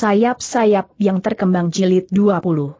sayap-sayap yang terkembang jilid 20.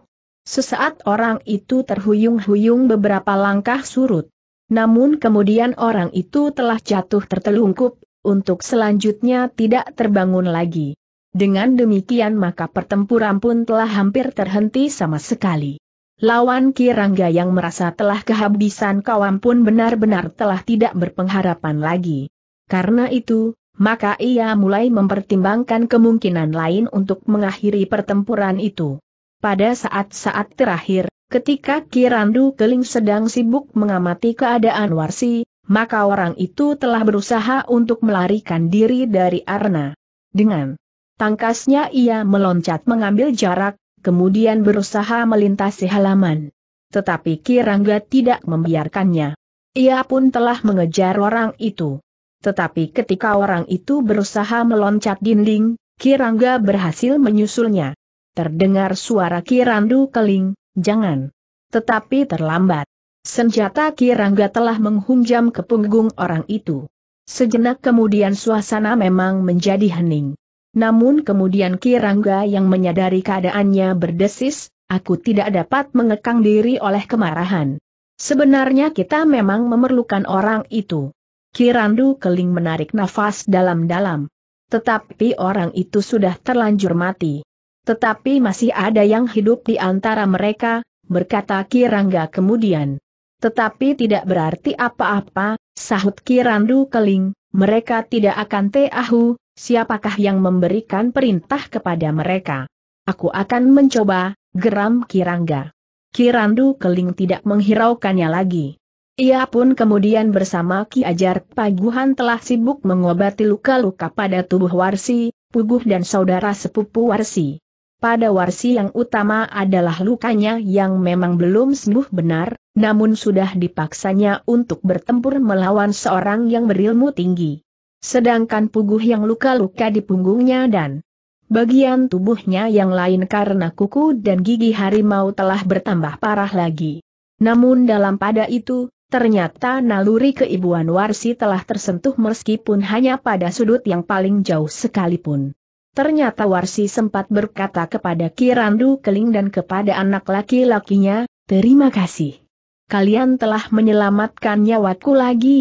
Sesaat orang itu terhuyung-huyung beberapa langkah surut. Namun kemudian orang itu telah jatuh tertelungkup, untuk selanjutnya tidak terbangun lagi. Dengan demikian maka pertempuran pun telah hampir terhenti sama sekali. Lawan Kirangga yang merasa telah kehabisan kawan pun benar-benar telah tidak berpengharapan lagi. Karena itu, maka ia mulai mempertimbangkan kemungkinan lain untuk mengakhiri pertempuran itu. Pada saat-saat terakhir, ketika Kirandu Keling sedang sibuk mengamati keadaan Warsi, maka orang itu telah berusaha untuk melarikan diri dari Arna. Dengan tangkasnya ia meloncat mengambil jarak, kemudian berusaha melintasi halaman. Tetapi Kirangga tidak membiarkannya. Ia pun telah mengejar orang itu. Tetapi ketika orang itu berusaha meloncat dinding, Kirangga berhasil menyusulnya. Terdengar suara Kirandu keling, jangan. Tetapi terlambat. Senjata Kirangga telah menghunjam ke punggung orang itu. Sejenak kemudian suasana memang menjadi hening. Namun kemudian Kirangga yang menyadari keadaannya berdesis, aku tidak dapat mengekang diri oleh kemarahan. Sebenarnya kita memang memerlukan orang itu. Kirandu Keling menarik nafas dalam-dalam. Tetapi orang itu sudah terlanjur mati. Tetapi masih ada yang hidup di antara mereka, berkata Kirangga kemudian. Tetapi tidak berarti apa-apa, sahut Kirandu Keling, mereka tidak akan tahu siapakah yang memberikan perintah kepada mereka. Aku akan mencoba, geram Kirangga. Kirandu Keling tidak menghiraukannya lagi. Ia pun kemudian bersama Ki Ajar Paguhan telah sibuk mengobati luka-luka pada tubuh Warsi, Puguh dan saudara sepupu Warsi. Pada Warsi yang utama adalah lukanya yang memang belum sembuh benar, namun sudah dipaksanya untuk bertempur melawan seorang yang berilmu tinggi. Sedangkan Puguh yang luka-luka di punggungnya dan bagian tubuhnya yang lain karena kuku dan gigi harimau telah bertambah parah lagi. Namun dalam pada itu, Ternyata naluri keibuan Warsi telah tersentuh meskipun hanya pada sudut yang paling jauh sekalipun. Ternyata Warsi sempat berkata kepada Kirandu Keling dan kepada anak laki-lakinya, terima kasih. Kalian telah menyelamatkan nyawaku lagi.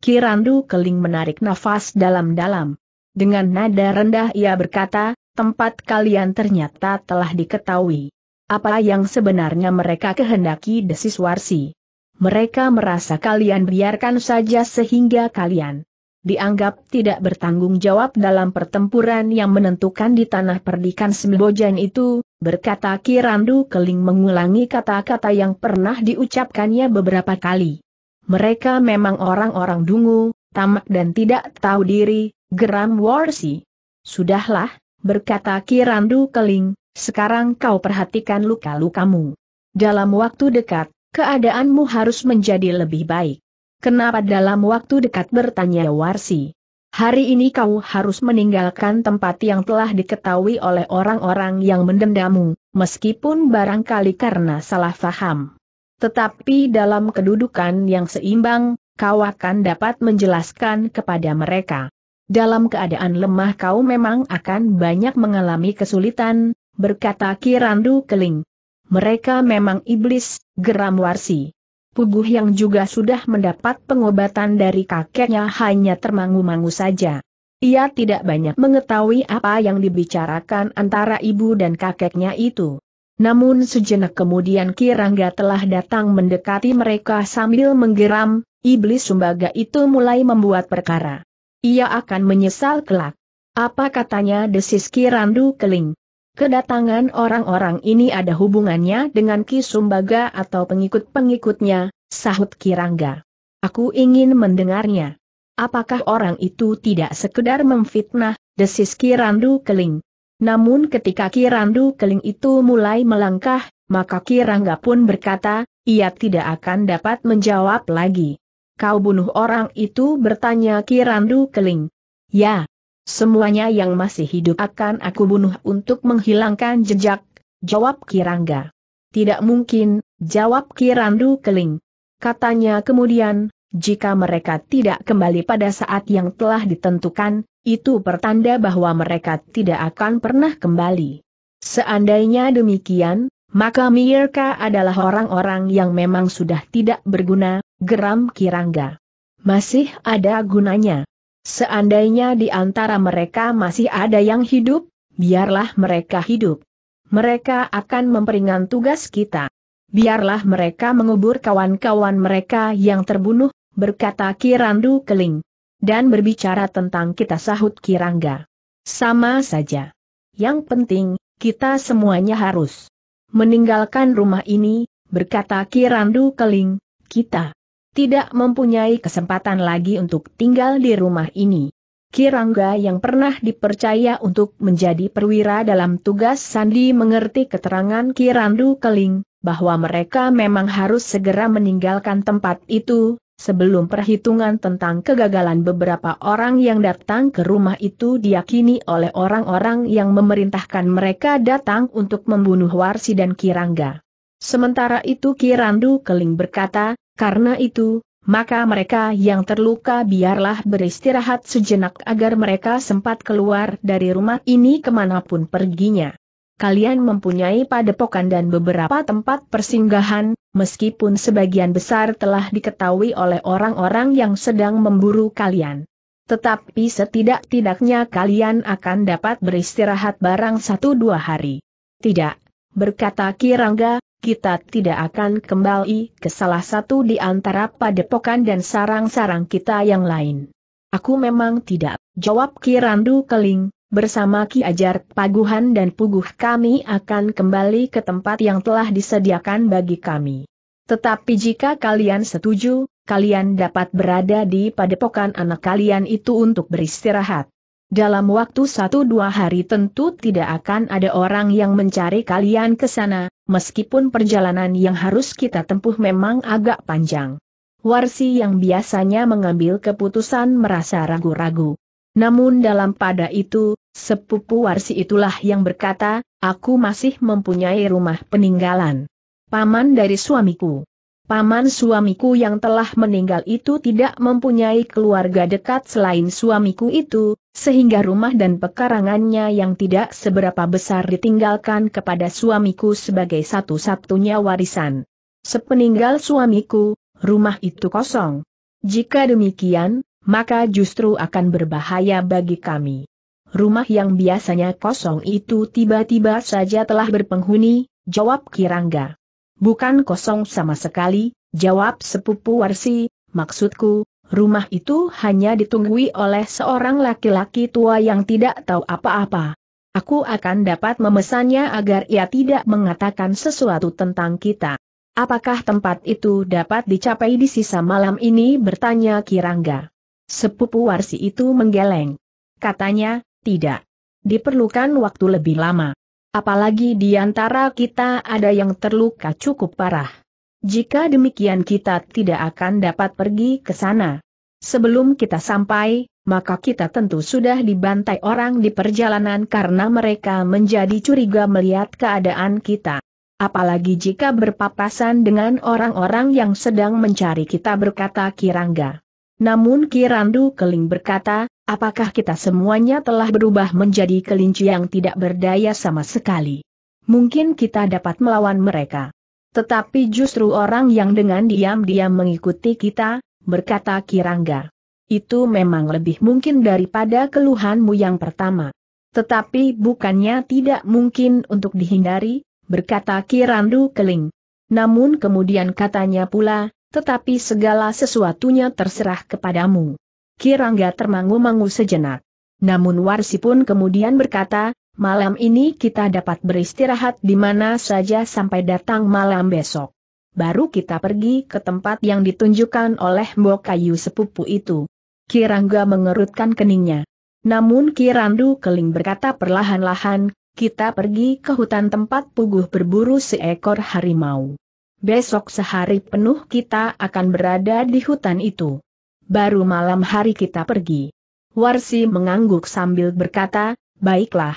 Kirandu Keling menarik nafas dalam-dalam. Dengan nada rendah ia berkata, tempat kalian ternyata telah diketahui. Apa yang sebenarnya mereka kehendaki desis Warsi mereka merasa kalian biarkan saja sehingga kalian dianggap tidak bertanggung jawab dalam pertempuran yang menentukan di tanah perdikan Sembojan itu, berkata Kirandu Keling mengulangi kata-kata yang pernah diucapkannya beberapa kali. Mereka memang orang-orang dungu, tamak dan tidak tahu diri, geram Warsi. Sudahlah, berkata Kirandu Keling, sekarang kau perhatikan luka-lukamu. Dalam waktu dekat, keadaanmu harus menjadi lebih baik. Kenapa dalam waktu dekat bertanya Warsi? Hari ini kau harus meninggalkan tempat yang telah diketahui oleh orang-orang yang mendendammu, meskipun barangkali karena salah faham. Tetapi dalam kedudukan yang seimbang, kau akan dapat menjelaskan kepada mereka. Dalam keadaan lemah kau memang akan banyak mengalami kesulitan, berkata Kirandu Keling, mereka memang iblis, geram Warsi. Puguh yang juga sudah mendapat pengobatan dari kakeknya hanya termangu-mangu saja. Ia tidak banyak mengetahui apa yang dibicarakan antara ibu dan kakeknya itu. Namun sejenak kemudian Kirangga telah datang mendekati mereka sambil menggeram, iblis sumbaga itu mulai membuat perkara. Ia akan menyesal kelak. Apa katanya desis Kirandu Keling? Kedatangan orang-orang ini ada hubungannya dengan Ki Sumbaga atau pengikut-pengikutnya, sahut Kirangga. Aku ingin mendengarnya. Apakah orang itu tidak sekedar memfitnah, desis Kirandu Keling? Namun ketika Kirandu Keling itu mulai melangkah, maka Kirangga pun berkata, ia tidak akan dapat menjawab lagi. Kau bunuh orang itu bertanya Kirandu Keling. Ya, Semuanya yang masih hidup akan aku bunuh untuk menghilangkan jejak, jawab Kirangga. Tidak mungkin, jawab Kirandu Keling. Katanya kemudian, jika mereka tidak kembali pada saat yang telah ditentukan, itu pertanda bahwa mereka tidak akan pernah kembali. Seandainya demikian, maka Mirka adalah orang-orang yang memang sudah tidak berguna, geram Kirangga. Masih ada gunanya. Seandainya di antara mereka masih ada yang hidup, biarlah mereka hidup. Mereka akan memperingan tugas kita. Biarlah mereka mengubur kawan-kawan mereka yang terbunuh, berkata Kirandu Keling. Dan berbicara tentang kita sahut Kirangga. Sama saja. Yang penting, kita semuanya harus meninggalkan rumah ini, berkata Kirandu Keling, kita tidak mempunyai kesempatan lagi untuk tinggal di rumah ini. Kirangga yang pernah dipercaya untuk menjadi perwira dalam tugas Sandi mengerti keterangan Kirandu Keling, bahwa mereka memang harus segera meninggalkan tempat itu, sebelum perhitungan tentang kegagalan beberapa orang yang datang ke rumah itu diyakini oleh orang-orang yang memerintahkan mereka datang untuk membunuh Warsi dan Kirangga. Sementara itu Kirandu Keling berkata, karena itu, maka mereka yang terluka biarlah beristirahat sejenak agar mereka sempat keluar dari rumah ini kemanapun perginya. Kalian mempunyai padepokan dan beberapa tempat persinggahan, meskipun sebagian besar telah diketahui oleh orang-orang yang sedang memburu kalian. Tetapi setidak-tidaknya kalian akan dapat beristirahat barang satu dua hari. Tidak, berkata Kirangga, kita tidak akan kembali ke salah satu di antara padepokan dan sarang-sarang kita yang lain. Aku memang tidak, jawab Kirandu Keling, bersama Ki Ajar Paguhan dan Puguh kami akan kembali ke tempat yang telah disediakan bagi kami. Tetapi jika kalian setuju, kalian dapat berada di padepokan anak kalian itu untuk beristirahat. Dalam waktu satu dua hari tentu tidak akan ada orang yang mencari kalian ke sana, meskipun perjalanan yang harus kita tempuh memang agak panjang. Warsi yang biasanya mengambil keputusan merasa ragu-ragu. Namun dalam pada itu, sepupu Warsi itulah yang berkata, aku masih mempunyai rumah peninggalan. Paman dari suamiku. Paman suamiku yang telah meninggal itu tidak mempunyai keluarga dekat selain suamiku itu, sehingga rumah dan pekarangannya yang tidak seberapa besar ditinggalkan kepada suamiku sebagai satu-satunya warisan. Sepeninggal suamiku, rumah itu kosong. Jika demikian, maka justru akan berbahaya bagi kami. Rumah yang biasanya kosong itu tiba-tiba saja telah berpenghuni, jawab Kirangga. Bukan kosong sama sekali, jawab sepupu Warsi, maksudku, rumah itu hanya ditunggui oleh seorang laki-laki tua yang tidak tahu apa-apa. Aku akan dapat memesannya agar ia tidak mengatakan sesuatu tentang kita. Apakah tempat itu dapat dicapai di sisa malam ini bertanya Kirangga. Sepupu Warsi itu menggeleng. Katanya, tidak. Diperlukan waktu lebih lama. Apalagi di antara kita ada yang terluka cukup parah. Jika demikian kita tidak akan dapat pergi ke sana. Sebelum kita sampai, maka kita tentu sudah dibantai orang di perjalanan karena mereka menjadi curiga melihat keadaan kita. Apalagi jika berpapasan dengan orang-orang yang sedang mencari kita berkata Kirangga. Namun Kirandu Keling berkata, Apakah kita semuanya telah berubah menjadi kelinci yang tidak berdaya sama sekali? Mungkin kita dapat melawan mereka. Tetapi justru orang yang dengan diam-diam mengikuti kita, berkata Kirangga. Itu memang lebih mungkin daripada keluhanmu yang pertama. Tetapi bukannya tidak mungkin untuk dihindari, berkata Kirandu Keling. Namun kemudian katanya pula, tetapi segala sesuatunya terserah kepadamu. Kirangga termangu-mangu sejenak. Namun Warsi pun kemudian berkata, malam ini kita dapat beristirahat di mana saja sampai datang malam besok. Baru kita pergi ke tempat yang ditunjukkan oleh Mbok Kayu sepupu itu. Kirangga mengerutkan keningnya. Namun Kirandu Keling berkata perlahan-lahan, kita pergi ke hutan tempat Puguh berburu seekor harimau. Besok sehari penuh kita akan berada di hutan itu baru malam hari kita pergi. Warsi mengangguk sambil berkata, baiklah.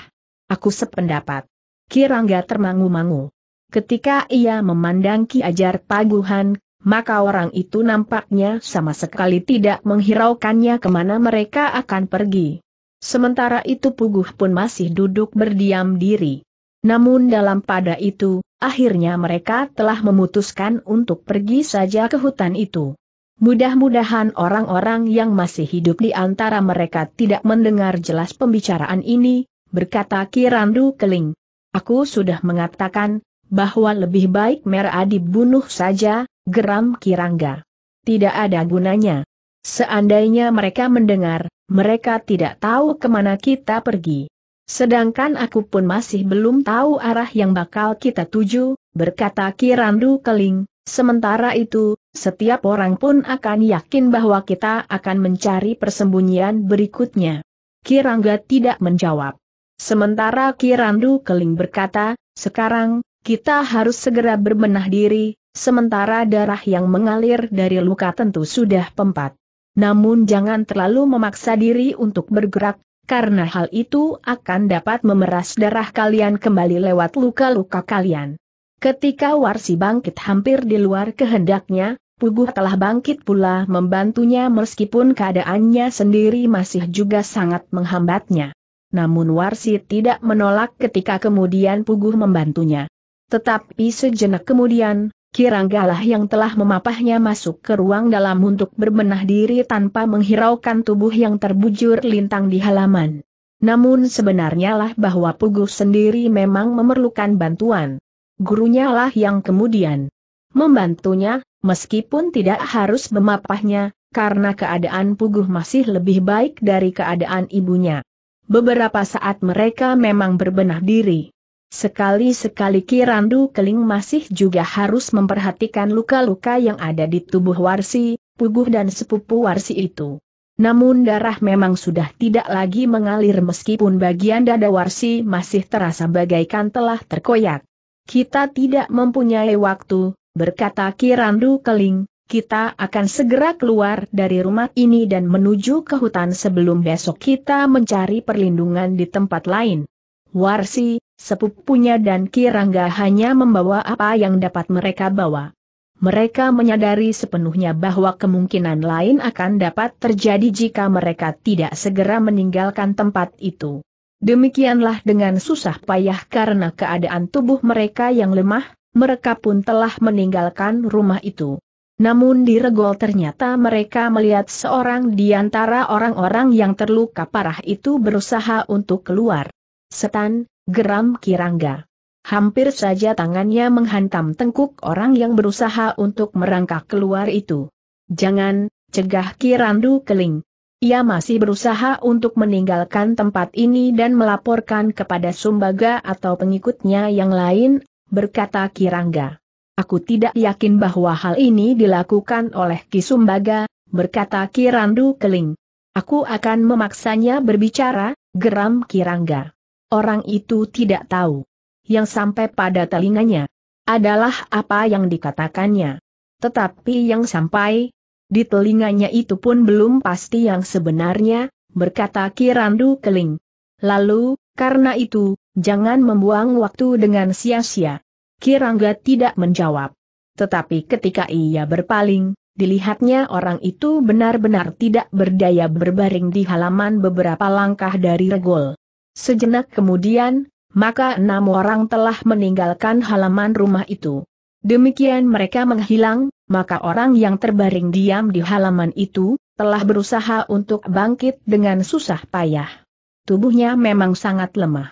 Aku sependapat. Kirangga termangu-mangu. Ketika ia memandang Ki Ajar Paguhan, maka orang itu nampaknya sama sekali tidak menghiraukannya kemana mereka akan pergi. Sementara itu Puguh pun masih duduk berdiam diri. Namun dalam pada itu, akhirnya mereka telah memutuskan untuk pergi saja ke hutan itu. Mudah-mudahan orang-orang yang masih hidup di antara mereka tidak mendengar jelas pembicaraan ini, berkata Kirandu Keling. Aku sudah mengatakan, bahwa lebih baik Merah dibunuh saja, geram Kirangga. Tidak ada gunanya. Seandainya mereka mendengar, mereka tidak tahu kemana kita pergi. Sedangkan aku pun masih belum tahu arah yang bakal kita tuju, berkata Kirandu Keling, sementara itu, setiap orang pun akan yakin bahwa kita akan mencari persembunyian berikutnya. Kirangga tidak menjawab. Sementara Kirandu Keling berkata, sekarang, kita harus segera berbenah diri, sementara darah yang mengalir dari luka tentu sudah pempat. Namun jangan terlalu memaksa diri untuk bergerak, karena hal itu akan dapat memeras darah kalian kembali lewat luka-luka kalian. Ketika Warsi bangkit hampir di luar kehendaknya, Puguh telah bangkit pula membantunya meskipun keadaannya sendiri masih juga sangat menghambatnya. Namun Warsi tidak menolak ketika kemudian Puguh membantunya. Tetapi sejenak kemudian, Kiranggalah yang telah memapahnya masuk ke ruang dalam untuk berbenah diri tanpa menghiraukan tubuh yang terbujur lintang di halaman. Namun sebenarnya lah bahwa Puguh sendiri memang memerlukan bantuan gurunya lah yang kemudian membantunya, meskipun tidak harus memapahnya, karena keadaan Puguh masih lebih baik dari keadaan ibunya. Beberapa saat mereka memang berbenah diri. Sekali-sekali Kirandu Keling masih juga harus memperhatikan luka-luka yang ada di tubuh Warsi, Puguh dan sepupu Warsi itu. Namun darah memang sudah tidak lagi mengalir meskipun bagian dada Warsi masih terasa bagaikan telah terkoyak kita tidak mempunyai waktu, berkata Kirandu Keling, kita akan segera keluar dari rumah ini dan menuju ke hutan sebelum besok kita mencari perlindungan di tempat lain. Warsi, sepupunya dan Kirangga hanya membawa apa yang dapat mereka bawa. Mereka menyadari sepenuhnya bahwa kemungkinan lain akan dapat terjadi jika mereka tidak segera meninggalkan tempat itu. Demikianlah dengan susah payah karena keadaan tubuh mereka yang lemah, mereka pun telah meninggalkan rumah itu. Namun di regol ternyata mereka melihat seorang di antara orang-orang yang terluka parah itu berusaha untuk keluar. Setan, geram Kirangga. Hampir saja tangannya menghantam tengkuk orang yang berusaha untuk merangkak keluar itu. Jangan, cegah Kirandu Keling. Ia masih berusaha untuk meninggalkan tempat ini dan melaporkan kepada Sumbaga atau pengikutnya yang lain, berkata Kirangga. Aku tidak yakin bahwa hal ini dilakukan oleh Ki Sumbaga, berkata Kirandu Keling. Aku akan memaksanya berbicara, geram Kirangga. Orang itu tidak tahu. Yang sampai pada telinganya adalah apa yang dikatakannya. Tetapi yang sampai di telinganya itu pun belum pasti yang sebenarnya, berkata Kirandu Keling. Lalu, karena itu, jangan membuang waktu dengan sia-sia. Kirangga tidak menjawab. Tetapi ketika ia berpaling, dilihatnya orang itu benar-benar tidak berdaya berbaring di halaman beberapa langkah dari regol. Sejenak kemudian, maka enam orang telah meninggalkan halaman rumah itu. Demikian mereka menghilang, maka orang yang terbaring diam di halaman itu, telah berusaha untuk bangkit dengan susah payah. Tubuhnya memang sangat lemah.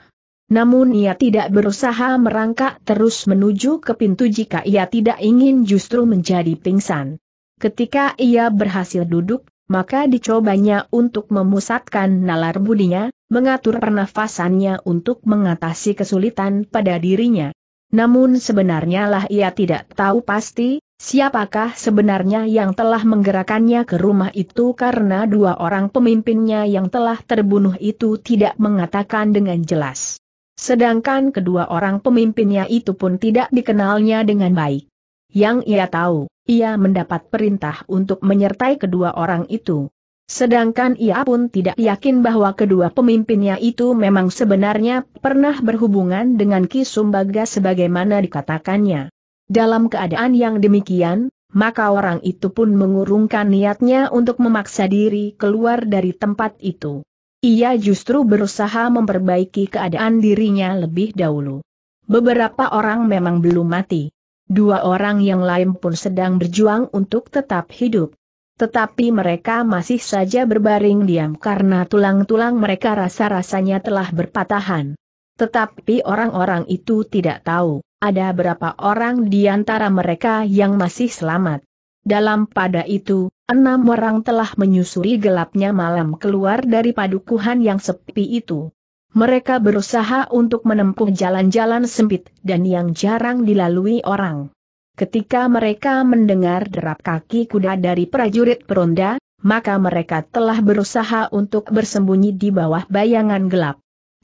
Namun ia tidak berusaha merangkak terus menuju ke pintu jika ia tidak ingin justru menjadi pingsan. Ketika ia berhasil duduk, maka dicobanya untuk memusatkan nalar budinya, mengatur pernafasannya untuk mengatasi kesulitan pada dirinya. Namun sebenarnya lah ia tidak tahu pasti, Siapakah sebenarnya yang telah menggerakkannya ke rumah itu karena dua orang pemimpinnya yang telah terbunuh itu tidak mengatakan dengan jelas. Sedangkan kedua orang pemimpinnya itu pun tidak dikenalnya dengan baik. Yang ia tahu, ia mendapat perintah untuk menyertai kedua orang itu. Sedangkan ia pun tidak yakin bahwa kedua pemimpinnya itu memang sebenarnya pernah berhubungan dengan Ki Sumbaga sebagaimana dikatakannya. Dalam keadaan yang demikian, maka orang itu pun mengurungkan niatnya untuk memaksa diri keluar dari tempat itu. Ia justru berusaha memperbaiki keadaan dirinya lebih dahulu. Beberapa orang memang belum mati. Dua orang yang lain pun sedang berjuang untuk tetap hidup. Tetapi mereka masih saja berbaring diam karena tulang-tulang mereka rasa-rasanya telah berpatahan. Tetapi orang-orang itu tidak tahu, ada berapa orang di antara mereka yang masih selamat. Dalam pada itu, enam orang telah menyusuri gelapnya malam keluar dari padukuhan yang sepi itu. Mereka berusaha untuk menempuh jalan-jalan sempit dan yang jarang dilalui orang. Ketika mereka mendengar derap kaki kuda dari prajurit peronda, maka mereka telah berusaha untuk bersembunyi di bawah bayangan gelap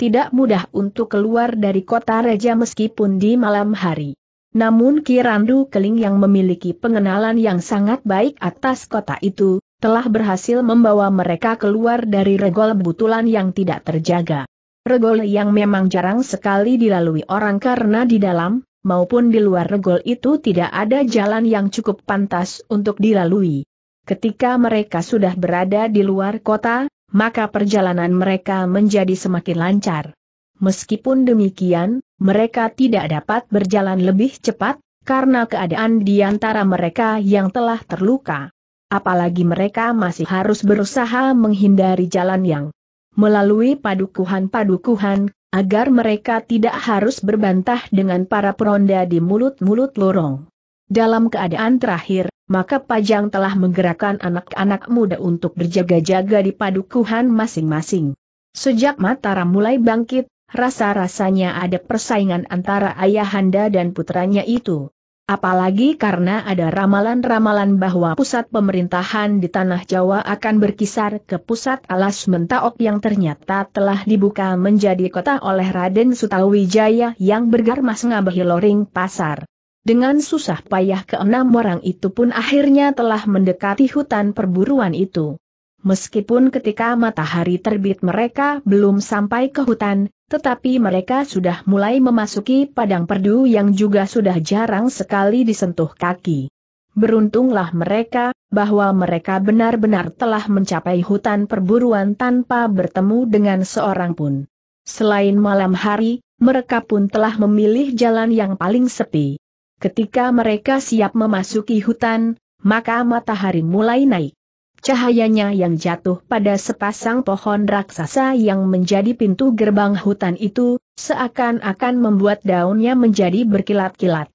tidak mudah untuk keluar dari kota Reja meskipun di malam hari. Namun Kirandu Keling yang memiliki pengenalan yang sangat baik atas kota itu, telah berhasil membawa mereka keluar dari regol butulan yang tidak terjaga. Regol yang memang jarang sekali dilalui orang karena di dalam, maupun di luar regol itu tidak ada jalan yang cukup pantas untuk dilalui. Ketika mereka sudah berada di luar kota, maka perjalanan mereka menjadi semakin lancar. Meskipun demikian, mereka tidak dapat berjalan lebih cepat, karena keadaan di antara mereka yang telah terluka. Apalagi mereka masih harus berusaha menghindari jalan yang melalui padukuhan-padukuhan, agar mereka tidak harus berbantah dengan para peronda di mulut-mulut lorong. Dalam keadaan terakhir, maka Pajang telah menggerakkan anak-anak muda untuk berjaga-jaga di padukuhan masing-masing. Sejak Mataram mulai bangkit, rasa-rasanya ada persaingan antara ayahanda dan putranya itu. Apalagi karena ada ramalan-ramalan bahwa pusat pemerintahan di Tanah Jawa akan berkisar ke pusat alas mentaok yang ternyata telah dibuka menjadi kota oleh Raden Sutawijaya yang bergarmas ngabahi loring pasar. Dengan susah payah keenam orang itu pun akhirnya telah mendekati hutan perburuan itu. Meskipun ketika matahari terbit mereka belum sampai ke hutan, tetapi mereka sudah mulai memasuki padang perdu yang juga sudah jarang sekali disentuh kaki. Beruntunglah mereka, bahwa mereka benar-benar telah mencapai hutan perburuan tanpa bertemu dengan seorang pun. Selain malam hari, mereka pun telah memilih jalan yang paling sepi. Ketika mereka siap memasuki hutan, maka matahari mulai naik. Cahayanya yang jatuh pada sepasang pohon raksasa yang menjadi pintu gerbang hutan itu, seakan-akan membuat daunnya menjadi berkilat-kilat.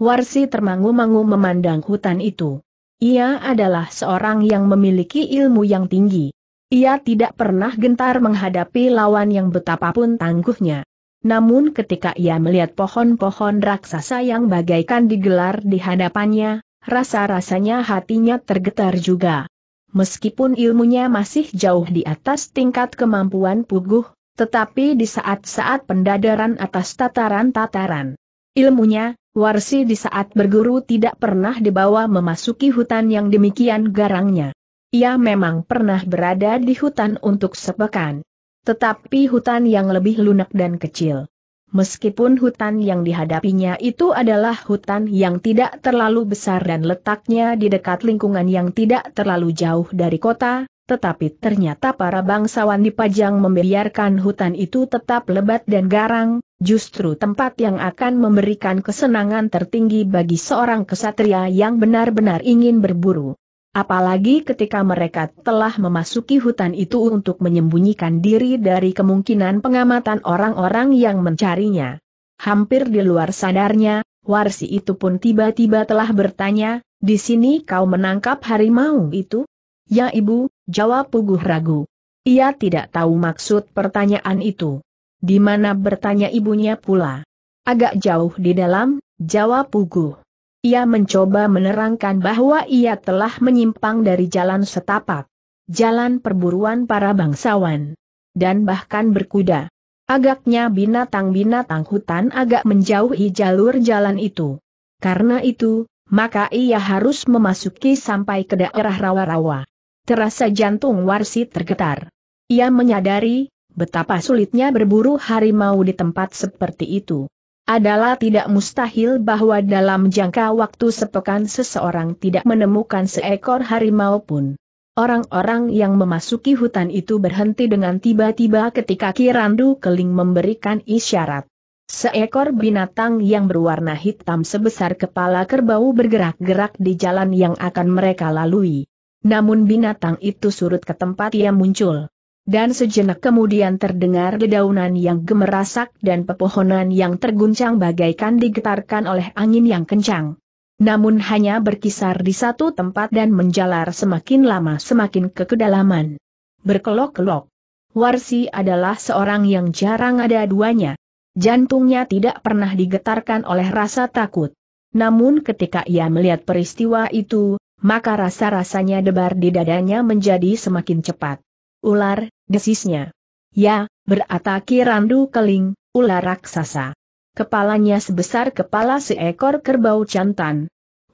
Warsi termangu-mangu memandang hutan itu. Ia adalah seorang yang memiliki ilmu yang tinggi. Ia tidak pernah gentar menghadapi lawan yang betapapun tangguhnya. Namun ketika ia melihat pohon-pohon raksasa yang bagaikan digelar di hadapannya, rasa-rasanya hatinya tergetar juga. Meskipun ilmunya masih jauh di atas tingkat kemampuan puguh, tetapi di saat-saat pendadaran atas tataran-tataran ilmunya, Warsi di saat berguru tidak pernah dibawa memasuki hutan yang demikian garangnya. Ia memang pernah berada di hutan untuk sepekan. Tetapi hutan yang lebih lunak dan kecil. Meskipun hutan yang dihadapinya itu adalah hutan yang tidak terlalu besar dan letaknya di dekat lingkungan yang tidak terlalu jauh dari kota, tetapi ternyata para bangsawan di Pajang membiarkan hutan itu tetap lebat dan garang, justru tempat yang akan memberikan kesenangan tertinggi bagi seorang kesatria yang benar-benar ingin berburu. Apalagi ketika mereka telah memasuki hutan itu untuk menyembunyikan diri dari kemungkinan pengamatan orang-orang yang mencarinya. Hampir di luar sadarnya, Warsi itu pun tiba-tiba telah bertanya, di sini kau menangkap harimau itu? Ya ibu, jawab Puguh ragu. Ia tidak tahu maksud pertanyaan itu. Di mana bertanya ibunya pula? Agak jauh di dalam, jawab Puguh. Ia mencoba menerangkan bahwa ia telah menyimpang dari jalan setapak. Jalan perburuan para bangsawan. Dan bahkan berkuda. Agaknya binatang-binatang hutan agak menjauhi jalur jalan itu. Karena itu, maka ia harus memasuki sampai ke daerah rawa-rawa. Terasa jantung Warsi tergetar. Ia menyadari betapa sulitnya berburu harimau di tempat seperti itu adalah tidak mustahil bahwa dalam jangka waktu sepekan seseorang tidak menemukan seekor harimau pun. Orang-orang yang memasuki hutan itu berhenti dengan tiba-tiba ketika Kirandu Keling memberikan isyarat. Seekor binatang yang berwarna hitam sebesar kepala kerbau bergerak-gerak di jalan yang akan mereka lalui. Namun binatang itu surut ke tempat ia muncul dan sejenak kemudian terdengar dedaunan yang gemerasak dan pepohonan yang terguncang bagaikan digetarkan oleh angin yang kencang. Namun hanya berkisar di satu tempat dan menjalar semakin lama semakin ke kedalaman. Berkelok-kelok. Warsi adalah seorang yang jarang ada duanya. Jantungnya tidak pernah digetarkan oleh rasa takut. Namun ketika ia melihat peristiwa itu, maka rasa-rasanya debar di dadanya menjadi semakin cepat ular, desisnya. Ya, berataki randu keling, ular raksasa. Kepalanya sebesar kepala seekor kerbau jantan.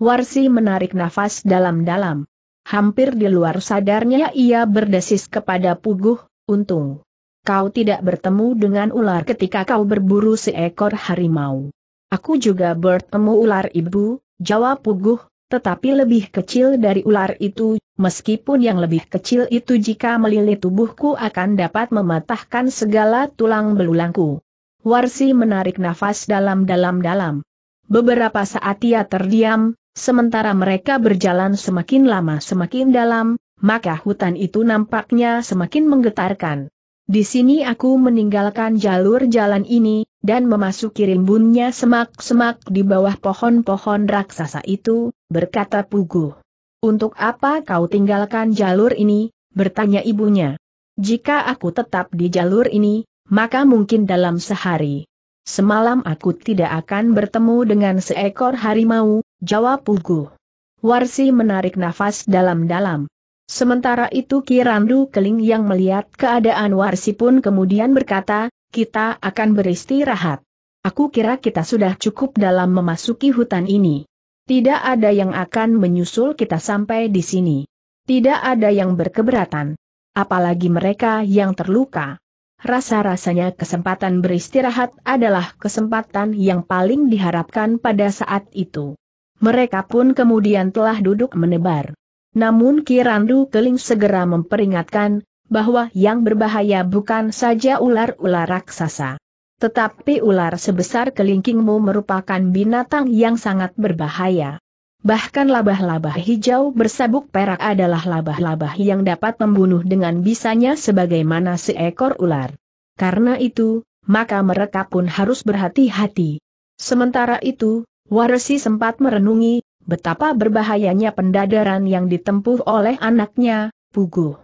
Warsi menarik nafas dalam-dalam. Hampir di luar sadarnya ia berdesis kepada Puguh, untung. Kau tidak bertemu dengan ular ketika kau berburu seekor harimau. Aku juga bertemu ular ibu, jawab Puguh, tetapi lebih kecil dari ular itu, meskipun yang lebih kecil itu jika melilit tubuhku akan dapat mematahkan segala tulang belulangku. Warsi menarik nafas dalam-dalam-dalam. Beberapa saat ia terdiam, sementara mereka berjalan semakin lama semakin dalam, maka hutan itu nampaknya semakin menggetarkan. Di sini aku meninggalkan jalur jalan ini, dan memasuki rimbunnya semak-semak di bawah pohon-pohon raksasa itu, berkata Puguh. Untuk apa kau tinggalkan jalur ini? bertanya ibunya. Jika aku tetap di jalur ini, maka mungkin dalam sehari. Semalam aku tidak akan bertemu dengan seekor harimau, jawab Pugu. Warsi menarik nafas dalam-dalam. Sementara itu Kirandu Keling yang melihat keadaan Warsi pun kemudian berkata, kita akan beristirahat. Aku kira kita sudah cukup dalam memasuki hutan ini. Tidak ada yang akan menyusul kita sampai di sini. Tidak ada yang berkeberatan. Apalagi mereka yang terluka. Rasa-rasanya kesempatan beristirahat adalah kesempatan yang paling diharapkan pada saat itu. Mereka pun kemudian telah duduk menebar. Namun Kirandu Keling segera memperingatkan, bahwa yang berbahaya bukan saja ular-ular raksasa. Tetapi ular sebesar kelingkingmu merupakan binatang yang sangat berbahaya. Bahkan labah-labah hijau bersabuk perak adalah labah-labah yang dapat membunuh dengan bisanya sebagaimana seekor ular. Karena itu, maka mereka pun harus berhati-hati. Sementara itu, Waresi sempat merenungi betapa berbahayanya pendadaran yang ditempuh oleh anaknya, Puguh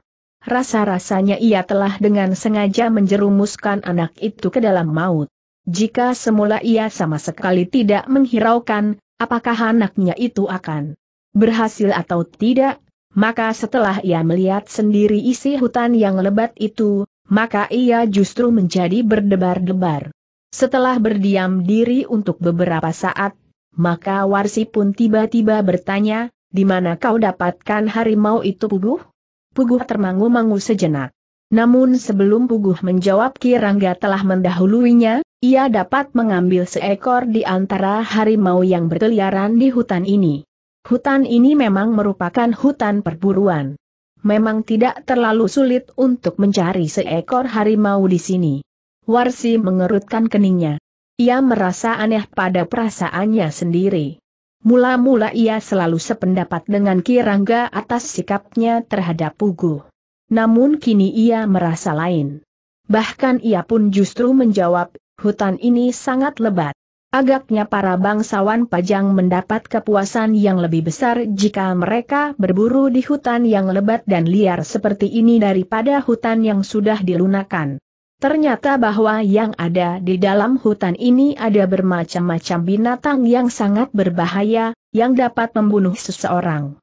rasa-rasanya ia telah dengan sengaja menjerumuskan anak itu ke dalam maut. Jika semula ia sama sekali tidak menghiraukan, apakah anaknya itu akan berhasil atau tidak, maka setelah ia melihat sendiri isi hutan yang lebat itu, maka ia justru menjadi berdebar-debar. Setelah berdiam diri untuk beberapa saat, maka Warsi pun tiba-tiba bertanya, di mana kau dapatkan harimau itu puguh? Puguh termangu-mangu sejenak. Namun sebelum Puguh menjawab Kirangga telah mendahuluinya, ia dapat mengambil seekor di antara harimau yang berkeliaran di hutan ini. Hutan ini memang merupakan hutan perburuan. Memang tidak terlalu sulit untuk mencari seekor harimau di sini. Warsi mengerutkan keningnya. Ia merasa aneh pada perasaannya sendiri. Mula-mula ia selalu sependapat dengan Kirangga atas sikapnya terhadap Pugu. Namun kini ia merasa lain. Bahkan ia pun justru menjawab, hutan ini sangat lebat. Agaknya para bangsawan Pajang mendapat kepuasan yang lebih besar jika mereka berburu di hutan yang lebat dan liar seperti ini daripada hutan yang sudah dilunakan. Ternyata bahwa yang ada di dalam hutan ini ada bermacam-macam binatang yang sangat berbahaya, yang dapat membunuh seseorang.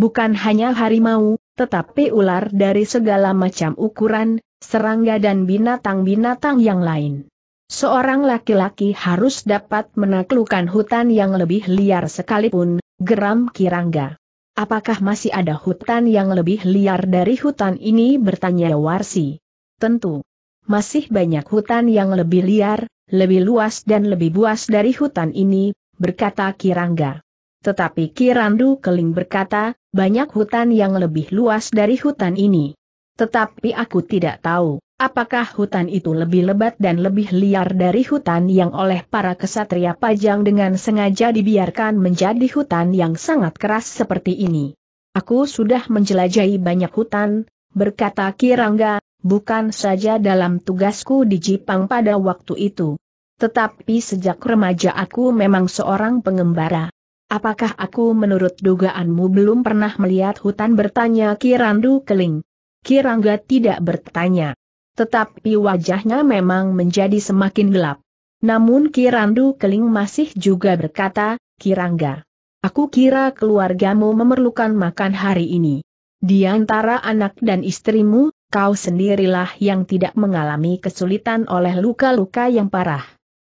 Bukan hanya harimau, tetapi ular dari segala macam ukuran, serangga dan binatang-binatang yang lain. Seorang laki-laki harus dapat menaklukkan hutan yang lebih liar sekalipun, geram Kirangga. Apakah masih ada hutan yang lebih liar dari hutan ini bertanya Warsi. Tentu masih banyak hutan yang lebih liar, lebih luas dan lebih buas dari hutan ini, berkata Kirangga. Tetapi Kirandu Keling berkata, banyak hutan yang lebih luas dari hutan ini. Tetapi aku tidak tahu, apakah hutan itu lebih lebat dan lebih liar dari hutan yang oleh para kesatria pajang dengan sengaja dibiarkan menjadi hutan yang sangat keras seperti ini. Aku sudah menjelajahi banyak hutan, berkata Kirangga, bukan saja dalam tugasku di Jepang pada waktu itu. Tetapi sejak remaja aku memang seorang pengembara. Apakah aku menurut dugaanmu belum pernah melihat hutan bertanya Kirandu Keling? Kirangga tidak bertanya. Tetapi wajahnya memang menjadi semakin gelap. Namun Kirandu Keling masih juga berkata, Kirangga, aku kira keluargamu memerlukan makan hari ini. Di antara anak dan istrimu, kau sendirilah yang tidak mengalami kesulitan oleh luka-luka yang parah.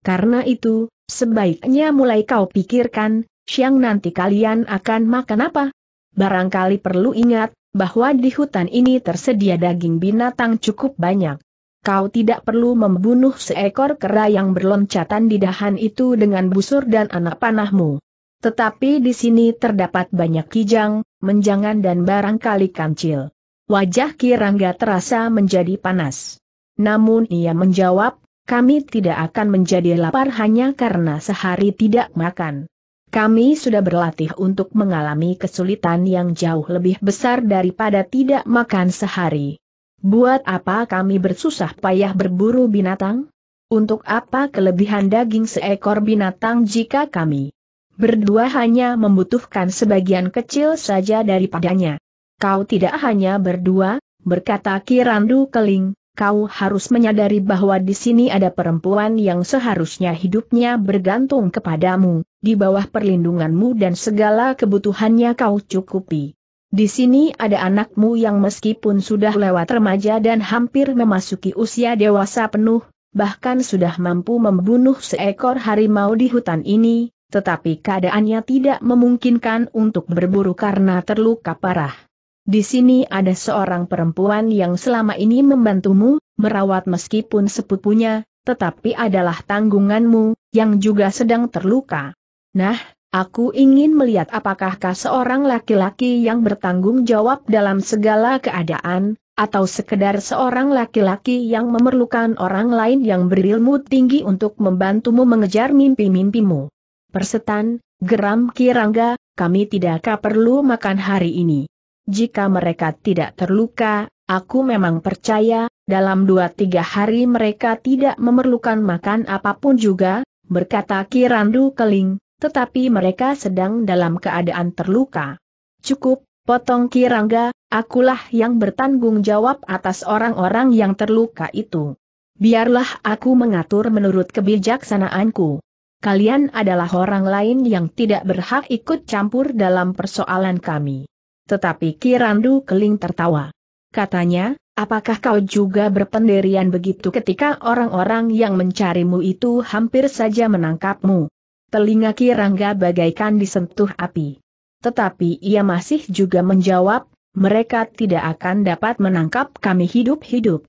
Karena itu, sebaiknya mulai kau pikirkan, siang nanti kalian akan makan apa? Barangkali perlu ingat, bahwa di hutan ini tersedia daging binatang cukup banyak. Kau tidak perlu membunuh seekor kera yang berloncatan di dahan itu dengan busur dan anak panahmu. Tetapi di sini terdapat banyak kijang, menjangan dan barangkali kancil. Wajah Kirangga terasa menjadi panas. Namun ia menjawab, kami tidak akan menjadi lapar hanya karena sehari tidak makan. Kami sudah berlatih untuk mengalami kesulitan yang jauh lebih besar daripada tidak makan sehari. Buat apa kami bersusah payah berburu binatang? Untuk apa kelebihan daging seekor binatang jika kami berdua hanya membutuhkan sebagian kecil saja daripadanya? kau tidak hanya berdua, berkata Kirandu Keling, kau harus menyadari bahwa di sini ada perempuan yang seharusnya hidupnya bergantung kepadamu, di bawah perlindunganmu dan segala kebutuhannya kau cukupi. Di sini ada anakmu yang meskipun sudah lewat remaja dan hampir memasuki usia dewasa penuh, bahkan sudah mampu membunuh seekor harimau di hutan ini, tetapi keadaannya tidak memungkinkan untuk berburu karena terluka parah. Di sini ada seorang perempuan yang selama ini membantumu, merawat meskipun sepupunya, tetapi adalah tanggunganmu, yang juga sedang terluka. Nah, aku ingin melihat apakahkah seorang laki-laki yang bertanggung jawab dalam segala keadaan, atau sekedar seorang laki-laki yang memerlukan orang lain yang berilmu tinggi untuk membantumu mengejar mimpi-mimpimu. Persetan, geram Kirangga, kami tidakkah perlu makan hari ini. Jika mereka tidak terluka, aku memang percaya, dalam dua tiga hari mereka tidak memerlukan makan apapun juga, berkata Kirandu Keling, tetapi mereka sedang dalam keadaan terluka. Cukup, potong Kirangga, akulah yang bertanggung jawab atas orang-orang yang terluka itu. Biarlah aku mengatur menurut kebijaksanaanku. Kalian adalah orang lain yang tidak berhak ikut campur dalam persoalan kami. Tetapi Kirandu Keling tertawa. Katanya, apakah kau juga berpendirian begitu ketika orang-orang yang mencarimu itu hampir saja menangkapmu? Telinga Kirangga bagaikan disentuh api. Tetapi ia masih juga menjawab, mereka tidak akan dapat menangkap kami hidup-hidup.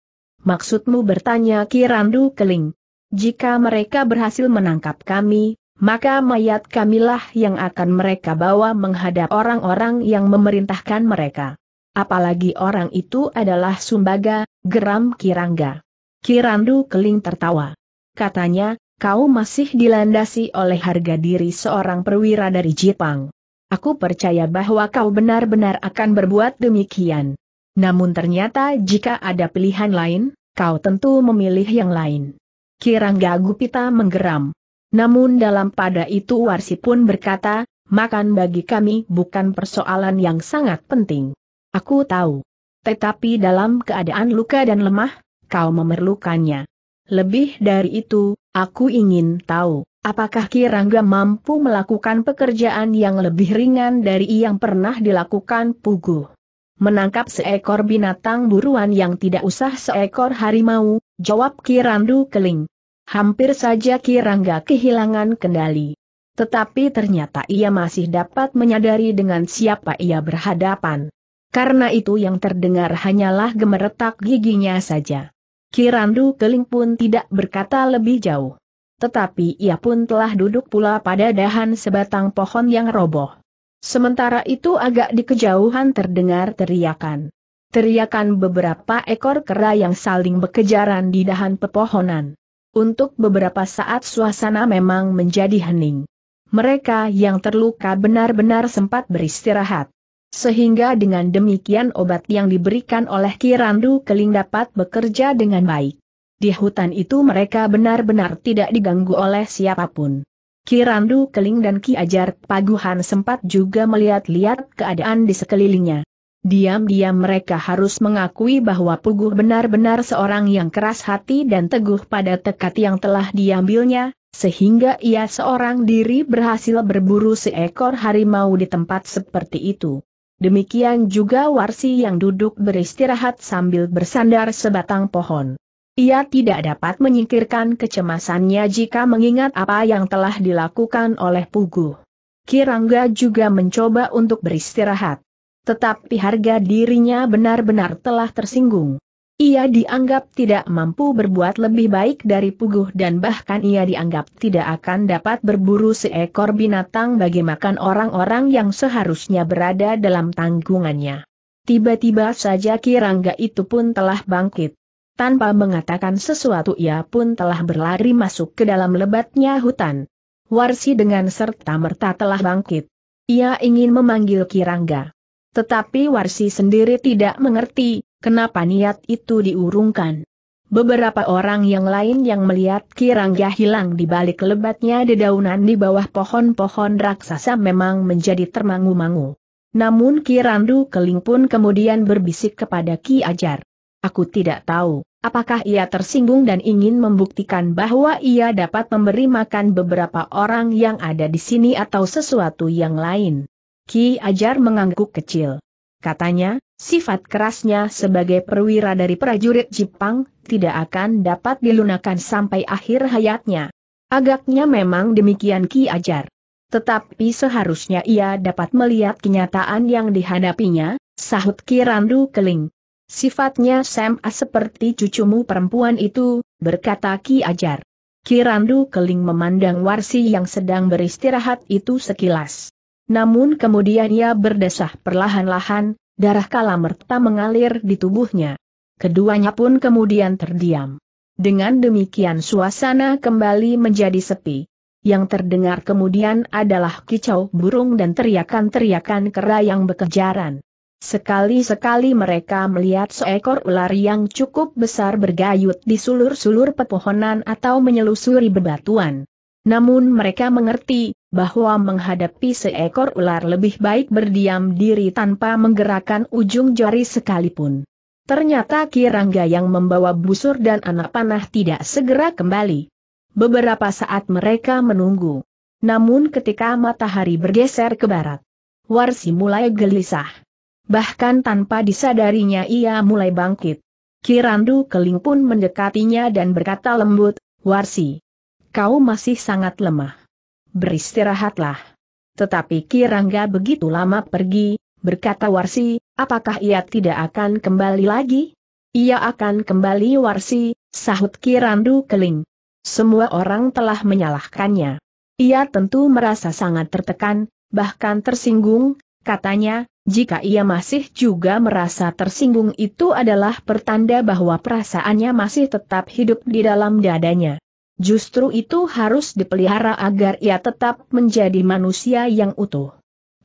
Maksudmu bertanya Kirandu Keling. Jika mereka berhasil menangkap kami, maka mayat kamilah yang akan mereka bawa menghadap orang-orang yang memerintahkan mereka. Apalagi orang itu adalah Sumbaga, geram Kirangga. Kirandu Keling tertawa. Katanya, kau masih dilandasi oleh harga diri seorang perwira dari Jepang. Aku percaya bahwa kau benar-benar akan berbuat demikian. Namun ternyata jika ada pilihan lain, kau tentu memilih yang lain. Kirangga Gupita menggeram. Namun dalam pada itu Warsi pun berkata, makan bagi kami bukan persoalan yang sangat penting. Aku tahu. Tetapi dalam keadaan luka dan lemah, kau memerlukannya. Lebih dari itu, aku ingin tahu, apakah Kirangga mampu melakukan pekerjaan yang lebih ringan dari yang pernah dilakukan Puguh. Menangkap seekor binatang buruan yang tidak usah seekor harimau, jawab Kirandu Keling. Hampir saja Kirangga kehilangan kendali. Tetapi ternyata ia masih dapat menyadari dengan siapa ia berhadapan. Karena itu yang terdengar hanyalah gemeretak giginya saja. Kirandu Keling pun tidak berkata lebih jauh. Tetapi ia pun telah duduk pula pada dahan sebatang pohon yang roboh. Sementara itu agak di kejauhan terdengar teriakan. Teriakan beberapa ekor kera yang saling berkejaran di dahan pepohonan. Untuk beberapa saat suasana memang menjadi hening. Mereka yang terluka benar-benar sempat beristirahat. Sehingga dengan demikian obat yang diberikan oleh Kirandu Keling dapat bekerja dengan baik. Di hutan itu mereka benar-benar tidak diganggu oleh siapapun. Kirandu Keling dan Ki Ajar Paguhan sempat juga melihat-lihat keadaan di sekelilingnya. Diam-diam mereka harus mengakui bahwa Puguh benar-benar seorang yang keras hati dan teguh pada tekad yang telah diambilnya, sehingga ia seorang diri berhasil berburu seekor harimau di tempat seperti itu. Demikian juga Warsi yang duduk beristirahat sambil bersandar sebatang pohon. Ia tidak dapat menyingkirkan kecemasannya jika mengingat apa yang telah dilakukan oleh Puguh. Kirangga juga mencoba untuk beristirahat. Tetapi harga dirinya benar-benar telah tersinggung. Ia dianggap tidak mampu berbuat lebih baik dari Puguh dan bahkan ia dianggap tidak akan dapat berburu seekor binatang bagi makan orang-orang yang seharusnya berada dalam tanggungannya. Tiba-tiba saja Kirangga itu pun telah bangkit. Tanpa mengatakan sesuatu ia pun telah berlari masuk ke dalam lebatnya hutan. Warsi dengan serta merta telah bangkit. Ia ingin memanggil Kirangga. Tetapi Warsi sendiri tidak mengerti, kenapa niat itu diurungkan. Beberapa orang yang lain yang melihat Kirangga hilang di balik lebatnya dedaunan di bawah pohon-pohon raksasa memang menjadi termangu-mangu. Namun Kirandu Keling pun kemudian berbisik kepada Ki Ajar. Aku tidak tahu, apakah ia tersinggung dan ingin membuktikan bahwa ia dapat memberi makan beberapa orang yang ada di sini atau sesuatu yang lain. Ki Ajar mengangguk kecil. Katanya, sifat kerasnya sebagai perwira dari prajurit Jepang tidak akan dapat dilunakan sampai akhir hayatnya. Agaknya memang demikian Ki Ajar. Tetapi seharusnya ia dapat melihat kenyataan yang dihadapinya, sahut Ki Randu Keling. Sifatnya Sam seperti cucumu perempuan itu, berkata Ki Ajar. Ki Kirandu Keling memandang Warsi yang sedang beristirahat itu sekilas. Namun kemudian ia berdesah perlahan-lahan, darah kala merta mengalir di tubuhnya. Keduanya pun kemudian terdiam. Dengan demikian suasana kembali menjadi sepi. Yang terdengar kemudian adalah kicau burung dan teriakan-teriakan kera yang bekejaran. Sekali-sekali mereka melihat seekor ular yang cukup besar bergayut di sulur-sulur pepohonan atau menyelusuri bebatuan. Namun mereka mengerti, bahwa menghadapi seekor ular lebih baik berdiam diri tanpa menggerakkan ujung jari sekalipun. Ternyata Kirangga yang membawa busur dan anak panah tidak segera kembali. Beberapa saat mereka menunggu. Namun ketika matahari bergeser ke barat, Warsi mulai gelisah. Bahkan tanpa disadarinya ia mulai bangkit. Kirandu Keling pun mendekatinya dan berkata lembut, Warsi, kau masih sangat lemah beristirahatlah. Tetapi Kirangga begitu lama pergi, berkata Warsi, apakah ia tidak akan kembali lagi? Ia akan kembali Warsi, sahut Kirandu Keling. Semua orang telah menyalahkannya. Ia tentu merasa sangat tertekan, bahkan tersinggung, katanya, jika ia masih juga merasa tersinggung itu adalah pertanda bahwa perasaannya masih tetap hidup di dalam dadanya justru itu harus dipelihara agar ia tetap menjadi manusia yang utuh.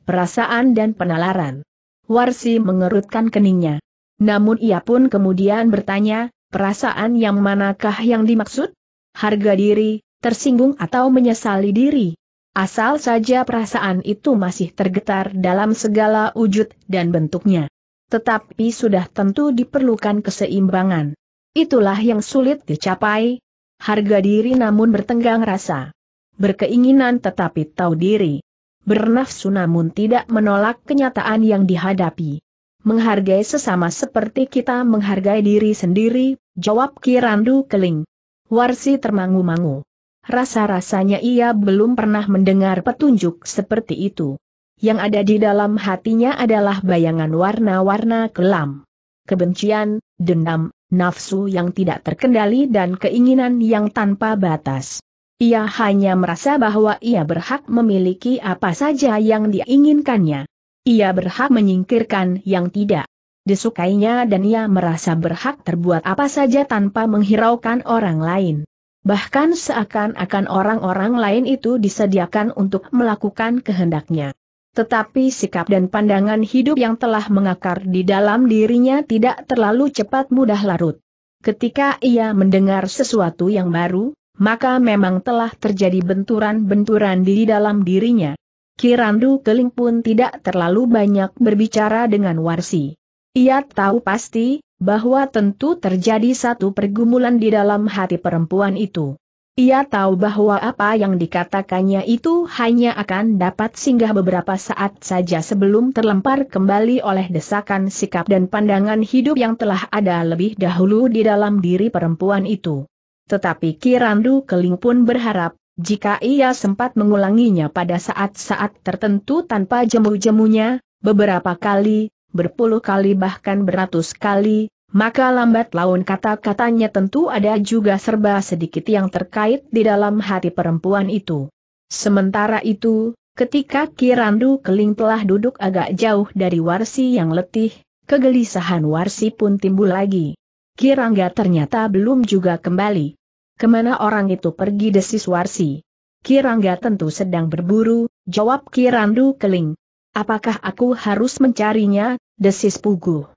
Perasaan dan penalaran. Warsi mengerutkan keningnya. Namun ia pun kemudian bertanya, perasaan yang manakah yang dimaksud? Harga diri, tersinggung atau menyesali diri? Asal saja perasaan itu masih tergetar dalam segala wujud dan bentuknya. Tetapi sudah tentu diperlukan keseimbangan. Itulah yang sulit dicapai, harga diri namun bertenggang rasa. Berkeinginan tetapi tahu diri. Bernafsu namun tidak menolak kenyataan yang dihadapi. Menghargai sesama seperti kita menghargai diri sendiri, jawab Kirandu Keling. Warsi termangu-mangu. Rasa-rasanya ia belum pernah mendengar petunjuk seperti itu. Yang ada di dalam hatinya adalah bayangan warna-warna kelam. Kebencian, dendam, nafsu yang tidak terkendali dan keinginan yang tanpa batas. Ia hanya merasa bahwa ia berhak memiliki apa saja yang diinginkannya. Ia berhak menyingkirkan yang tidak disukainya dan ia merasa berhak terbuat apa saja tanpa menghiraukan orang lain. Bahkan seakan-akan orang-orang lain itu disediakan untuk melakukan kehendaknya. Tetapi sikap dan pandangan hidup yang telah mengakar di dalam dirinya tidak terlalu cepat mudah larut. Ketika ia mendengar sesuatu yang baru, maka memang telah terjadi benturan-benturan di dalam dirinya. Kirandu Keling pun tidak terlalu banyak berbicara dengan Warsi. Ia tahu pasti, bahwa tentu terjadi satu pergumulan di dalam hati perempuan itu. Ia tahu bahwa apa yang dikatakannya itu hanya akan dapat singgah beberapa saat saja sebelum terlempar kembali oleh desakan sikap dan pandangan hidup yang telah ada lebih dahulu di dalam diri perempuan itu. Tetapi Kirandu Keling pun berharap, jika ia sempat mengulanginya pada saat-saat tertentu tanpa jemu-jemunya, beberapa kali, berpuluh kali bahkan beratus kali, maka lambat laun kata-katanya tentu ada juga serba sedikit yang terkait di dalam hati perempuan itu. Sementara itu, ketika Kirandu Keling telah duduk agak jauh dari Warsi yang letih, kegelisahan Warsi pun timbul lagi. Kirangga ternyata belum juga kembali. Kemana orang itu pergi desis Warsi? Kirangga tentu sedang berburu, jawab Kirandu Keling. Apakah aku harus mencarinya, desis Puguh?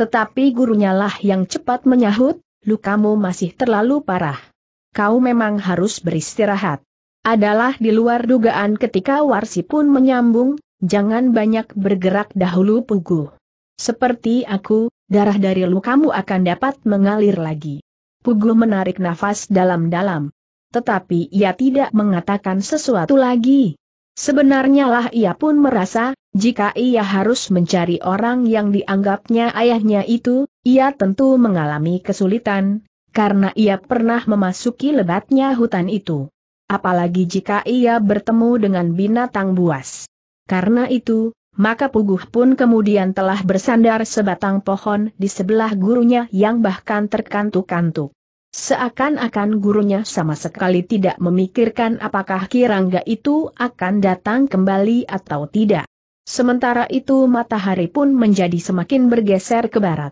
Tetapi gurunya lah yang cepat menyahut, lukamu masih terlalu parah. Kau memang harus beristirahat. Adalah di luar dugaan ketika Warsi pun menyambung, jangan banyak bergerak dahulu pugu. Seperti aku, darah dari lukamu akan dapat mengalir lagi. Pugu menarik nafas dalam-dalam. Tetapi ia tidak mengatakan sesuatu lagi, Sebenarnya lah ia pun merasa, jika ia harus mencari orang yang dianggapnya ayahnya itu, ia tentu mengalami kesulitan, karena ia pernah memasuki lebatnya hutan itu. Apalagi jika ia bertemu dengan binatang buas. Karena itu, maka Puguh pun kemudian telah bersandar sebatang pohon di sebelah gurunya yang bahkan terkantuk-kantuk. Seakan-akan gurunya sama sekali tidak memikirkan apakah Kirangga itu akan datang kembali atau tidak. Sementara itu matahari pun menjadi semakin bergeser ke barat.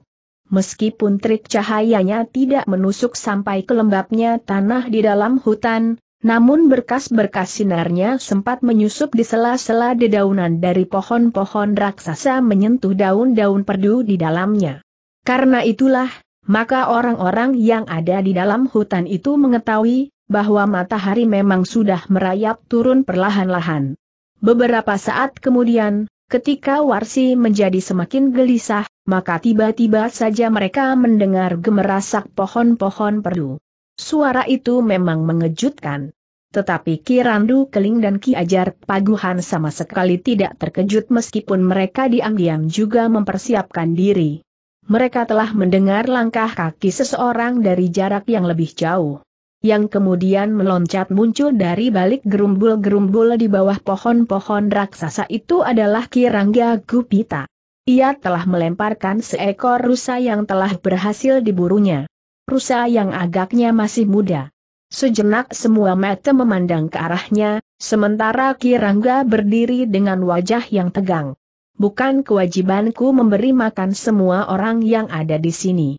Meskipun trik cahayanya tidak menusuk sampai ke lembabnya tanah di dalam hutan, namun berkas-berkas sinarnya sempat menyusup di sela-sela dedaunan dari pohon-pohon raksasa menyentuh daun-daun perdu di dalamnya. Karena itulah, maka orang-orang yang ada di dalam hutan itu mengetahui bahwa matahari memang sudah merayap turun perlahan-lahan. Beberapa saat kemudian, ketika Warsi menjadi semakin gelisah, maka tiba-tiba saja mereka mendengar gemerasak pohon-pohon perdu. Suara itu memang mengejutkan. Tetapi Ki Randu Keling dan Ki Ajar Paguhan sama sekali tidak terkejut meskipun mereka diam-diam juga mempersiapkan diri mereka telah mendengar langkah kaki seseorang dari jarak yang lebih jauh. Yang kemudian meloncat muncul dari balik gerumbul-gerumbul di bawah pohon-pohon raksasa itu adalah Kirangga Gupita. Ia telah melemparkan seekor rusa yang telah berhasil diburunya. Rusa yang agaknya masih muda. Sejenak semua mata memandang ke arahnya, sementara Kirangga berdiri dengan wajah yang tegang bukan kewajibanku memberi makan semua orang yang ada di sini.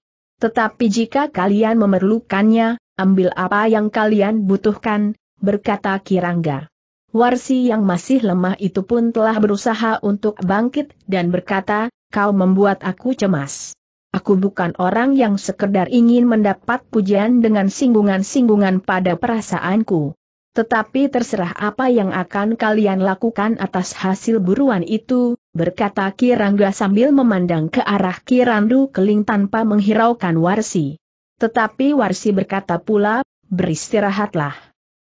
Tetapi jika kalian memerlukannya, ambil apa yang kalian butuhkan, berkata Kirangga. Warsi yang masih lemah itu pun telah berusaha untuk bangkit dan berkata, kau membuat aku cemas. Aku bukan orang yang sekedar ingin mendapat pujian dengan singgungan-singgungan pada perasaanku. Tetapi terserah apa yang akan kalian lakukan atas hasil buruan itu, berkata Kirangga sambil memandang ke arah Kirandu Keling tanpa menghiraukan Warsi. Tetapi Warsi berkata pula, beristirahatlah.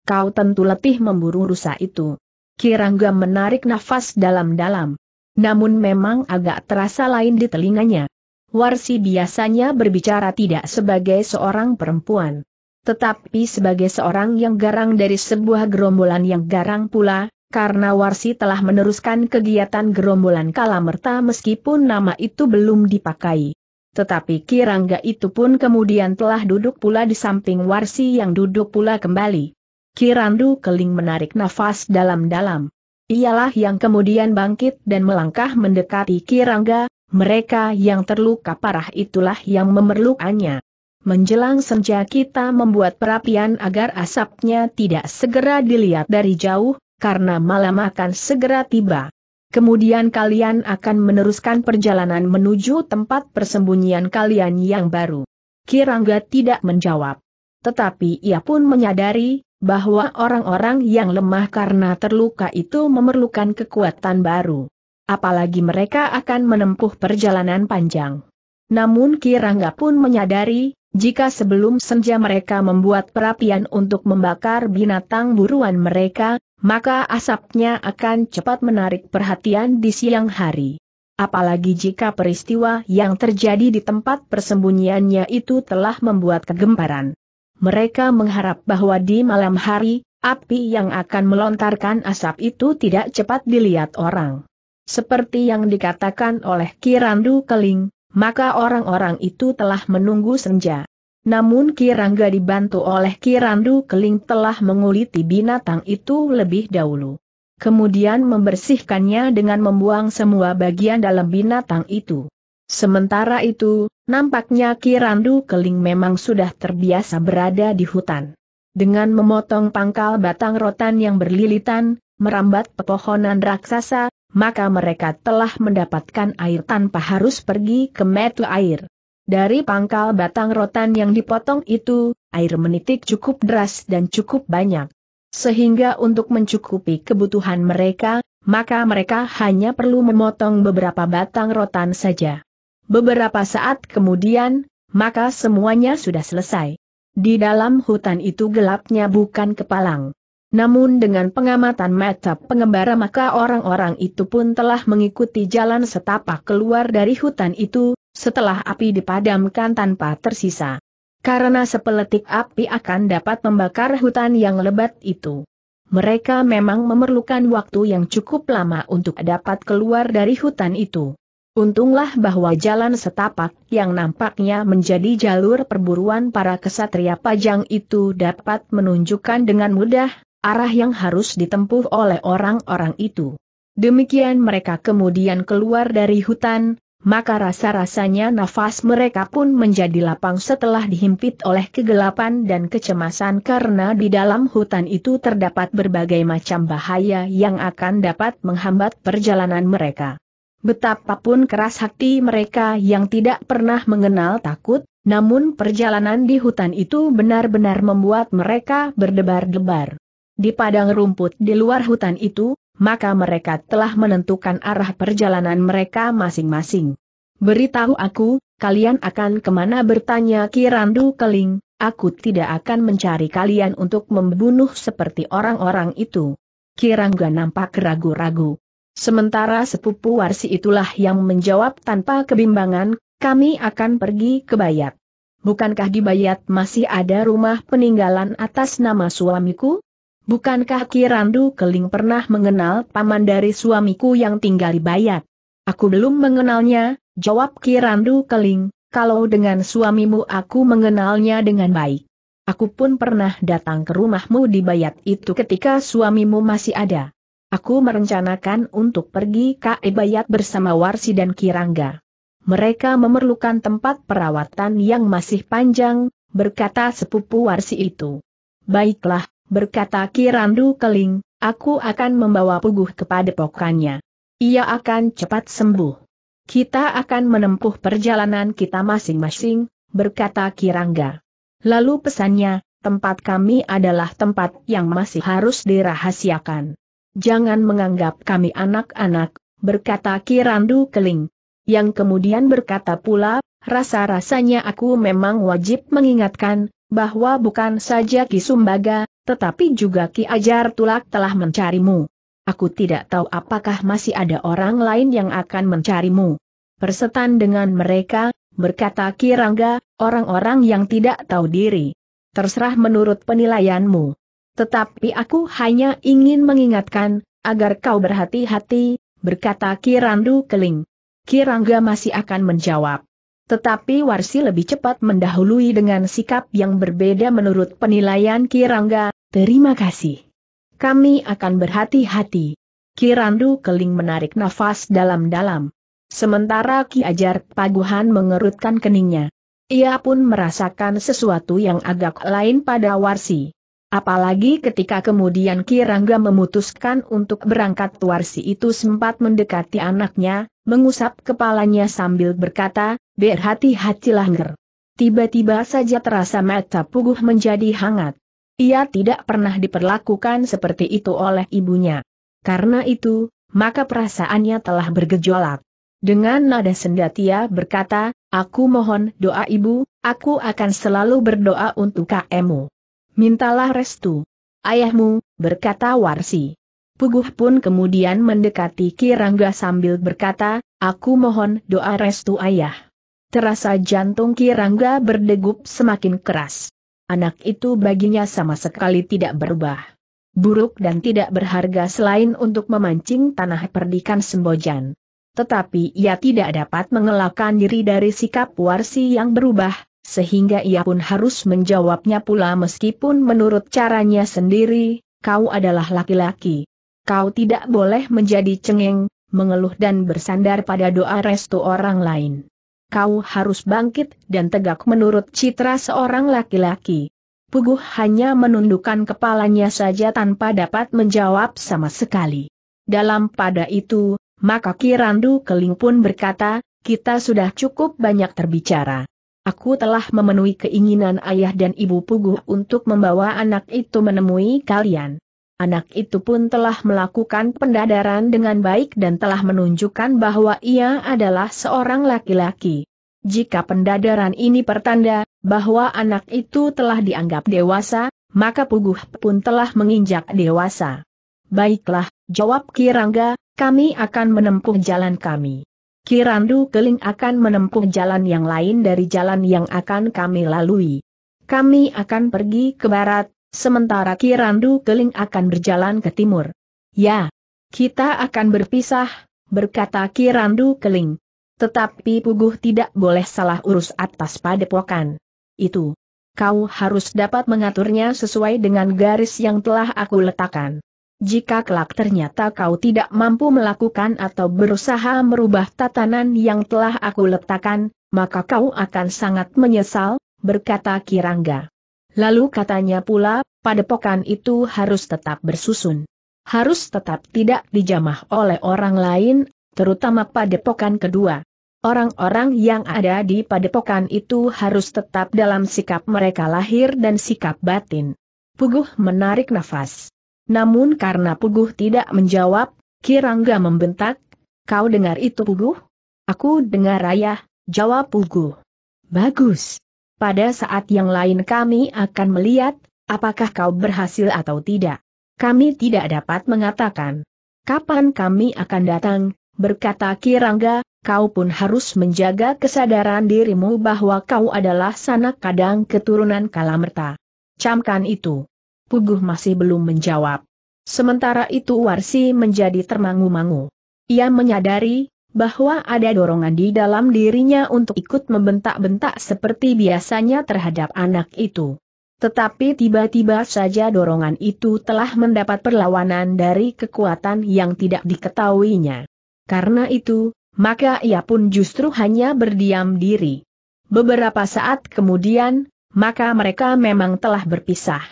Kau tentu letih memburu rusa itu. Kirangga menarik nafas dalam-dalam. Namun memang agak terasa lain di telinganya. Warsi biasanya berbicara tidak sebagai seorang perempuan. Tetapi sebagai seorang yang garang dari sebuah gerombolan yang garang pula, karena Warsi telah meneruskan kegiatan gerombolan Kalamerta meskipun nama itu belum dipakai. Tetapi Kirangga itu pun kemudian telah duduk pula di samping Warsi yang duduk pula kembali. Kirandu Keling menarik nafas dalam-dalam. Ialah yang kemudian bangkit dan melangkah mendekati Kirangga, mereka yang terluka parah itulah yang memerlukannya. Menjelang senja kita membuat perapian agar asapnya tidak segera dilihat dari jauh, karena malam akan segera tiba. Kemudian kalian akan meneruskan perjalanan menuju tempat persembunyian kalian yang baru. Kirangga tidak menjawab. Tetapi ia pun menyadari, bahwa orang-orang yang lemah karena terluka itu memerlukan kekuatan baru. Apalagi mereka akan menempuh perjalanan panjang. Namun Kirangga pun menyadari, jika sebelum senja mereka membuat perapian untuk membakar binatang buruan mereka, maka asapnya akan cepat menarik perhatian di siang hari. Apalagi jika peristiwa yang terjadi di tempat persembunyiannya itu telah membuat kegemparan. Mereka mengharap bahwa di malam hari, api yang akan melontarkan asap itu tidak cepat dilihat orang. Seperti yang dikatakan oleh Kirandu Keling, maka orang-orang itu telah menunggu senja. Namun Kirangga dibantu oleh Kirandu Keling telah menguliti binatang itu lebih dahulu. Kemudian membersihkannya dengan membuang semua bagian dalam binatang itu. Sementara itu, nampaknya Kirandu Keling memang sudah terbiasa berada di hutan. Dengan memotong pangkal batang rotan yang berlilitan, merambat pepohonan raksasa, maka mereka telah mendapatkan air tanpa harus pergi ke metu air. Dari pangkal batang rotan yang dipotong itu, air menitik cukup deras dan cukup banyak. Sehingga untuk mencukupi kebutuhan mereka, maka mereka hanya perlu memotong beberapa batang rotan saja. Beberapa saat kemudian, maka semuanya sudah selesai. Di dalam hutan itu gelapnya bukan kepalang. Namun dengan pengamatan mata pengembara maka orang-orang itu pun telah mengikuti jalan setapak keluar dari hutan itu, setelah api dipadamkan tanpa tersisa. Karena sepeletik api akan dapat membakar hutan yang lebat itu. Mereka memang memerlukan waktu yang cukup lama untuk dapat keluar dari hutan itu. Untunglah bahwa jalan setapak yang nampaknya menjadi jalur perburuan para kesatria pajang itu dapat menunjukkan dengan mudah arah yang harus ditempuh oleh orang-orang itu. Demikian mereka kemudian keluar dari hutan, maka rasa-rasanya nafas mereka pun menjadi lapang setelah dihimpit oleh kegelapan dan kecemasan karena di dalam hutan itu terdapat berbagai macam bahaya yang akan dapat menghambat perjalanan mereka. Betapapun keras hati mereka yang tidak pernah mengenal takut, namun perjalanan di hutan itu benar-benar membuat mereka berdebar-debar di padang rumput di luar hutan itu, maka mereka telah menentukan arah perjalanan mereka masing-masing. Beritahu aku, kalian akan kemana bertanya Kirandu Keling, aku tidak akan mencari kalian untuk membunuh seperti orang-orang itu. Kirangga nampak ragu-ragu. Sementara sepupu Warsi itulah yang menjawab tanpa kebimbangan, kami akan pergi ke Bayat. Bukankah di Bayat masih ada rumah peninggalan atas nama suamiku? Bukankah Kirandu Keling pernah mengenal paman dari suamiku yang tinggal di Bayat? Aku belum mengenalnya, jawab Kirandu Keling, kalau dengan suamimu aku mengenalnya dengan baik. Aku pun pernah datang ke rumahmu di Bayat itu ketika suamimu masih ada. Aku merencanakan untuk pergi ke Bayat bersama Warsi dan Kirangga. Mereka memerlukan tempat perawatan yang masih panjang, berkata sepupu Warsi itu. Baiklah, berkata Kirandu Keling, aku akan membawa Puguh kepada pokannya. Ia akan cepat sembuh. Kita akan menempuh perjalanan kita masing-masing, berkata Kirangga. Lalu pesannya, tempat kami adalah tempat yang masih harus dirahasiakan. Jangan menganggap kami anak-anak, berkata Kirandu Keling. Yang kemudian berkata pula, rasa-rasanya aku memang wajib mengingatkan, bahwa bukan saja Kisumbaga, tetapi juga Ki Ajar Tulak telah mencarimu. Aku tidak tahu apakah masih ada orang lain yang akan mencarimu. Persetan dengan mereka, berkata Ki Rangga, orang-orang yang tidak tahu diri. Terserah menurut penilaianmu. Tetapi aku hanya ingin mengingatkan, agar kau berhati-hati, berkata Ki Randu Keling. Ki Rangga masih akan menjawab. Tetapi Warsi lebih cepat mendahului dengan sikap yang berbeda menurut penilaian Kirangga, terima kasih. Kami akan berhati-hati. Kirandu Keling menarik nafas dalam-dalam. Sementara Ki Ajar Paguhan mengerutkan keningnya. Ia pun merasakan sesuatu yang agak lain pada Warsi. Apalagi ketika kemudian Kirangga memutuskan untuk berangkat Warsi itu sempat mendekati anaknya, mengusap kepalanya sambil berkata, Berhati-hatilah Nger. Tiba-tiba saja terasa mata Puguh menjadi hangat. Ia tidak pernah diperlakukan seperti itu oleh ibunya. Karena itu, maka perasaannya telah bergejolak. Dengan nada sendat berkata, Aku mohon doa ibu, aku akan selalu berdoa untuk kamu. Mintalah restu. Ayahmu, berkata Warsi. Puguh pun kemudian mendekati Kirangga sambil berkata, Aku mohon doa restu ayah. Terasa jantung Kirangga berdegup semakin keras. Anak itu baginya sama sekali tidak berubah. Buruk dan tidak berharga selain untuk memancing tanah perdikan Sembojan. Tetapi ia tidak dapat mengelakkan diri dari sikap Warsi yang berubah, sehingga ia pun harus menjawabnya pula meskipun menurut caranya sendiri, kau adalah laki-laki. Kau tidak boleh menjadi cengeng, mengeluh dan bersandar pada doa restu orang lain kau harus bangkit dan tegak menurut citra seorang laki-laki. Puguh hanya menundukkan kepalanya saja tanpa dapat menjawab sama sekali. Dalam pada itu, maka Kirandu Keling pun berkata, kita sudah cukup banyak terbicara. Aku telah memenuhi keinginan ayah dan ibu Puguh untuk membawa anak itu menemui kalian anak itu pun telah melakukan pendadaran dengan baik dan telah menunjukkan bahwa ia adalah seorang laki-laki. Jika pendadaran ini pertanda bahwa anak itu telah dianggap dewasa, maka Puguh pun telah menginjak dewasa. Baiklah, jawab Kirangga, kami akan menempuh jalan kami. Kirandu Keling akan menempuh jalan yang lain dari jalan yang akan kami lalui. Kami akan pergi ke barat, sementara Kirandu Keling akan berjalan ke timur. Ya, kita akan berpisah, berkata Kirandu Keling. Tetapi Puguh tidak boleh salah urus atas padepokan. Itu. Kau harus dapat mengaturnya sesuai dengan garis yang telah aku letakkan. Jika kelak ternyata kau tidak mampu melakukan atau berusaha merubah tatanan yang telah aku letakkan, maka kau akan sangat menyesal, berkata Kirangga. Lalu katanya pula, padepokan itu harus tetap bersusun. Harus tetap tidak dijamah oleh orang lain, terutama padepokan kedua. Orang-orang yang ada di padepokan itu harus tetap dalam sikap mereka lahir dan sikap batin. Puguh menarik nafas. Namun karena Puguh tidak menjawab, Kirangga membentak, kau dengar itu Puguh? Aku dengar ayah, jawab Puguh. Bagus. Pada saat yang lain kami akan melihat, apakah kau berhasil atau tidak. Kami tidak dapat mengatakan. Kapan kami akan datang, berkata Kirangga, kau pun harus menjaga kesadaran dirimu bahwa kau adalah sanak kadang keturunan Kalamerta. Camkan itu. Puguh masih belum menjawab. Sementara itu Warsi menjadi termangu-mangu. Ia menyadari, bahwa ada dorongan di dalam dirinya untuk ikut membentak-bentak seperti biasanya terhadap anak itu. Tetapi tiba-tiba saja dorongan itu telah mendapat perlawanan dari kekuatan yang tidak diketahuinya. Karena itu, maka ia pun justru hanya berdiam diri. Beberapa saat kemudian, maka mereka memang telah berpisah.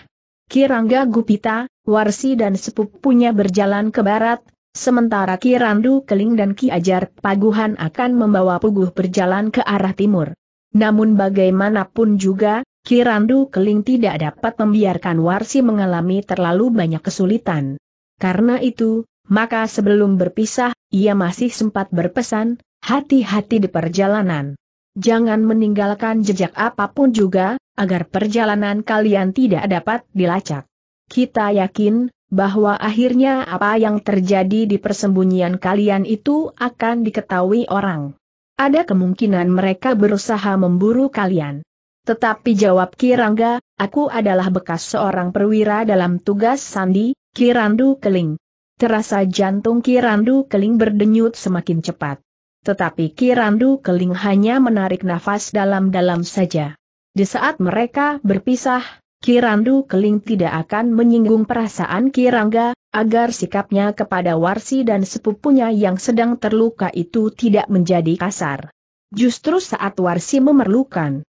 Kirangga Gupita, Warsi dan sepupunya berjalan ke barat, sementara Ki Randu Keling dan Ki Ajar Paguhan akan membawa Puguh berjalan ke arah timur. Namun bagaimanapun juga, Ki Randu Keling tidak dapat membiarkan Warsi mengalami terlalu banyak kesulitan. Karena itu, maka sebelum berpisah, ia masih sempat berpesan, hati-hati di perjalanan. Jangan meninggalkan jejak apapun juga, agar perjalanan kalian tidak dapat dilacak. Kita yakin, bahwa akhirnya apa yang terjadi di persembunyian kalian itu akan diketahui orang. Ada kemungkinan mereka berusaha memburu kalian. Tetapi jawab Kirangga, aku adalah bekas seorang perwira dalam tugas Sandi, Kirandu Keling. Terasa jantung Kirandu Keling berdenyut semakin cepat. Tetapi Kirandu Keling hanya menarik nafas dalam-dalam saja. Di saat mereka berpisah, Kirandu Keling tidak akan menyinggung perasaan Kirangga, agar sikapnya kepada Warsi dan sepupunya yang sedang terluka itu tidak menjadi kasar. Justru saat Warsi memerlukan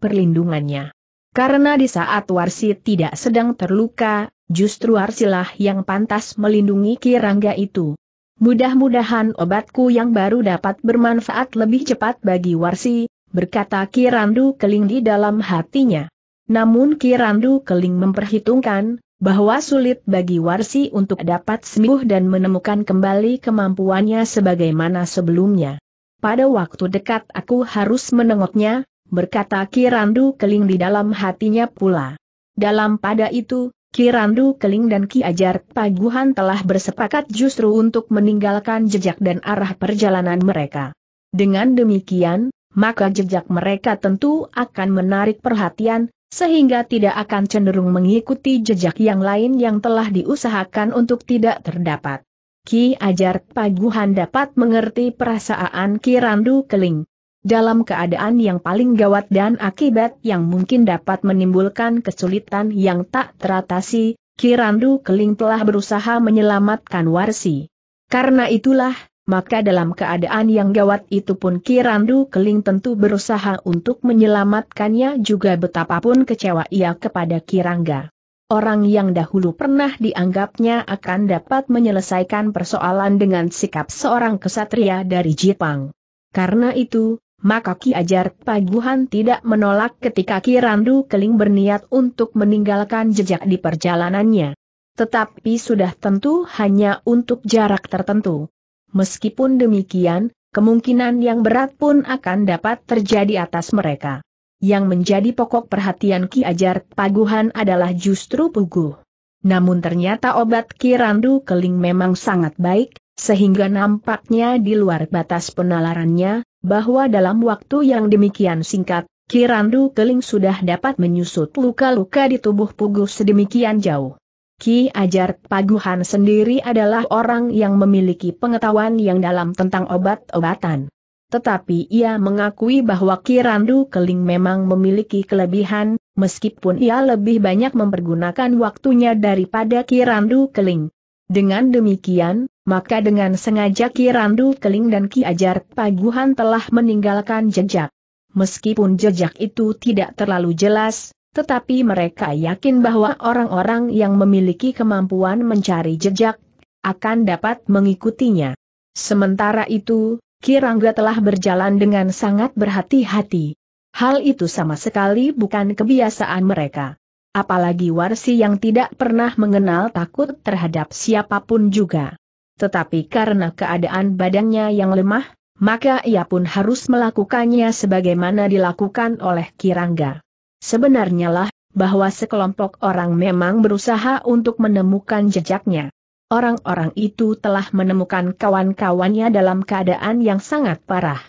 perlindungannya. Karena di saat Warsi tidak sedang terluka, justru Warsilah yang pantas melindungi Kirangga itu. Mudah-mudahan obatku yang baru dapat bermanfaat lebih cepat bagi Warsi, berkata Kirandu Keling di dalam hatinya. Namun Kirandu Keling memperhitungkan, bahwa sulit bagi Warsi untuk dapat sembuh dan menemukan kembali kemampuannya sebagaimana sebelumnya. Pada waktu dekat aku harus menengoknya, berkata Kirandu Keling di dalam hatinya pula. Dalam pada itu, Kirandu Keling dan Ki Ajar Paguhan telah bersepakat justru untuk meninggalkan jejak dan arah perjalanan mereka. Dengan demikian, maka jejak mereka tentu akan menarik perhatian, sehingga tidak akan cenderung mengikuti jejak yang lain yang telah diusahakan untuk tidak terdapat. Ki Ajar Paguhan dapat mengerti perasaan Ki Randu Keling. Dalam keadaan yang paling gawat dan akibat yang mungkin dapat menimbulkan kesulitan yang tak teratasi, Kirandu Keling telah berusaha menyelamatkan Warsi. Karena itulah, maka dalam keadaan yang gawat itu pun Kirandu Keling tentu berusaha untuk menyelamatkannya juga betapapun kecewa ia kepada Kirangga. Orang yang dahulu pernah dianggapnya akan dapat menyelesaikan persoalan dengan sikap seorang kesatria dari Jepang. Karena itu, maka Ki Ajar Paguhan tidak menolak ketika Kirandu Keling berniat untuk meninggalkan jejak di perjalanannya. Tetapi sudah tentu hanya untuk jarak tertentu meskipun demikian, kemungkinan yang berat pun akan dapat terjadi atas mereka. Yang menjadi pokok perhatian Ki Ajar Paguhan adalah justru Puguh. Namun ternyata obat Ki Randu Keling memang sangat baik, sehingga nampaknya di luar batas penalarannya, bahwa dalam waktu yang demikian singkat, Ki Randu Keling sudah dapat menyusut luka-luka di tubuh Puguh sedemikian jauh. Ki Ajar Paguhan sendiri adalah orang yang memiliki pengetahuan yang dalam tentang obat-obatan. Tetapi ia mengakui bahwa Kirandu Keling memang memiliki kelebihan, meskipun ia lebih banyak mempergunakan waktunya daripada Kirandu Keling. Dengan demikian, maka dengan sengaja Kirandu Keling dan Ki Ajar Paguhan telah meninggalkan jejak. Meskipun jejak itu tidak terlalu jelas, tetapi mereka yakin bahwa orang-orang yang memiliki kemampuan mencari jejak akan dapat mengikutinya. Sementara itu, Kirangga telah berjalan dengan sangat berhati-hati. Hal itu sama sekali bukan kebiasaan mereka. Apalagi Warsi yang tidak pernah mengenal takut terhadap siapapun juga. Tetapi karena keadaan badannya yang lemah, maka ia pun harus melakukannya sebagaimana dilakukan oleh Kirangga. Sebenarnya lah, bahwa sekelompok orang memang berusaha untuk menemukan jejaknya. Orang-orang itu telah menemukan kawan-kawannya dalam keadaan yang sangat parah.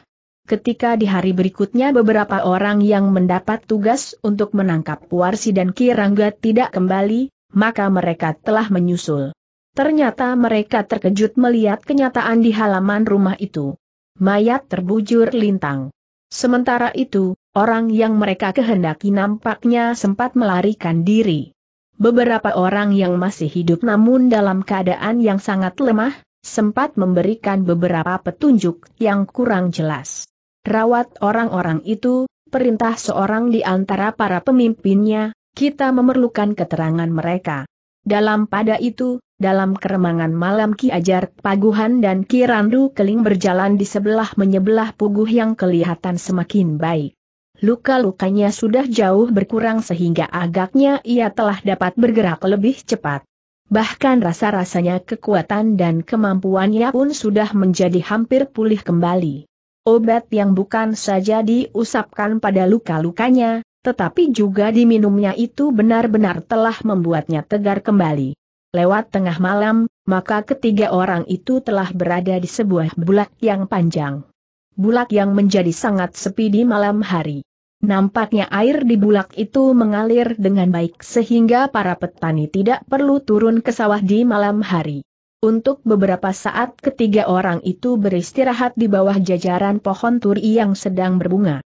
Ketika di hari berikutnya beberapa orang yang mendapat tugas untuk menangkap Warsi dan Kirangga tidak kembali, maka mereka telah menyusul. Ternyata mereka terkejut melihat kenyataan di halaman rumah itu. Mayat terbujur lintang. Sementara itu, Orang yang mereka kehendaki nampaknya sempat melarikan diri. Beberapa orang yang masih hidup namun dalam keadaan yang sangat lemah, sempat memberikan beberapa petunjuk yang kurang jelas. Rawat orang-orang itu, perintah seorang di antara para pemimpinnya, kita memerlukan keterangan mereka. Dalam pada itu, dalam keremangan malam Ki Ajar Paguhan dan Ki Randu Keling berjalan di sebelah menyebelah puguh yang kelihatan semakin baik. Luka-lukanya sudah jauh berkurang sehingga agaknya ia telah dapat bergerak lebih cepat. Bahkan rasa-rasanya kekuatan dan kemampuannya pun sudah menjadi hampir pulih kembali. Obat yang bukan saja diusapkan pada luka-lukanya, tetapi juga diminumnya itu benar-benar telah membuatnya tegar kembali. Lewat tengah malam, maka ketiga orang itu telah berada di sebuah bulat yang panjang bulak yang menjadi sangat sepi di malam hari. Nampaknya air di bulak itu mengalir dengan baik sehingga para petani tidak perlu turun ke sawah di malam hari. Untuk beberapa saat ketiga orang itu beristirahat di bawah jajaran pohon turi yang sedang berbunga.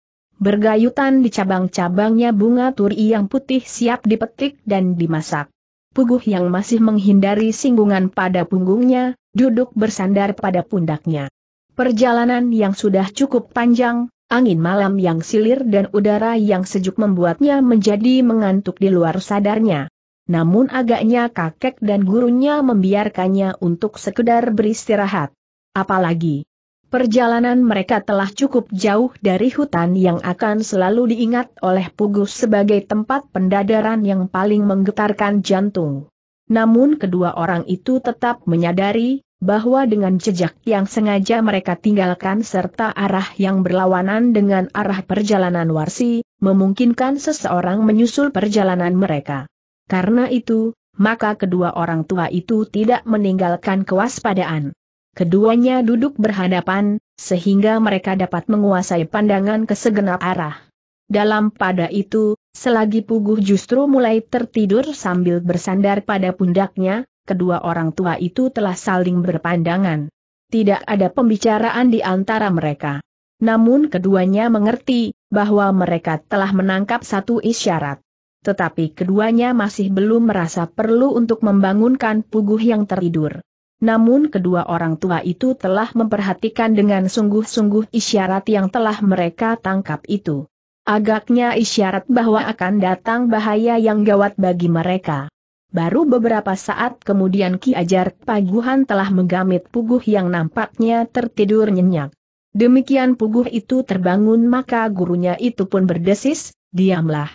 Bergayutan di cabang-cabangnya bunga turi yang putih siap dipetik dan dimasak. Puguh yang masih menghindari singgungan pada punggungnya, duduk bersandar pada pundaknya. Perjalanan yang sudah cukup panjang, angin malam yang silir dan udara yang sejuk membuatnya menjadi mengantuk di luar sadarnya. Namun agaknya kakek dan gurunya membiarkannya untuk sekedar beristirahat. Apalagi, perjalanan mereka telah cukup jauh dari hutan yang akan selalu diingat oleh Pugus sebagai tempat pendadaran yang paling menggetarkan jantung. Namun kedua orang itu tetap menyadari, bahwa dengan jejak yang sengaja mereka tinggalkan serta arah yang berlawanan dengan arah perjalanan Warsi, memungkinkan seseorang menyusul perjalanan mereka. Karena itu, maka kedua orang tua itu tidak meninggalkan kewaspadaan. Keduanya duduk berhadapan, sehingga mereka dapat menguasai pandangan ke segenap arah. Dalam pada itu, selagi Puguh justru mulai tertidur sambil bersandar pada pundaknya, kedua orang tua itu telah saling berpandangan. Tidak ada pembicaraan di antara mereka. Namun keduanya mengerti bahwa mereka telah menangkap satu isyarat. Tetapi keduanya masih belum merasa perlu untuk membangunkan puguh yang tertidur. Namun kedua orang tua itu telah memperhatikan dengan sungguh-sungguh isyarat yang telah mereka tangkap itu. Agaknya isyarat bahwa akan datang bahaya yang gawat bagi mereka. Baru beberapa saat kemudian Ki Ajar Paguhan telah menggamit puguh yang nampaknya tertidur nyenyak. Demikian puguh itu terbangun maka gurunya itu pun berdesis, diamlah.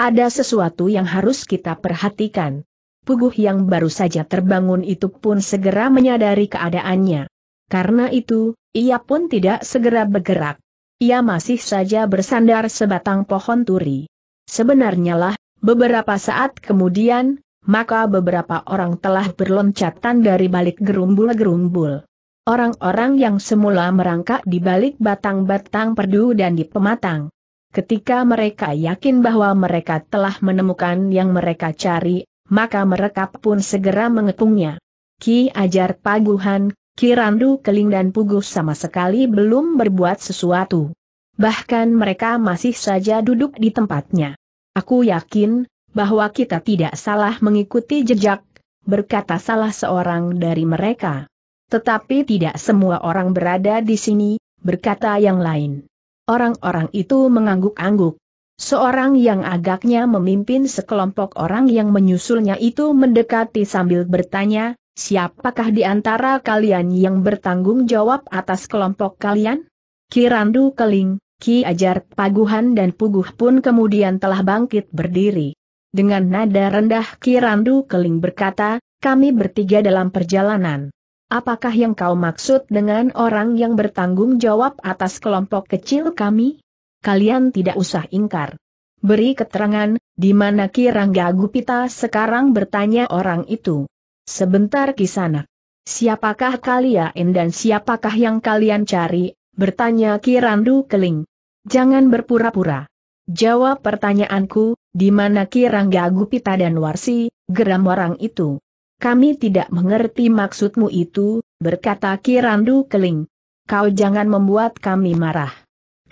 Ada sesuatu yang harus kita perhatikan. Puguh yang baru saja terbangun itu pun segera menyadari keadaannya. Karena itu, ia pun tidak segera bergerak. Ia masih saja bersandar sebatang pohon turi. Sebenarnya lah, beberapa saat kemudian, maka beberapa orang telah berloncatan dari balik gerumbul-gerumbul. Orang-orang yang semula merangkak di balik batang-batang perdu dan di pematang. Ketika mereka yakin bahwa mereka telah menemukan yang mereka cari, maka mereka pun segera mengepungnya. Ki Ajar Paguhan, Ki Randu Keling dan Puguh sama sekali belum berbuat sesuatu. Bahkan mereka masih saja duduk di tempatnya. Aku yakin, bahwa kita tidak salah mengikuti jejak, berkata salah seorang dari mereka. Tetapi tidak semua orang berada di sini, berkata yang lain. Orang-orang itu mengangguk-angguk. Seorang yang agaknya memimpin sekelompok orang yang menyusulnya itu mendekati sambil bertanya, siapakah di antara kalian yang bertanggung jawab atas kelompok kalian? Kirandu Keling, Ki Ajar Paguhan dan Puguh pun kemudian telah bangkit berdiri. Dengan nada rendah Kirandu Keling berkata, kami bertiga dalam perjalanan. Apakah yang kau maksud dengan orang yang bertanggung jawab atas kelompok kecil kami? Kalian tidak usah ingkar. Beri keterangan, di mana Kirangga Gupita sekarang bertanya orang itu. Sebentar kisana. Siapakah kalian dan siapakah yang kalian cari? Bertanya Kirandu Keling. Jangan berpura-pura. Jawab pertanyaanku, di mana Kirangga Gupita dan Warsi, geram orang itu. Kami tidak mengerti maksudmu itu, berkata Kirandu Keling. Kau jangan membuat kami marah.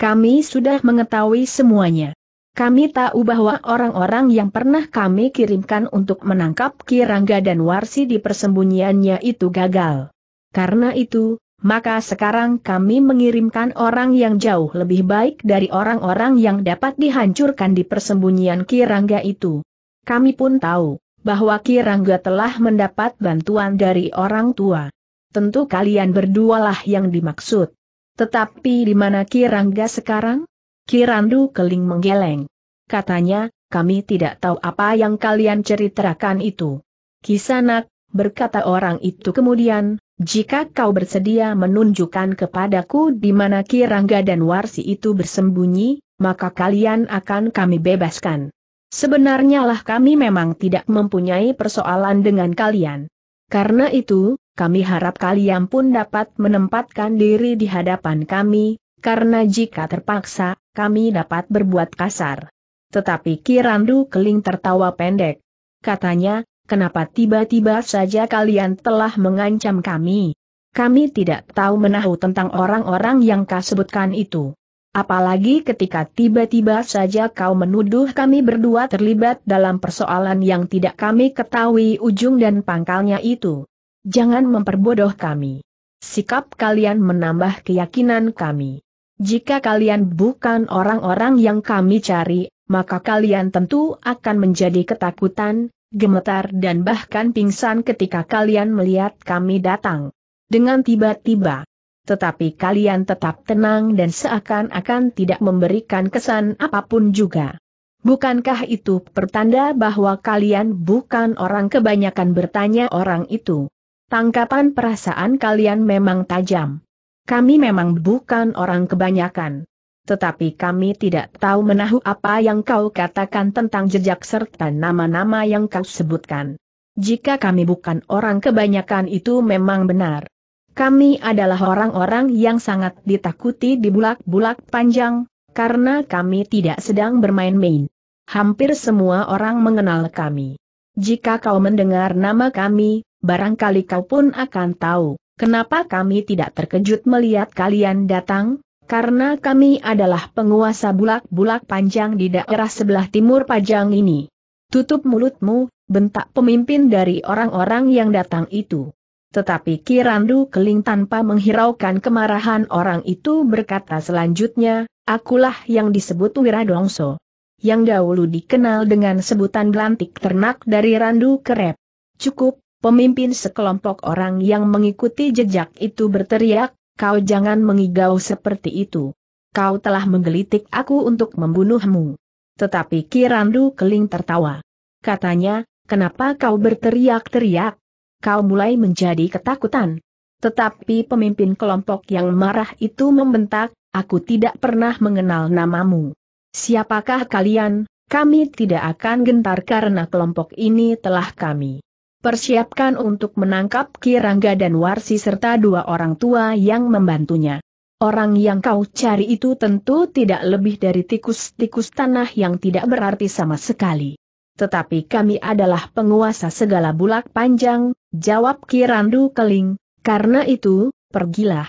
Kami sudah mengetahui semuanya. Kami tahu bahwa orang-orang yang pernah kami kirimkan untuk menangkap Kirangga dan Warsi di persembunyiannya itu gagal. Karena itu, maka sekarang kami mengirimkan orang yang jauh lebih baik dari orang-orang yang dapat dihancurkan di persembunyian Kirangga itu. Kami pun tahu bahwa Kirangga telah mendapat bantuan dari orang tua. Tentu kalian berdualah yang dimaksud. Tetapi di mana Kirangga sekarang? Kirandu Keling menggeleng. Katanya, kami tidak tahu apa yang kalian ceritakan itu. Kisanak, berkata orang itu kemudian, jika kau bersedia menunjukkan kepadaku di mana Kirangga dan Warsi itu bersembunyi, maka kalian akan kami bebaskan. Sebenarnya lah kami memang tidak mempunyai persoalan dengan kalian. Karena itu, kami harap kalian pun dapat menempatkan diri di hadapan kami, karena jika terpaksa, kami dapat berbuat kasar. Tetapi Kirandu Keling tertawa pendek. Katanya, kenapa tiba-tiba saja kalian telah mengancam kami? Kami tidak tahu menahu tentang orang-orang yang kau sebutkan itu. Apalagi ketika tiba-tiba saja kau menuduh kami berdua terlibat dalam persoalan yang tidak kami ketahui ujung dan pangkalnya itu. Jangan memperbodoh kami. Sikap kalian menambah keyakinan kami. Jika kalian bukan orang-orang yang kami cari, maka kalian tentu akan menjadi ketakutan, gemetar dan bahkan pingsan ketika kalian melihat kami datang. Dengan tiba-tiba. Tetapi kalian tetap tenang dan seakan-akan tidak memberikan kesan apapun juga. Bukankah itu pertanda bahwa kalian bukan orang kebanyakan bertanya orang itu? Tangkapan perasaan kalian memang tajam. Kami memang bukan orang kebanyakan tetapi kami tidak tahu menahu apa yang kau katakan tentang jejak serta nama-nama yang kau sebutkan. Jika kami bukan orang kebanyakan itu memang benar. Kami adalah orang-orang yang sangat ditakuti di bulak-bulak panjang, karena kami tidak sedang bermain-main. Hampir semua orang mengenal kami. Jika kau mendengar nama kami, barangkali kau pun akan tahu, kenapa kami tidak terkejut melihat kalian datang, karena kami adalah penguasa bulak-bulak panjang di daerah sebelah timur Pajang ini. Tutup mulutmu, bentak pemimpin dari orang-orang yang datang itu. Tetapi Kirandu Keling tanpa menghiraukan kemarahan orang itu berkata selanjutnya, akulah yang disebut Wiradongso. Yang dahulu dikenal dengan sebutan gelantik ternak dari Randu Kerep. Cukup, pemimpin sekelompok orang yang mengikuti jejak itu berteriak, Kau jangan mengigau seperti itu. Kau telah menggelitik aku untuk membunuhmu. Tetapi Kirandu Keling tertawa. Katanya, kenapa kau berteriak-teriak? Kau mulai menjadi ketakutan. Tetapi pemimpin kelompok yang marah itu membentak, aku tidak pernah mengenal namamu. Siapakah kalian? Kami tidak akan gentar karena kelompok ini telah kami persiapkan untuk menangkap Kirangga dan Warsi serta dua orang tua yang membantunya. Orang yang kau cari itu tentu tidak lebih dari tikus-tikus tanah yang tidak berarti sama sekali. Tetapi kami adalah penguasa segala bulak panjang, jawab Kirandu Keling, karena itu, pergilah.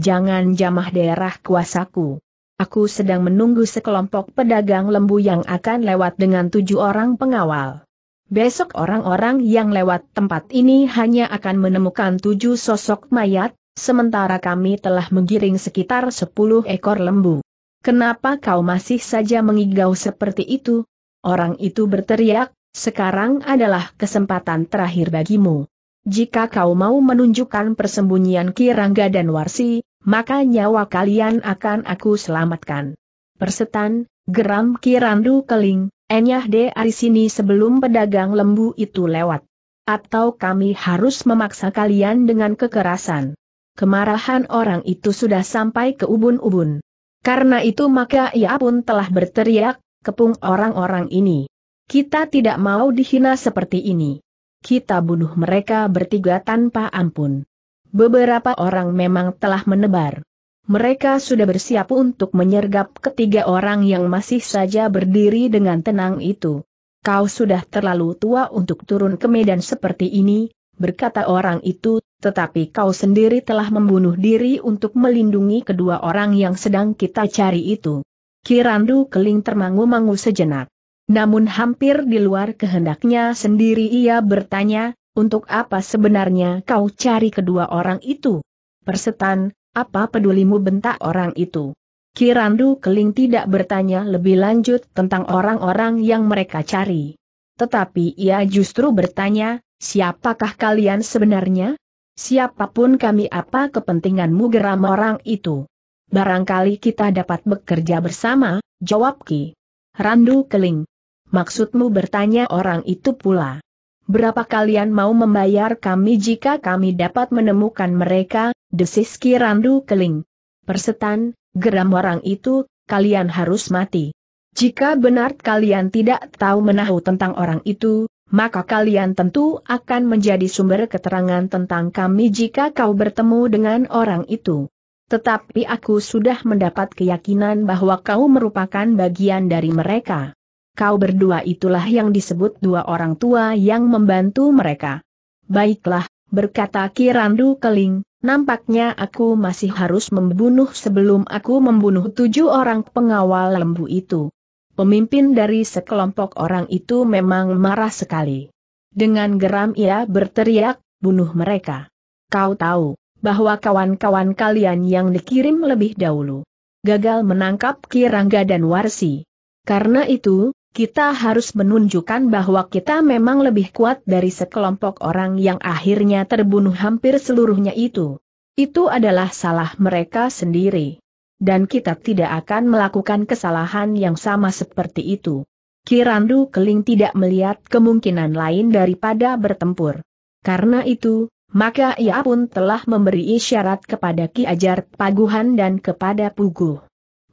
Jangan jamah daerah kuasaku. Aku sedang menunggu sekelompok pedagang lembu yang akan lewat dengan tujuh orang pengawal. Besok orang-orang yang lewat tempat ini hanya akan menemukan tujuh sosok mayat, sementara kami telah menggiring sekitar sepuluh ekor lembu. Kenapa kau masih saja mengigau seperti itu? Orang itu berteriak, sekarang adalah kesempatan terakhir bagimu. Jika kau mau menunjukkan persembunyian Kirangga dan Warsi, maka nyawa kalian akan aku selamatkan. Persetan, geram Kirandu Keling, Enyah de Arisini sebelum pedagang lembu itu lewat. Atau kami harus memaksa kalian dengan kekerasan. Kemarahan orang itu sudah sampai ke ubun-ubun. Karena itu maka ia pun telah berteriak, kepung orang-orang ini. Kita tidak mau dihina seperti ini. Kita bunuh mereka bertiga tanpa ampun. Beberapa orang memang telah menebar. Mereka sudah bersiap untuk menyergap ketiga orang yang masih saja berdiri dengan tenang itu. Kau sudah terlalu tua untuk turun ke medan seperti ini, berkata orang itu, tetapi kau sendiri telah membunuh diri untuk melindungi kedua orang yang sedang kita cari itu. Kirandu Keling termangu-mangu sejenak. Namun hampir di luar kehendaknya sendiri ia bertanya, untuk apa sebenarnya kau cari kedua orang itu? Persetan, apa pedulimu bentak orang itu? Kirandu Keling tidak bertanya lebih lanjut tentang orang-orang yang mereka cari. Tetapi ia justru bertanya, siapakah kalian sebenarnya? Siapapun kami apa kepentinganmu geram orang itu? Barangkali kita dapat bekerja bersama, jawab Ki. Randu Keling. Maksudmu bertanya orang itu pula berapa kalian mau membayar kami jika kami dapat menemukan mereka, desis Kirandu Keling. Persetan, geram orang itu, kalian harus mati. Jika benar kalian tidak tahu menahu tentang orang itu, maka kalian tentu akan menjadi sumber keterangan tentang kami jika kau bertemu dengan orang itu. Tetapi aku sudah mendapat keyakinan bahwa kau merupakan bagian dari mereka kau berdua itulah yang disebut dua orang tua yang membantu mereka. Baiklah, berkata Kirandu Keling, nampaknya aku masih harus membunuh sebelum aku membunuh tujuh orang pengawal lembu itu. Pemimpin dari sekelompok orang itu memang marah sekali. Dengan geram ia berteriak, bunuh mereka. Kau tahu, bahwa kawan-kawan kalian yang dikirim lebih dahulu. Gagal menangkap Kirangga dan Warsi. Karena itu, kita harus menunjukkan bahwa kita memang lebih kuat dari sekelompok orang yang akhirnya terbunuh hampir seluruhnya itu. Itu adalah salah mereka sendiri. Dan kita tidak akan melakukan kesalahan yang sama seperti itu. Kirandu Keling tidak melihat kemungkinan lain daripada bertempur. Karena itu, maka ia pun telah memberi isyarat kepada Ki Ajar Paguhan dan kepada Puguh.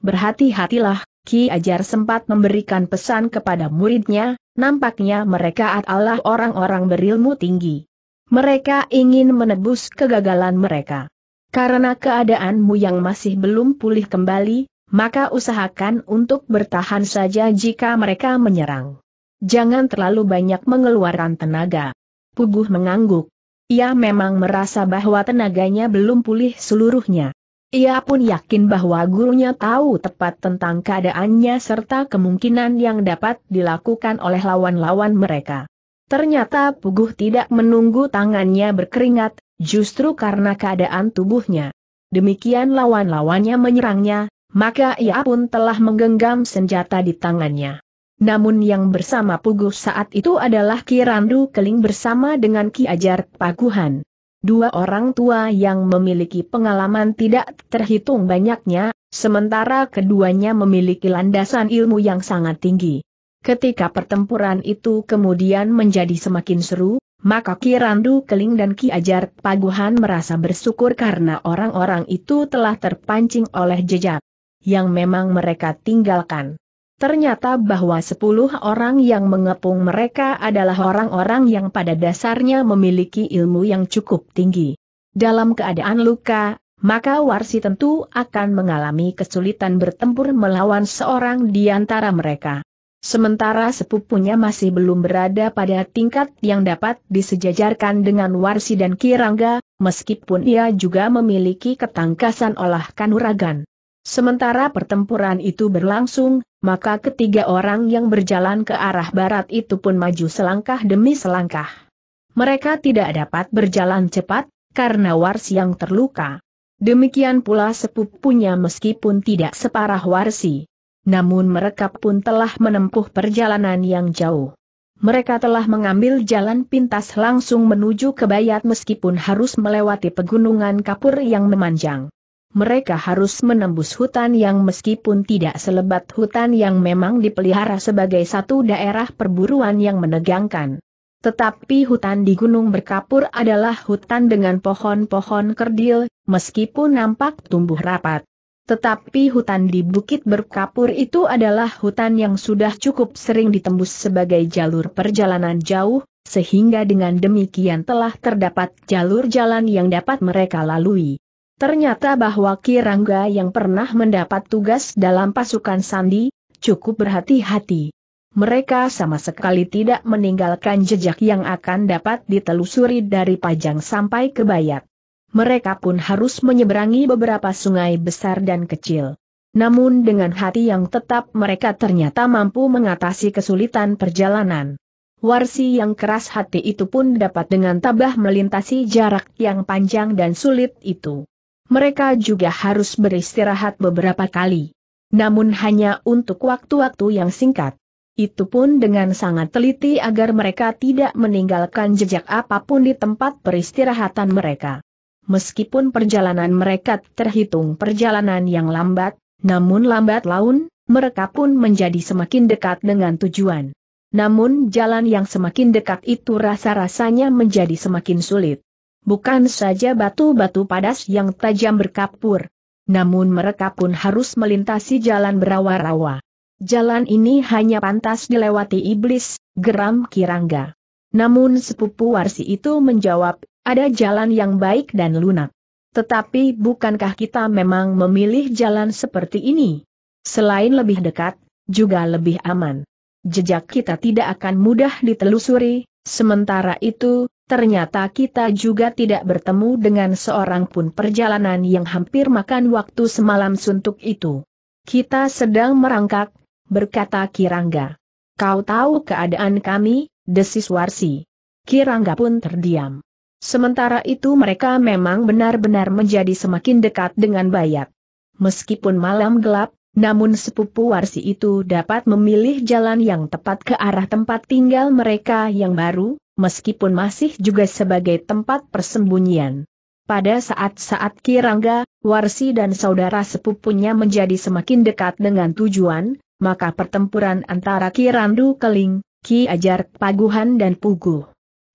Berhati-hatilah Ki Ajar sempat memberikan pesan kepada muridnya, nampaknya mereka adalah orang-orang berilmu tinggi. Mereka ingin menebus kegagalan mereka. Karena keadaanmu yang masih belum pulih kembali, maka usahakan untuk bertahan saja jika mereka menyerang. Jangan terlalu banyak mengeluarkan tenaga. Puguh mengangguk. Ia memang merasa bahwa tenaganya belum pulih seluruhnya. Ia pun yakin bahwa gurunya tahu tepat tentang keadaannya serta kemungkinan yang dapat dilakukan oleh lawan-lawan mereka. Ternyata Puguh tidak menunggu tangannya berkeringat, justru karena keadaan tubuhnya. Demikian lawan-lawannya menyerangnya, maka ia pun telah menggenggam senjata di tangannya. Namun yang bersama Puguh saat itu adalah Kirandu Keling bersama dengan Ki Ajar Paguhan dua orang tua yang memiliki pengalaman tidak terhitung banyaknya, sementara keduanya memiliki landasan ilmu yang sangat tinggi. Ketika pertempuran itu kemudian menjadi semakin seru, maka Ki Randu Keling dan Ki Ajar Paguhan merasa bersyukur karena orang-orang itu telah terpancing oleh jejak yang memang mereka tinggalkan. Ternyata bahwa sepuluh orang yang mengepung mereka adalah orang-orang yang pada dasarnya memiliki ilmu yang cukup tinggi. Dalam keadaan luka, maka Warsi tentu akan mengalami kesulitan bertempur melawan seorang di antara mereka. Sementara sepupunya masih belum berada pada tingkat yang dapat disejajarkan dengan Warsi dan Kirangga, meskipun ia juga memiliki ketangkasan olah kanuragan. Sementara pertempuran itu berlangsung, maka ketiga orang yang berjalan ke arah barat itu pun maju selangkah demi selangkah. Mereka tidak dapat berjalan cepat, karena Warsi yang terluka. Demikian pula sepupunya meskipun tidak separah Warsi. Namun mereka pun telah menempuh perjalanan yang jauh. Mereka telah mengambil jalan pintas langsung menuju ke Bayat meskipun harus melewati pegunungan kapur yang memanjang mereka harus menembus hutan yang meskipun tidak selebat hutan yang memang dipelihara sebagai satu daerah perburuan yang menegangkan. Tetapi hutan di Gunung Berkapur adalah hutan dengan pohon-pohon kerdil, meskipun nampak tumbuh rapat. Tetapi hutan di Bukit Berkapur itu adalah hutan yang sudah cukup sering ditembus sebagai jalur perjalanan jauh, sehingga dengan demikian telah terdapat jalur jalan yang dapat mereka lalui. Ternyata bahwa Kirangga yang pernah mendapat tugas dalam pasukan Sandi, cukup berhati-hati. Mereka sama sekali tidak meninggalkan jejak yang akan dapat ditelusuri dari Pajang sampai ke Bayat. Mereka pun harus menyeberangi beberapa sungai besar dan kecil. Namun dengan hati yang tetap mereka ternyata mampu mengatasi kesulitan perjalanan. Warsi yang keras hati itu pun dapat dengan tabah melintasi jarak yang panjang dan sulit itu mereka juga harus beristirahat beberapa kali. Namun hanya untuk waktu-waktu yang singkat. Itu pun dengan sangat teliti agar mereka tidak meninggalkan jejak apapun di tempat peristirahatan mereka. Meskipun perjalanan mereka terhitung perjalanan yang lambat, namun lambat laun, mereka pun menjadi semakin dekat dengan tujuan. Namun jalan yang semakin dekat itu rasa-rasanya menjadi semakin sulit bukan saja batu-batu padas yang tajam berkapur. Namun mereka pun harus melintasi jalan berawa-rawa. Jalan ini hanya pantas dilewati iblis, geram Kirangga. Namun sepupu Warsi itu menjawab, ada jalan yang baik dan lunak. Tetapi bukankah kita memang memilih jalan seperti ini? Selain lebih dekat, juga lebih aman. Jejak kita tidak akan mudah ditelusuri, sementara itu, ternyata kita juga tidak bertemu dengan seorang pun perjalanan yang hampir makan waktu semalam suntuk itu. Kita sedang merangkak, berkata Kirangga. Kau tahu keadaan kami, desis Warsi. Kirangga pun terdiam. Sementara itu mereka memang benar-benar menjadi semakin dekat dengan Bayat. Meskipun malam gelap, namun sepupu Warsi itu dapat memilih jalan yang tepat ke arah tempat tinggal mereka yang baru, meskipun masih juga sebagai tempat persembunyian. Pada saat-saat Kirangga, Warsi dan saudara sepupunya menjadi semakin dekat dengan tujuan, maka pertempuran antara Kirandu Keling, Ki Ajar Paguhan dan Pugu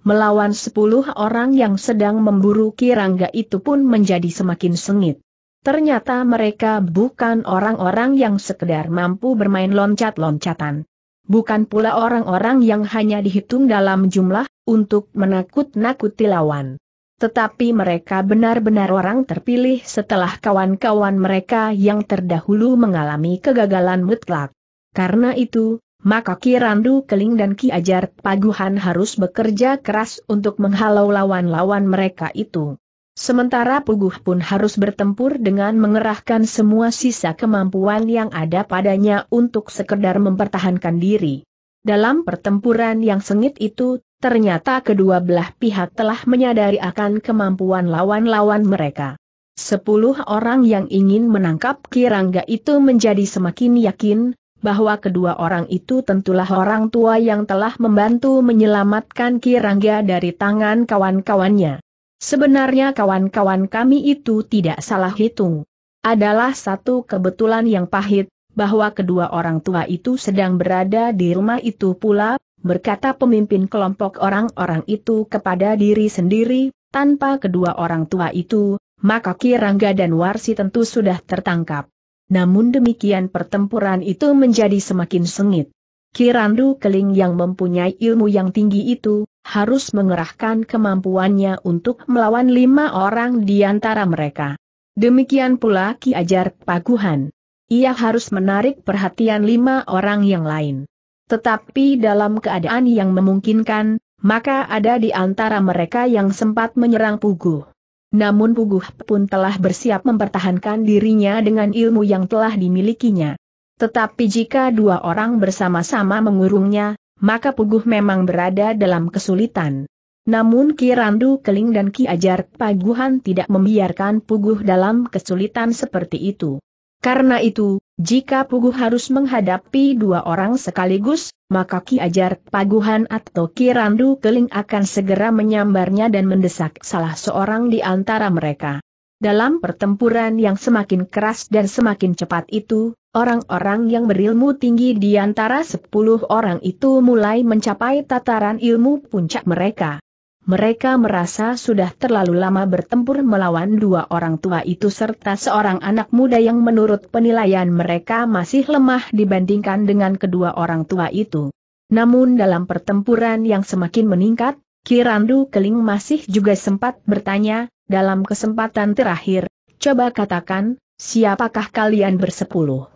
melawan sepuluh orang yang sedang memburu Kirangga itu pun menjadi semakin sengit. Ternyata mereka bukan orang-orang yang sekedar mampu bermain loncat-loncatan bukan pula orang-orang yang hanya dihitung dalam jumlah, untuk menakut-nakuti lawan. Tetapi mereka benar-benar orang terpilih setelah kawan-kawan mereka yang terdahulu mengalami kegagalan mutlak. Karena itu, maka Ki Randu Keling dan Ki Ajar Paguhan harus bekerja keras untuk menghalau lawan-lawan mereka itu. Sementara Puguh pun harus bertempur dengan mengerahkan semua sisa kemampuan yang ada padanya untuk sekedar mempertahankan diri. Dalam pertempuran yang sengit itu, ternyata kedua belah pihak telah menyadari akan kemampuan lawan-lawan mereka. Sepuluh orang yang ingin menangkap Kirangga itu menjadi semakin yakin, bahwa kedua orang itu tentulah orang tua yang telah membantu menyelamatkan Kirangga dari tangan kawan-kawannya. Sebenarnya kawan-kawan kami itu tidak salah hitung. Adalah satu kebetulan yang pahit, bahwa kedua orang tua itu sedang berada di rumah itu pula, berkata pemimpin kelompok orang-orang itu kepada diri sendiri, tanpa kedua orang tua itu, maka Kirangga dan Warsi tentu sudah tertangkap. Namun demikian pertempuran itu menjadi semakin sengit. Kirandu Keling yang mempunyai ilmu yang tinggi itu, harus mengerahkan kemampuannya untuk melawan lima orang di antara mereka. Demikian pula Ki Ajar Paguhan. Ia harus menarik perhatian lima orang yang lain. Tetapi dalam keadaan yang memungkinkan, maka ada di antara mereka yang sempat menyerang Puguh. Namun Puguh pun telah bersiap mempertahankan dirinya dengan ilmu yang telah dimilikinya. Tetapi jika dua orang bersama-sama mengurungnya, maka Puguh memang berada dalam kesulitan. Namun Ki Randu Keling dan Ki Ajar Paguhan tidak membiarkan Puguh dalam kesulitan seperti itu. Karena itu, jika Puguh harus menghadapi dua orang sekaligus, maka Ki Ajar Paguhan atau Ki Randu Keling akan segera menyambarnya dan mendesak salah seorang di antara mereka. Dalam pertempuran yang semakin keras dan semakin cepat itu, orang-orang yang berilmu tinggi di antara sepuluh orang itu mulai mencapai tataran ilmu puncak mereka. Mereka merasa sudah terlalu lama bertempur melawan dua orang tua itu serta seorang anak muda yang menurut penilaian mereka masih lemah dibandingkan dengan kedua orang tua itu. Namun dalam pertempuran yang semakin meningkat, Kirandu Keling masih juga sempat bertanya, dalam kesempatan terakhir, coba katakan, siapakah kalian bersepuluh?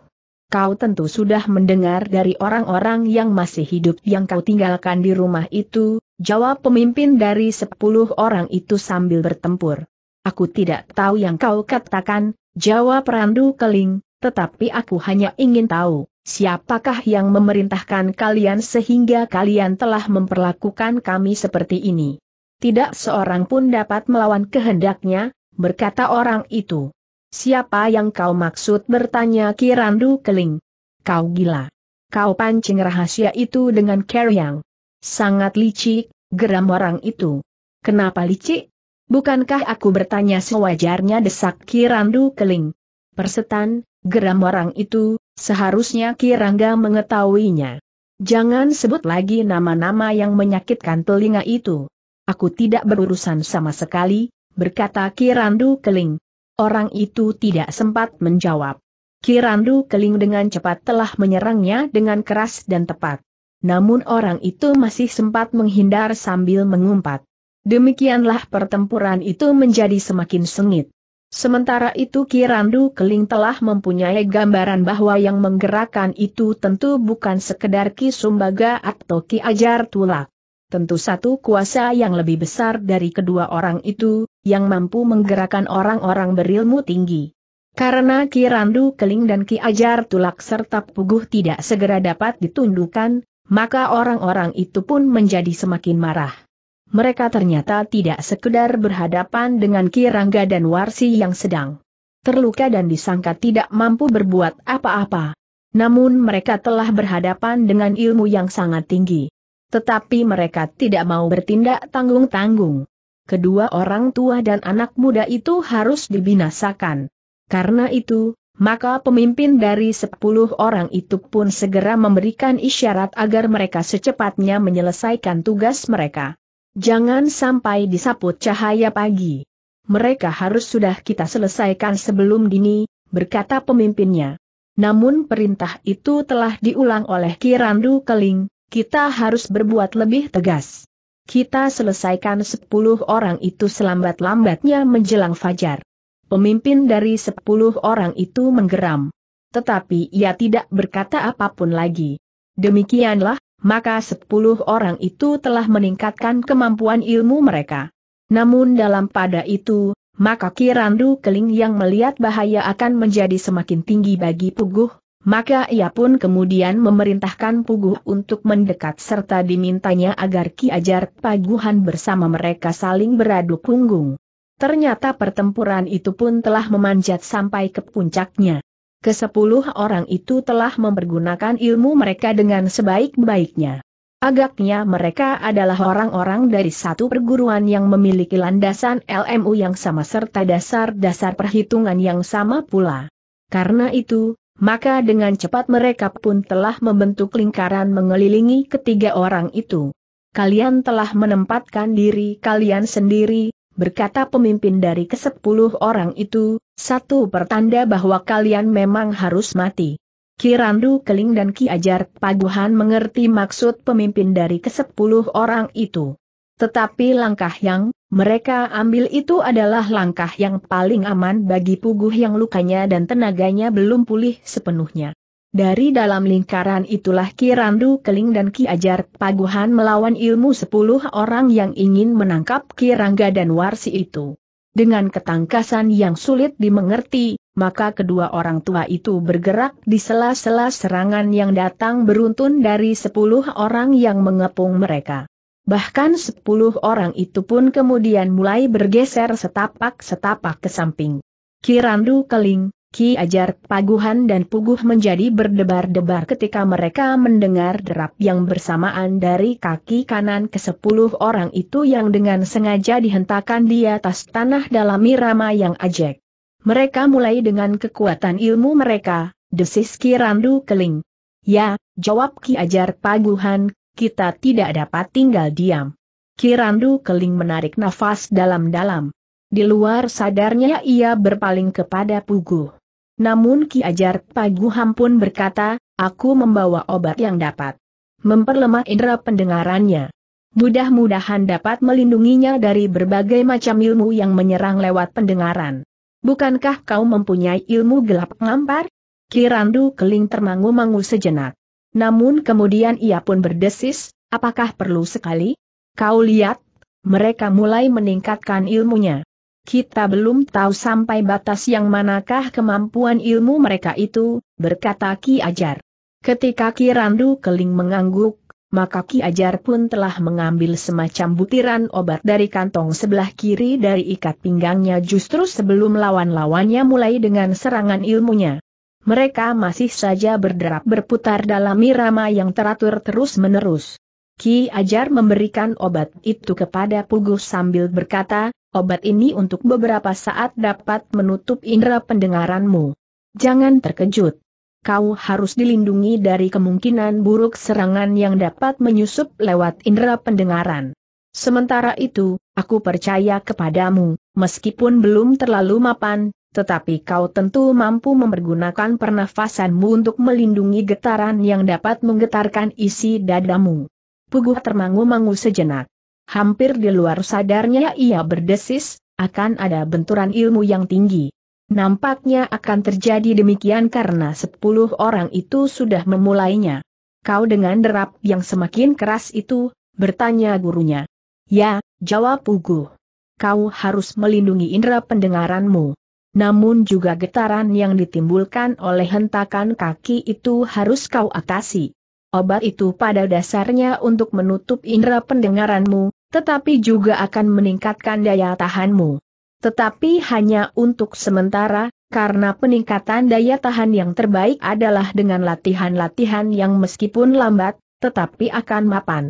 Kau tentu sudah mendengar dari orang-orang yang masih hidup yang kau tinggalkan di rumah itu, jawab pemimpin dari sepuluh orang itu sambil bertempur. Aku tidak tahu yang kau katakan, jawab Randu Keling, tetapi aku hanya ingin tahu siapakah yang memerintahkan kalian sehingga kalian telah memperlakukan kami seperti ini? Tidak seorang pun dapat melawan kehendaknya, berkata orang itu. Siapa yang kau maksud bertanya Kirandu Keling? Kau gila. Kau pancing rahasia itu dengan yang. Sangat licik, geram orang itu. Kenapa licik? Bukankah aku bertanya sewajarnya desak Kirandu Keling? Persetan, geram orang itu, Seharusnya Kirangga mengetahuinya. Jangan sebut lagi nama-nama yang menyakitkan telinga itu. Aku tidak berurusan sama sekali, berkata Kirandu Keling. Orang itu tidak sempat menjawab. Kirandu Keling dengan cepat telah menyerangnya dengan keras dan tepat. Namun orang itu masih sempat menghindar sambil mengumpat. Demikianlah pertempuran itu menjadi semakin sengit. Sementara itu Kirandu Keling telah mempunyai gambaran bahwa yang menggerakkan itu tentu bukan sekedar Ki Sumbaga atau Ki Ajar Tulak. Tentu satu kuasa yang lebih besar dari kedua orang itu, yang mampu menggerakkan orang-orang berilmu tinggi. Karena Ki Randu Keling dan Ki Ajar Tulak serta Puguh tidak segera dapat ditundukkan, maka orang-orang itu pun menjadi semakin marah mereka ternyata tidak sekedar berhadapan dengan Kirangga dan Warsi yang sedang terluka dan disangka tidak mampu berbuat apa-apa. Namun mereka telah berhadapan dengan ilmu yang sangat tinggi. Tetapi mereka tidak mau bertindak tanggung-tanggung. Kedua orang tua dan anak muda itu harus dibinasakan. Karena itu, maka pemimpin dari sepuluh orang itu pun segera memberikan isyarat agar mereka secepatnya menyelesaikan tugas mereka. Jangan sampai disaput cahaya pagi. Mereka harus sudah kita selesaikan sebelum dini, berkata pemimpinnya. Namun perintah itu telah diulang oleh Kirandu Keling, kita harus berbuat lebih tegas. Kita selesaikan sepuluh orang itu selambat-lambatnya menjelang fajar. Pemimpin dari sepuluh orang itu menggeram. Tetapi ia tidak berkata apapun lagi. Demikianlah, maka sepuluh orang itu telah meningkatkan kemampuan ilmu mereka. Namun dalam pada itu, maka Kirandu Keling yang melihat bahaya akan menjadi semakin tinggi bagi Puguh, maka ia pun kemudian memerintahkan Puguh untuk mendekat serta dimintanya agar Ki Ajar Paguhan bersama mereka saling beradu punggung. Ternyata pertempuran itu pun telah memanjat sampai ke puncaknya kesepuluh orang itu telah mempergunakan ilmu mereka dengan sebaik-baiknya. Agaknya mereka adalah orang-orang dari satu perguruan yang memiliki landasan LMU yang sama serta dasar-dasar perhitungan yang sama pula. Karena itu, maka dengan cepat mereka pun telah membentuk lingkaran mengelilingi ketiga orang itu. Kalian telah menempatkan diri kalian sendiri berkata pemimpin dari kesepuluh orang itu, satu pertanda bahwa kalian memang harus mati. Kirandu Keling dan Ki Ajar Paguhan mengerti maksud pemimpin dari kesepuluh orang itu. Tetapi langkah yang mereka ambil itu adalah langkah yang paling aman bagi Puguh yang lukanya dan tenaganya belum pulih sepenuhnya. Dari dalam lingkaran itulah Ki Randu Keling dan Ki Ajar Paguhan melawan ilmu sepuluh orang yang ingin menangkap Ki Rangga dan Warsi itu. Dengan ketangkasan yang sulit dimengerti, maka kedua orang tua itu bergerak di sela-sela serangan yang datang beruntun dari sepuluh orang yang mengepung mereka. Bahkan sepuluh orang itu pun kemudian mulai bergeser setapak-setapak ke samping. Kirandu Keling, Ki Ajar Paguhan dan Puguh menjadi berdebar-debar ketika mereka mendengar derap yang bersamaan dari kaki kanan ke sepuluh orang itu yang dengan sengaja dihentakkan di atas tanah dalam irama yang ajek. Mereka mulai dengan kekuatan ilmu mereka, desis Kirandu Keling. Ya, jawab Ki Ajar Paguhan, kita tidak dapat tinggal diam. Kirandu Keling menarik nafas dalam-dalam. Di luar sadarnya ia berpaling kepada Puguh. Namun Ki Ajar Paguham pun berkata, aku membawa obat yang dapat memperlemah indera pendengarannya. Mudah-mudahan dapat melindunginya dari berbagai macam ilmu yang menyerang lewat pendengaran. Bukankah kau mempunyai ilmu gelap ngampar? Kirandu keling termangu-mangu sejenak. Namun kemudian ia pun berdesis, apakah perlu sekali? Kau lihat, mereka mulai meningkatkan ilmunya kita belum tahu sampai batas yang manakah kemampuan ilmu mereka itu, berkata Ki Ajar. Ketika Ki Randu Keling mengangguk, maka Ki Ajar pun telah mengambil semacam butiran obat dari kantong sebelah kiri dari ikat pinggangnya justru sebelum lawan-lawannya mulai dengan serangan ilmunya. Mereka masih saja berderap berputar dalam irama yang teratur terus-menerus. Ki Ajar memberikan obat itu kepada Pugu sambil berkata, obat ini untuk beberapa saat dapat menutup indera pendengaranmu. Jangan terkejut. Kau harus dilindungi dari kemungkinan buruk serangan yang dapat menyusup lewat indera pendengaran. Sementara itu, aku percaya kepadamu, meskipun belum terlalu mapan, tetapi kau tentu mampu mempergunakan pernafasanmu untuk melindungi getaran yang dapat menggetarkan isi dadamu. Puguh termangu-mangu sejenak. Hampir di luar sadarnya ia berdesis, akan ada benturan ilmu yang tinggi. Nampaknya akan terjadi demikian karena sepuluh orang itu sudah memulainya. Kau dengan derap yang semakin keras itu, bertanya gurunya. Ya, jawab Ugu. Kau harus melindungi indera pendengaranmu. Namun juga getaran yang ditimbulkan oleh hentakan kaki itu harus kau atasi. Obat itu pada dasarnya untuk menutup indera pendengaranmu, tetapi juga akan meningkatkan daya tahanmu. Tetapi hanya untuk sementara, karena peningkatan daya tahan yang terbaik adalah dengan latihan-latihan yang meskipun lambat, tetapi akan mapan.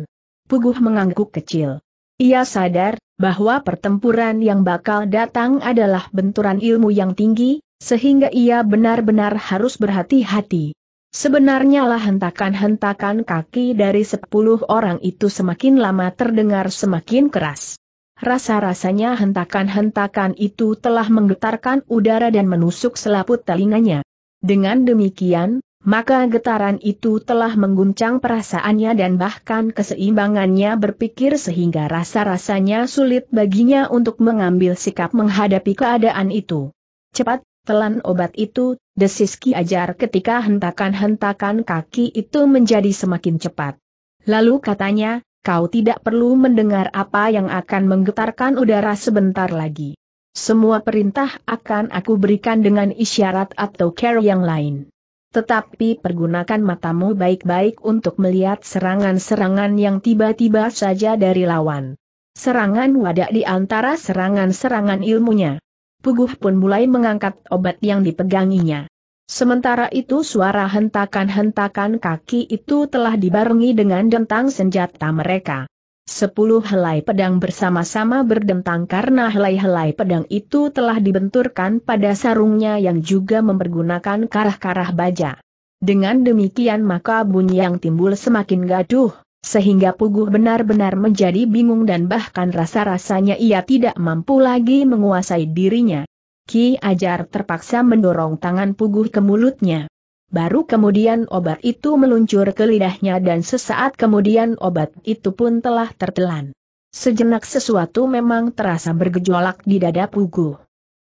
Puguh mengangguk kecil. Ia sadar bahwa pertempuran yang bakal datang adalah benturan ilmu yang tinggi, sehingga ia benar-benar harus berhati-hati. Sebenarnya lah hentakan-hentakan kaki dari sepuluh orang itu semakin lama terdengar semakin keras. Rasa-rasanya hentakan-hentakan itu telah menggetarkan udara dan menusuk selaput telinganya. Dengan demikian, maka getaran itu telah mengguncang perasaannya dan bahkan keseimbangannya berpikir sehingga rasa-rasanya sulit baginya untuk mengambil sikap menghadapi keadaan itu. Cepat, telan obat itu, Desis Ki Ajar ketika hentakan-hentakan kaki itu menjadi semakin cepat. Lalu katanya, kau tidak perlu mendengar apa yang akan menggetarkan udara sebentar lagi. Semua perintah akan aku berikan dengan isyarat atau care yang lain. Tetapi pergunakan matamu baik-baik untuk melihat serangan-serangan yang tiba-tiba saja dari lawan. Serangan wadah di antara serangan-serangan ilmunya. Puguh pun mulai mengangkat obat yang dipeganginya. Sementara itu suara hentakan-hentakan kaki itu telah dibarengi dengan dentang senjata mereka. Sepuluh helai pedang bersama-sama berdentang karena helai-helai pedang itu telah dibenturkan pada sarungnya yang juga mempergunakan karah-karah baja. Dengan demikian maka bunyi yang timbul semakin gaduh, sehingga Puguh benar-benar menjadi bingung dan bahkan rasa-rasanya ia tidak mampu lagi menguasai dirinya. Ki Ajar terpaksa mendorong tangan Puguh ke mulutnya. Baru kemudian obat itu meluncur ke lidahnya dan sesaat kemudian obat itu pun telah tertelan. Sejenak sesuatu memang terasa bergejolak di dada Puguh.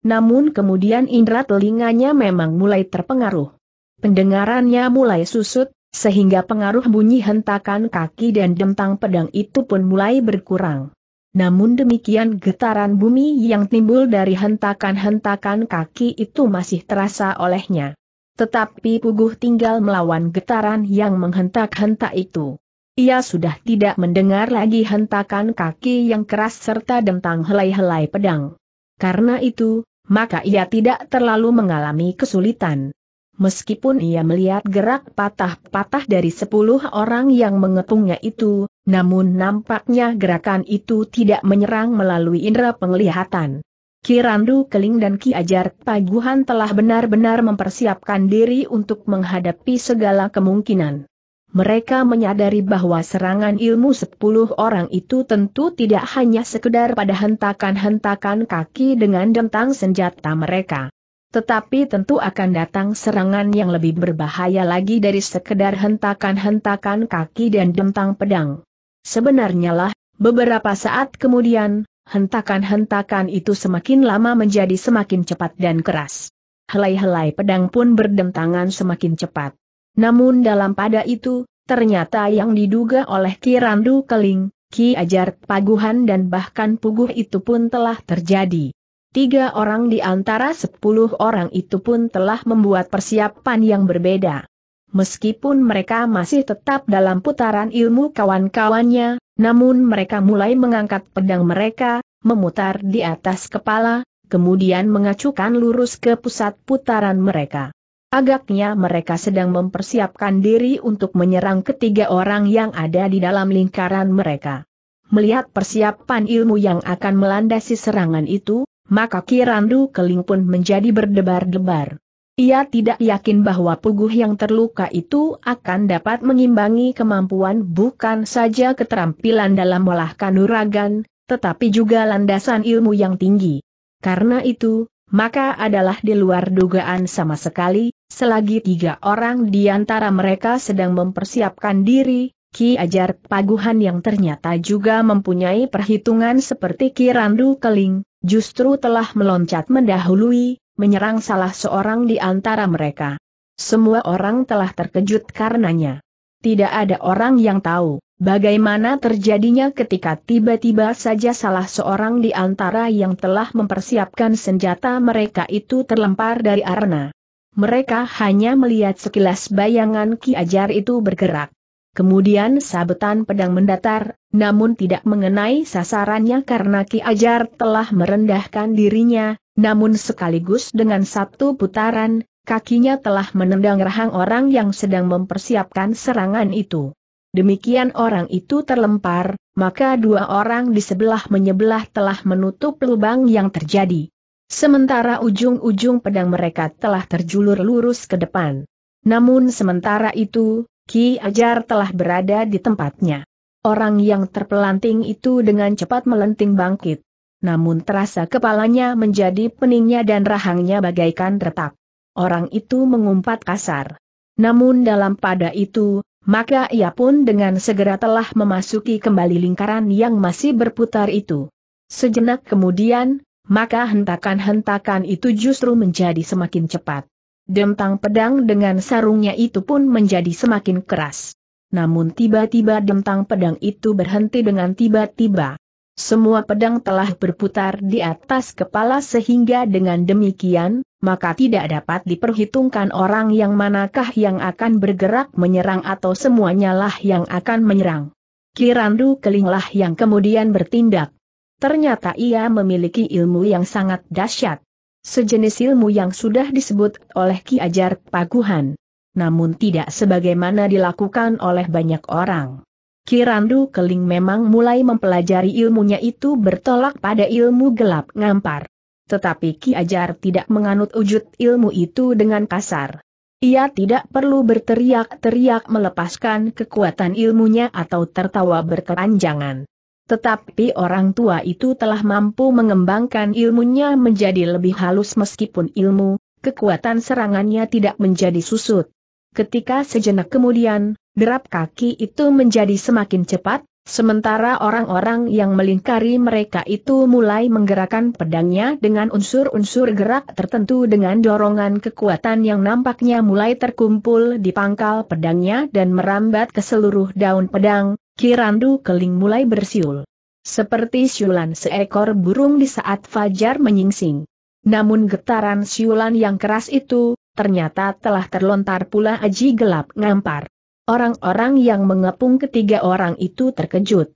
Namun kemudian indera telinganya memang mulai terpengaruh. Pendengarannya mulai susut, sehingga pengaruh bunyi hentakan kaki dan dentang pedang itu pun mulai berkurang. Namun demikian getaran bumi yang timbul dari hentakan-hentakan kaki itu masih terasa olehnya. Tetapi Puguh tinggal melawan getaran yang menghentak-hentak itu. Ia sudah tidak mendengar lagi hentakan kaki yang keras serta dentang helai-helai pedang. Karena itu, maka ia tidak terlalu mengalami kesulitan. Meskipun ia melihat gerak patah-patah dari sepuluh orang yang mengepungnya itu, namun nampaknya gerakan itu tidak menyerang melalui indera penglihatan. Kirandu Keling dan Ki Ajar Paguhan telah benar-benar mempersiapkan diri untuk menghadapi segala kemungkinan. Mereka menyadari bahwa serangan ilmu sepuluh orang itu tentu tidak hanya sekedar pada hentakan-hentakan kaki dengan dentang senjata mereka. Tetapi tentu akan datang serangan yang lebih berbahaya lagi dari sekedar hentakan-hentakan kaki dan dentang pedang. Sebenarnya lah, beberapa saat kemudian, hentakan-hentakan itu semakin lama menjadi semakin cepat dan keras. Helai-helai pedang pun berdentangan semakin cepat. Namun dalam pada itu, ternyata yang diduga oleh Kirandu Keling, Ki Ajar Paguhan dan bahkan Puguh itu pun telah terjadi. Tiga orang di antara sepuluh orang itu pun telah membuat persiapan yang berbeda. Meskipun mereka masih tetap dalam putaran ilmu kawan-kawannya, namun mereka mulai mengangkat pedang mereka, memutar di atas kepala, kemudian mengacukan lurus ke pusat putaran mereka. Agaknya mereka sedang mempersiapkan diri untuk menyerang ketiga orang yang ada di dalam lingkaran mereka. Melihat persiapan ilmu yang akan melandasi serangan itu, maka Kirandu Keling pun menjadi berdebar-debar. Ia tidak yakin bahwa puguh yang terluka itu akan dapat mengimbangi kemampuan bukan saja keterampilan dalam olah kanuragan, tetapi juga landasan ilmu yang tinggi. Karena itu, maka adalah di luar dugaan sama sekali, selagi tiga orang di antara mereka sedang mempersiapkan diri, Ki Ajar Paguhan yang ternyata juga mempunyai perhitungan seperti Ki Randu Keling, justru telah meloncat mendahului, menyerang salah seorang di antara mereka. Semua orang telah terkejut karenanya. Tidak ada orang yang tahu, bagaimana terjadinya ketika tiba-tiba saja salah seorang di antara yang telah mempersiapkan senjata mereka itu terlempar dari arna. Mereka hanya melihat sekilas bayangan Ki Ajar itu bergerak. Kemudian sabetan pedang mendatar, namun tidak mengenai sasarannya karena Ki Ajar telah merendahkan dirinya, namun sekaligus dengan satu putaran, kakinya telah menendang rahang orang yang sedang mempersiapkan serangan itu. Demikian orang itu terlempar, maka dua orang di sebelah menyebelah telah menutup lubang yang terjadi. Sementara ujung-ujung pedang mereka telah terjulur lurus ke depan. Namun sementara itu, Ki Ajar telah berada di tempatnya. Orang yang terpelanting itu dengan cepat melenting bangkit. Namun terasa kepalanya menjadi peningnya dan rahangnya bagaikan retak. Orang itu mengumpat kasar. Namun dalam pada itu, maka ia pun dengan segera telah memasuki kembali lingkaran yang masih berputar itu. Sejenak kemudian, maka hentakan-hentakan itu justru menjadi semakin cepat. Dentang pedang dengan sarungnya itu pun menjadi semakin keras. Namun tiba-tiba dentang pedang itu berhenti dengan tiba-tiba. Semua pedang telah berputar di atas kepala sehingga dengan demikian, maka tidak dapat diperhitungkan orang yang manakah yang akan bergerak menyerang atau semuanya lah yang akan menyerang. Kirandu Kelinglah yang kemudian bertindak. Ternyata ia memiliki ilmu yang sangat dahsyat sejenis ilmu yang sudah disebut oleh Ki Ajar Paguhan. Namun tidak sebagaimana dilakukan oleh banyak orang. Kirandu Keling memang mulai mempelajari ilmunya itu bertolak pada ilmu gelap ngampar. Tetapi Ki Ajar tidak menganut wujud ilmu itu dengan kasar. Ia tidak perlu berteriak-teriak melepaskan kekuatan ilmunya atau tertawa berkepanjangan. Tetapi orang tua itu telah mampu mengembangkan ilmunya menjadi lebih halus meskipun ilmu, kekuatan serangannya tidak menjadi susut. Ketika sejenak kemudian, derap kaki itu menjadi semakin cepat, sementara orang-orang yang melingkari mereka itu mulai menggerakkan pedangnya dengan unsur-unsur gerak tertentu dengan dorongan kekuatan yang nampaknya mulai terkumpul di pangkal pedangnya dan merambat ke seluruh daun pedang, Kirandu Keling mulai bersiul. Seperti siulan seekor burung di saat fajar menyingsing. Namun getaran siulan yang keras itu, ternyata telah terlontar pula aji gelap ngampar. Orang-orang yang mengepung ketiga orang itu terkejut.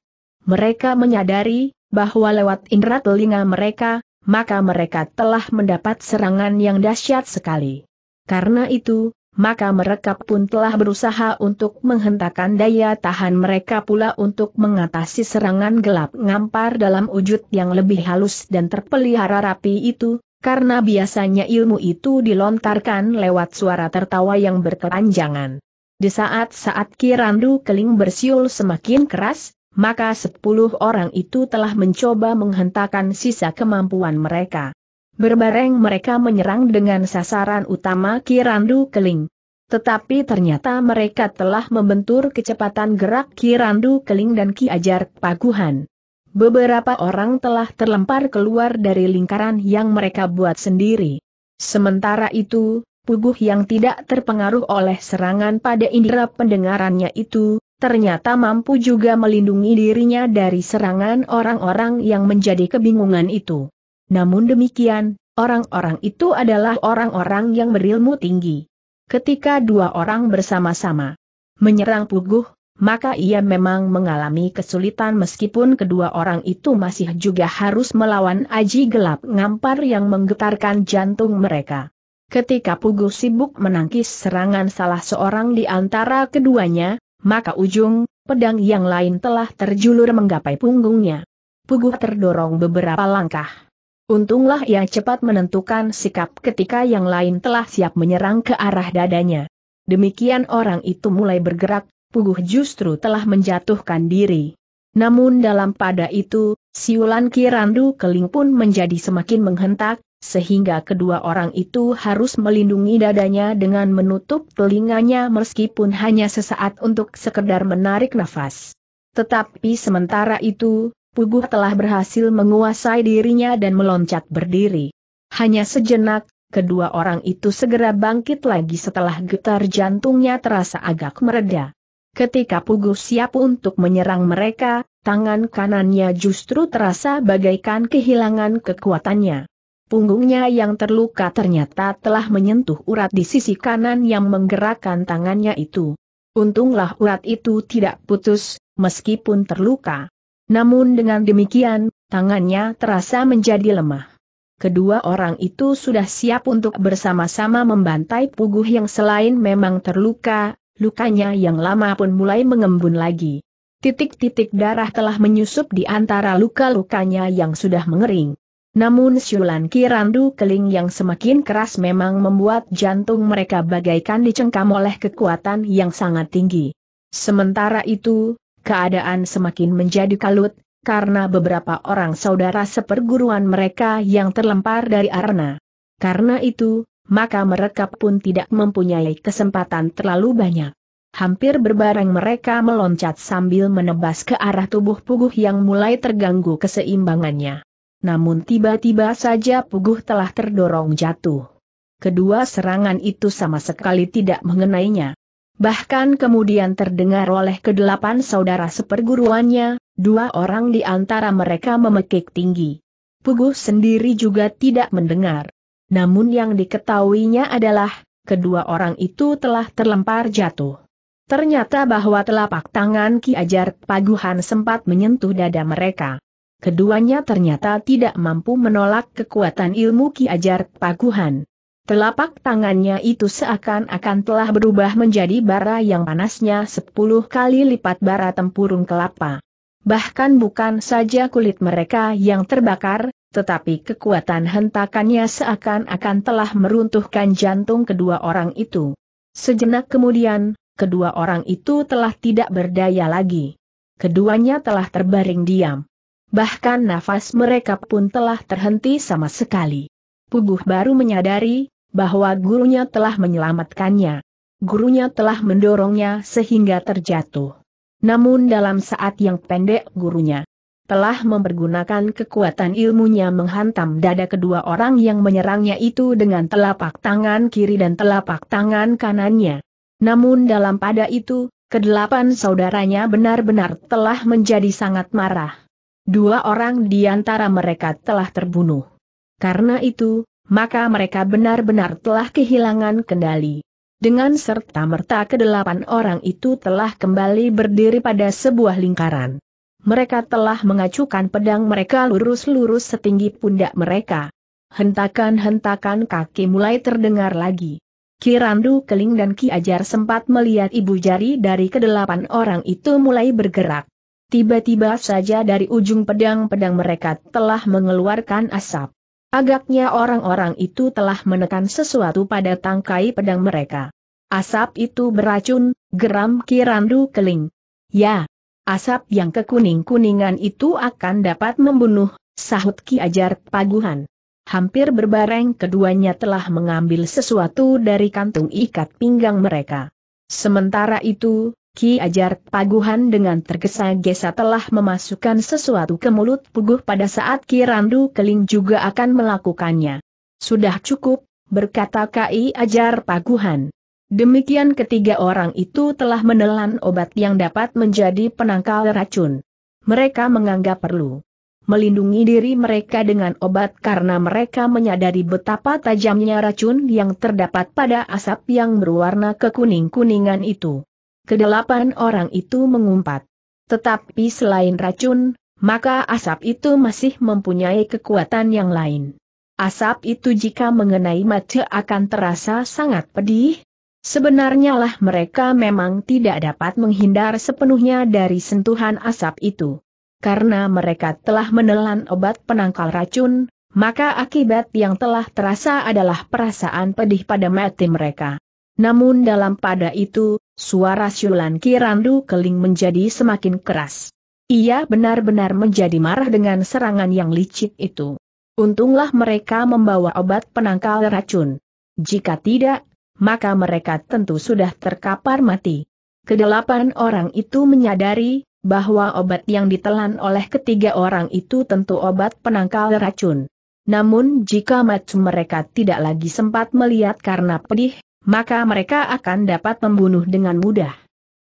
Mereka menyadari, bahwa lewat indera telinga mereka, maka mereka telah mendapat serangan yang dahsyat sekali. Karena itu, maka mereka pun telah berusaha untuk menghentakkan daya tahan mereka pula untuk mengatasi serangan gelap ngampar dalam wujud yang lebih halus dan terpelihara rapi itu, karena biasanya ilmu itu dilontarkan lewat suara tertawa yang berkepanjangan. Di saat-saat Kirandu Keling bersiul semakin keras, maka sepuluh orang itu telah mencoba menghentakkan sisa kemampuan mereka. Berbareng mereka menyerang dengan sasaran utama Kirandu Keling. Tetapi ternyata mereka telah membentur kecepatan gerak Kirandu Keling dan Ki Ajar Paguhan. Beberapa orang telah terlempar keluar dari lingkaran yang mereka buat sendiri. Sementara itu, Puguh yang tidak terpengaruh oleh serangan pada indera pendengarannya itu, ternyata mampu juga melindungi dirinya dari serangan orang-orang yang menjadi kebingungan itu. Namun demikian, orang-orang itu adalah orang-orang yang berilmu tinggi. Ketika dua orang bersama-sama menyerang Puguh, maka ia memang mengalami kesulitan meskipun kedua orang itu masih juga harus melawan aji gelap ngampar yang menggetarkan jantung mereka. Ketika Puguh sibuk menangkis serangan salah seorang di antara keduanya, maka ujung pedang yang lain telah terjulur menggapai punggungnya. Puguh terdorong beberapa langkah, Untunglah ia cepat menentukan sikap ketika yang lain telah siap menyerang ke arah dadanya. Demikian orang itu mulai bergerak, Puguh justru telah menjatuhkan diri. Namun dalam pada itu, siulan Kirandu Keling pun menjadi semakin menghentak, sehingga kedua orang itu harus melindungi dadanya dengan menutup telinganya meskipun hanya sesaat untuk sekedar menarik nafas. Tetapi sementara itu, Puguh telah berhasil menguasai dirinya dan meloncat berdiri. Hanya sejenak, kedua orang itu segera bangkit lagi setelah getar jantungnya terasa agak mereda. Ketika Puguh siap untuk menyerang mereka, tangan kanannya justru terasa bagaikan kehilangan kekuatannya. Punggungnya yang terluka ternyata telah menyentuh urat di sisi kanan yang menggerakkan tangannya itu. Untunglah urat itu tidak putus, meskipun terluka. Namun dengan demikian, tangannya terasa menjadi lemah. Kedua orang itu sudah siap untuk bersama-sama membantai puguh yang selain memang terluka, lukanya yang lama pun mulai mengembun lagi. Titik-titik darah telah menyusup di antara luka-lukanya yang sudah mengering. Namun siulan kirandu keling yang semakin keras memang membuat jantung mereka bagaikan dicengkam oleh kekuatan yang sangat tinggi. Sementara itu, keadaan semakin menjadi kalut, karena beberapa orang saudara seperguruan mereka yang terlempar dari arena. Karena itu, maka mereka pun tidak mempunyai kesempatan terlalu banyak. Hampir berbareng mereka meloncat sambil menebas ke arah tubuh Puguh yang mulai terganggu keseimbangannya. Namun tiba-tiba saja Puguh telah terdorong jatuh. Kedua serangan itu sama sekali tidak mengenainya. Bahkan kemudian terdengar oleh kedelapan saudara seperguruannya, dua orang di antara mereka memekik tinggi. Puguh sendiri juga tidak mendengar. Namun yang diketahuinya adalah, kedua orang itu telah terlempar jatuh. Ternyata bahwa telapak tangan Ki Ajar Paguhan sempat menyentuh dada mereka. Keduanya ternyata tidak mampu menolak kekuatan ilmu Ki Ajar Paguhan. Telapak tangannya itu seakan-akan telah berubah menjadi bara yang panasnya sepuluh kali lipat bara tempurung kelapa. Bahkan bukan saja kulit mereka yang terbakar, tetapi kekuatan hentakannya seakan-akan telah meruntuhkan jantung kedua orang itu. Sejenak kemudian, kedua orang itu telah tidak berdaya lagi. Keduanya telah terbaring diam. Bahkan nafas mereka pun telah terhenti sama sekali. Puguh baru menyadari bahwa gurunya telah menyelamatkannya. Gurunya telah mendorongnya sehingga terjatuh. Namun dalam saat yang pendek gurunya telah mempergunakan kekuatan ilmunya menghantam dada kedua orang yang menyerangnya itu dengan telapak tangan kiri dan telapak tangan kanannya. Namun dalam pada itu, kedelapan saudaranya benar-benar telah menjadi sangat marah. Dua orang di antara mereka telah terbunuh. Karena itu, maka mereka benar-benar telah kehilangan kendali. Dengan serta-merta kedelapan orang itu telah kembali berdiri pada sebuah lingkaran. Mereka telah mengacukan pedang mereka lurus-lurus setinggi pundak mereka. Hentakan-hentakan kaki mulai terdengar lagi. Kirandu Keling dan Ki Ajar sempat melihat ibu jari dari kedelapan orang itu mulai bergerak. Tiba-tiba saja dari ujung pedang-pedang mereka telah mengeluarkan asap. Agaknya orang-orang itu telah menekan sesuatu pada tangkai pedang mereka. Asap itu beracun, geram Kirandu Keling. Ya, asap yang kekuning-kuningan itu akan dapat membunuh, sahut Ki Ajar Paguhan. Hampir berbareng keduanya telah mengambil sesuatu dari kantung ikat pinggang mereka. Sementara itu, Ki Ajar Paguhan dengan tergesa-gesa telah memasukkan sesuatu ke mulut Puguh pada saat Ki Randu Keling juga akan melakukannya. Sudah cukup, berkata Ki Ajar Paguhan. Demikian ketiga orang itu telah menelan obat yang dapat menjadi penangkal racun. Mereka menganggap perlu melindungi diri mereka dengan obat karena mereka menyadari betapa tajamnya racun yang terdapat pada asap yang berwarna kekuning-kuningan itu. Kedelapan orang itu mengumpat. Tetapi selain racun, maka asap itu masih mempunyai kekuatan yang lain. Asap itu jika mengenai mata akan terasa sangat pedih. Sebenarnya lah mereka memang tidak dapat menghindar sepenuhnya dari sentuhan asap itu. Karena mereka telah menelan obat penangkal racun, maka akibat yang telah terasa adalah perasaan pedih pada mati mereka. Namun dalam pada itu, Suara siulan Kirandu Keling menjadi semakin keras. Ia benar-benar menjadi marah dengan serangan yang licik itu. Untunglah mereka membawa obat penangkal racun. Jika tidak, maka mereka tentu sudah terkapar mati. Kedelapan orang itu menyadari bahwa obat yang ditelan oleh ketiga orang itu tentu obat penangkal racun. Namun jika mata mereka tidak lagi sempat melihat karena pedih, maka mereka akan dapat membunuh dengan mudah.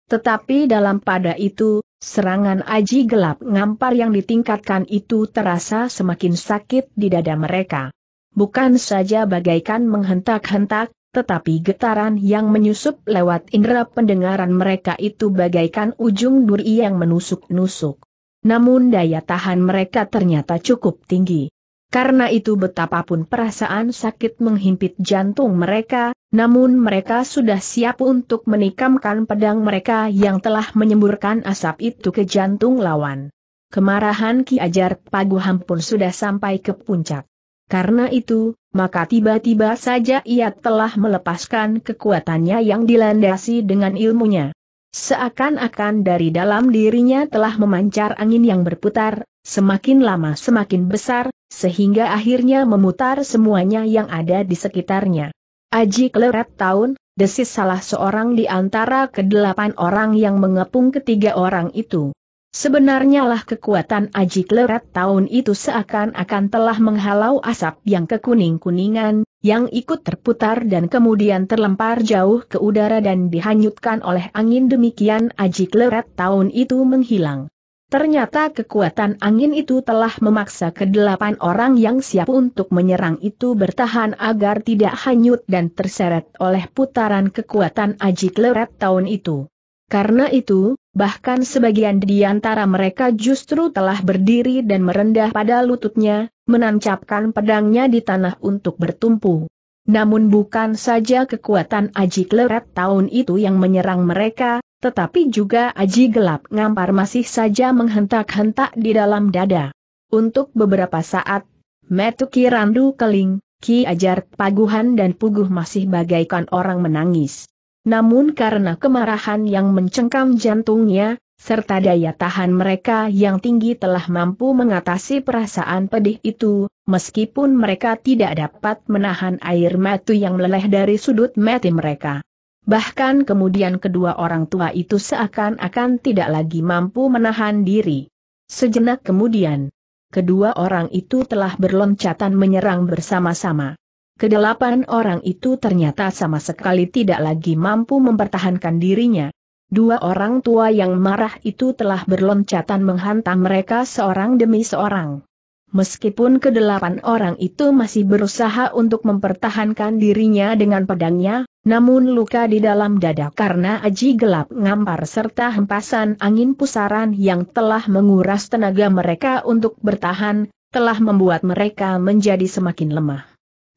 Tetapi dalam pada itu, serangan aji gelap ngampar yang ditingkatkan itu terasa semakin sakit di dada mereka. Bukan saja bagaikan menghentak-hentak, tetapi getaran yang menyusup lewat indera pendengaran mereka itu bagaikan ujung duri yang menusuk-nusuk. Namun daya tahan mereka ternyata cukup tinggi. Karena itu betapapun perasaan sakit menghimpit jantung mereka, namun mereka sudah siap untuk menikamkan pedang mereka yang telah menyemburkan asap itu ke jantung lawan. Kemarahan Ki Ajar Paguham pun sudah sampai ke puncak. Karena itu, maka tiba-tiba saja ia telah melepaskan kekuatannya yang dilandasi dengan ilmunya. Seakan-akan dari dalam dirinya telah memancar angin yang berputar, semakin lama semakin besar, sehingga akhirnya memutar semuanya yang ada di sekitarnya. Aji Kleret tahun, desis salah seorang di antara kedelapan orang yang mengepung ketiga orang itu. Sebenarnya lah kekuatan Aji Kleret tahun itu seakan-akan telah menghalau asap yang kekuning-kuningan, yang ikut terputar dan kemudian terlempar jauh ke udara dan dihanyutkan oleh angin demikian Aji Kleret tahun itu menghilang. Ternyata kekuatan angin itu telah memaksa kedelapan orang yang siap untuk menyerang itu bertahan agar tidak hanyut dan terseret oleh putaran kekuatan aji kleret tahun itu. Karena itu, bahkan sebagian di antara mereka justru telah berdiri dan merendah pada lututnya, menancapkan pedangnya di tanah untuk bertumpu. Namun bukan saja kekuatan aji kleret tahun itu yang menyerang mereka, tetapi juga aji gelap ngampar masih saja menghentak-hentak di dalam dada. Untuk beberapa saat, Metuki Randu keling, Ki Ajar Paguhan dan Puguh masih bagaikan orang menangis. Namun karena kemarahan yang mencengkam jantungnya, serta daya tahan mereka yang tinggi telah mampu mengatasi perasaan pedih itu, meskipun mereka tidak dapat menahan air Metu yang meleleh dari sudut mati mereka. Bahkan kemudian kedua orang tua itu seakan-akan tidak lagi mampu menahan diri. Sejenak kemudian, kedua orang itu telah berloncatan menyerang bersama-sama. Kedelapan orang itu ternyata sama sekali tidak lagi mampu mempertahankan dirinya. Dua orang tua yang marah itu telah berloncatan menghantam mereka seorang demi seorang. Meskipun kedelapan orang itu masih berusaha untuk mempertahankan dirinya dengan pedangnya, namun luka di dalam dada karena aji gelap ngampar serta hempasan angin pusaran yang telah menguras tenaga mereka untuk bertahan, telah membuat mereka menjadi semakin lemah.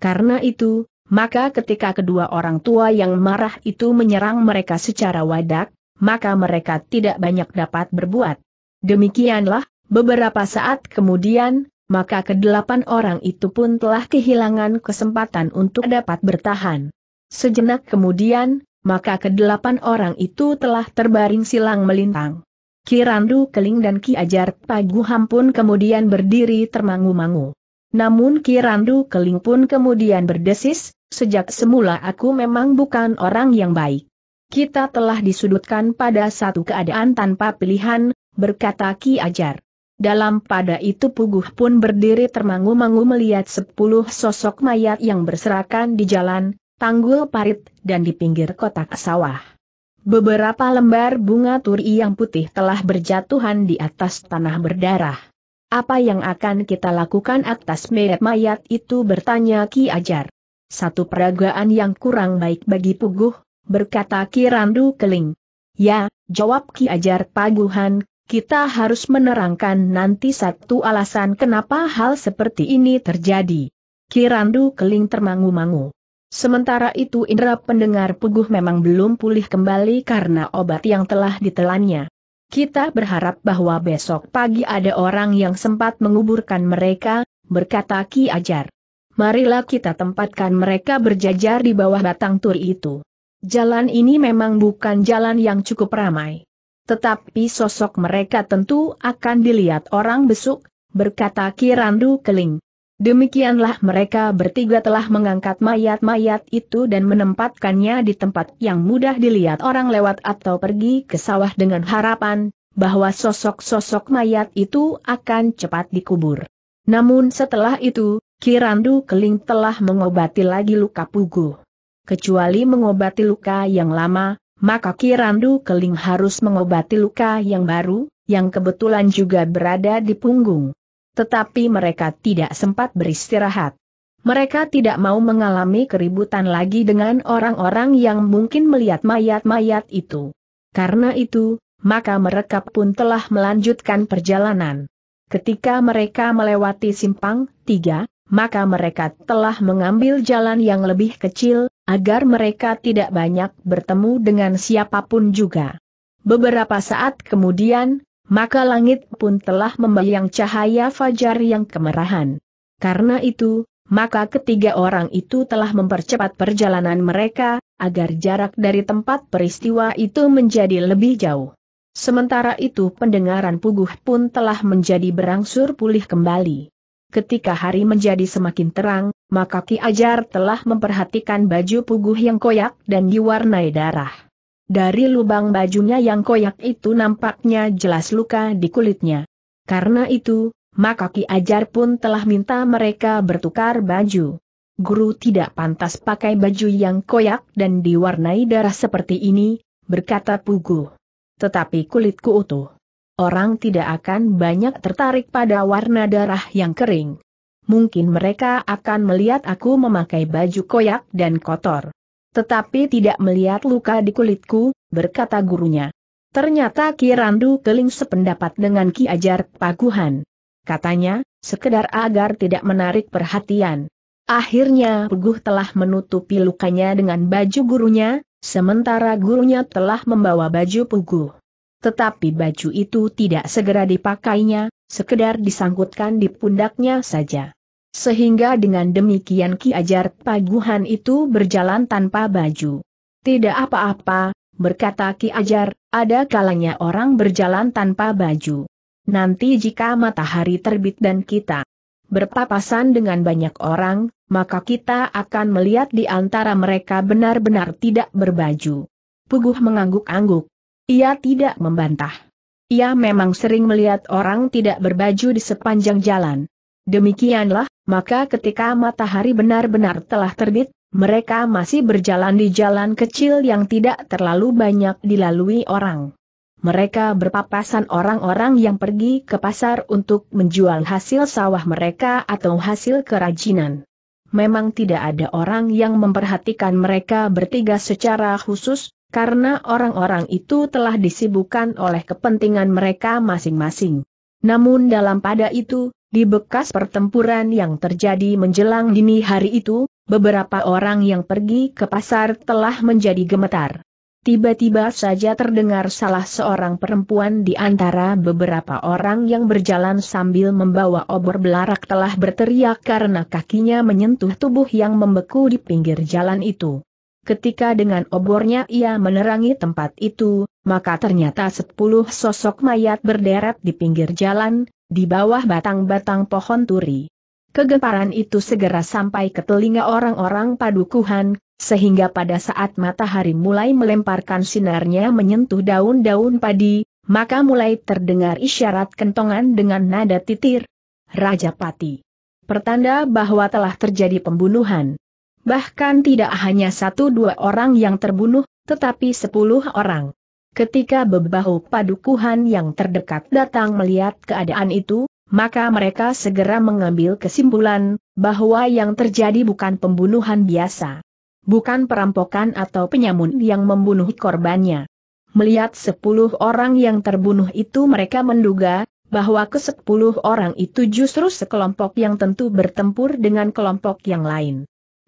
Karena itu, maka ketika kedua orang tua yang marah itu menyerang mereka secara wadak, maka mereka tidak banyak dapat berbuat. Demikianlah, beberapa saat kemudian, maka kedelapan orang itu pun telah kehilangan kesempatan untuk dapat bertahan. Sejenak kemudian, maka kedelapan orang itu telah terbaring silang melintang. Kirandu Keling dan Ki Ajar Paguham pun kemudian berdiri termangu-mangu. Namun Kirandu Keling pun kemudian berdesis, sejak semula aku memang bukan orang yang baik. Kita telah disudutkan pada satu keadaan tanpa pilihan, berkata Ki Ajar. Dalam pada itu Puguh pun berdiri termangu-mangu melihat sepuluh sosok mayat yang berserakan di jalan, tanggul parit, dan di pinggir kotak sawah. Beberapa lembar bunga turi yang putih telah berjatuhan di atas tanah berdarah. Apa yang akan kita lakukan atas mayat-mayat itu bertanya Ki Ajar. Satu peragaan yang kurang baik bagi Puguh, berkata Ki Randu Keling. Ya, jawab Ki Ajar Paguhan, kita harus menerangkan nanti satu alasan kenapa hal seperti ini terjadi. Kirandu keling termangu-mangu. Sementara itu indera pendengar Puguh memang belum pulih kembali karena obat yang telah ditelannya. Kita berharap bahwa besok pagi ada orang yang sempat menguburkan mereka, berkata Ki Ajar. Marilah kita tempatkan mereka berjajar di bawah batang tur itu. Jalan ini memang bukan jalan yang cukup ramai. Tetapi sosok mereka tentu akan dilihat orang besuk, berkata Kirandu Keling. Demikianlah mereka bertiga telah mengangkat mayat-mayat itu dan menempatkannya di tempat yang mudah dilihat orang lewat atau pergi ke sawah dengan harapan bahwa sosok-sosok mayat itu akan cepat dikubur. Namun setelah itu, Kirandu Keling telah mengobati lagi luka puguh. Kecuali mengobati luka yang lama, maka Kirandu Keling harus mengobati luka yang baru, yang kebetulan juga berada di punggung. Tetapi mereka tidak sempat beristirahat. Mereka tidak mau mengalami keributan lagi dengan orang-orang yang mungkin melihat mayat-mayat itu. Karena itu, maka mereka pun telah melanjutkan perjalanan. Ketika mereka melewati simpang tiga, maka mereka telah mengambil jalan yang lebih kecil, agar mereka tidak banyak bertemu dengan siapapun juga. Beberapa saat kemudian, maka langit pun telah membayang cahaya fajar yang kemerahan. Karena itu, maka ketiga orang itu telah mempercepat perjalanan mereka, agar jarak dari tempat peristiwa itu menjadi lebih jauh. Sementara itu pendengaran puguh pun telah menjadi berangsur pulih kembali. Ketika hari menjadi semakin terang, maka Ki Ajar telah memperhatikan baju puguh yang koyak dan diwarnai darah. Dari lubang bajunya yang koyak itu nampaknya jelas luka di kulitnya. Karena itu, maka Ki Ajar pun telah minta mereka bertukar baju. Guru tidak pantas pakai baju yang koyak dan diwarnai darah seperti ini, berkata Puguh. Tetapi kulitku utuh. Orang tidak akan banyak tertarik pada warna darah yang kering mungkin mereka akan melihat aku memakai baju koyak dan kotor. Tetapi tidak melihat luka di kulitku, berkata gurunya. Ternyata Ki Kirandu Keling sependapat dengan Ki Ajar Paguhan. Katanya, sekedar agar tidak menarik perhatian. Akhirnya Puguh telah menutupi lukanya dengan baju gurunya, sementara gurunya telah membawa baju Puguh. Tetapi baju itu tidak segera dipakainya, sekedar disangkutkan di pundaknya saja. Sehingga dengan demikian Ki Ajar Paguhan itu berjalan tanpa baju. Tidak apa-apa, berkata Ki Ajar, ada kalanya orang berjalan tanpa baju. Nanti jika matahari terbit dan kita berpapasan dengan banyak orang, maka kita akan melihat di antara mereka benar-benar tidak berbaju. Puguh mengangguk-angguk. Ia tidak membantah. Ia memang sering melihat orang tidak berbaju di sepanjang jalan. Demikianlah, maka ketika matahari benar-benar telah terbit, mereka masih berjalan di jalan kecil yang tidak terlalu banyak dilalui orang. Mereka berpapasan orang-orang yang pergi ke pasar untuk menjual hasil sawah mereka atau hasil kerajinan. Memang tidak ada orang yang memperhatikan mereka bertiga secara khusus, karena orang-orang itu telah disibukkan oleh kepentingan mereka masing-masing. Namun dalam pada itu, di bekas pertempuran yang terjadi menjelang dini hari itu, beberapa orang yang pergi ke pasar telah menjadi gemetar. Tiba-tiba saja terdengar salah seorang perempuan di antara beberapa orang yang berjalan sambil membawa obor belarak telah berteriak karena kakinya menyentuh tubuh yang membeku di pinggir jalan itu. Ketika dengan obornya ia menerangi tempat itu, maka ternyata sepuluh sosok mayat berderet di pinggir jalan, di bawah batang-batang pohon turi. Kegemparan itu segera sampai ke telinga orang-orang padukuhan, sehingga pada saat matahari mulai melemparkan sinarnya menyentuh daun-daun padi, maka mulai terdengar isyarat kentongan dengan nada titir. Raja Pati. Pertanda bahwa telah terjadi pembunuhan. Bahkan tidak hanya satu dua orang yang terbunuh, tetapi sepuluh orang. Ketika bebahu padukuhan yang terdekat datang melihat keadaan itu, maka mereka segera mengambil kesimpulan bahwa yang terjadi bukan pembunuhan biasa. Bukan perampokan atau penyamun yang membunuh korbannya. Melihat sepuluh orang yang terbunuh itu mereka menduga bahwa kesepuluh orang itu justru sekelompok yang tentu bertempur dengan kelompok yang lain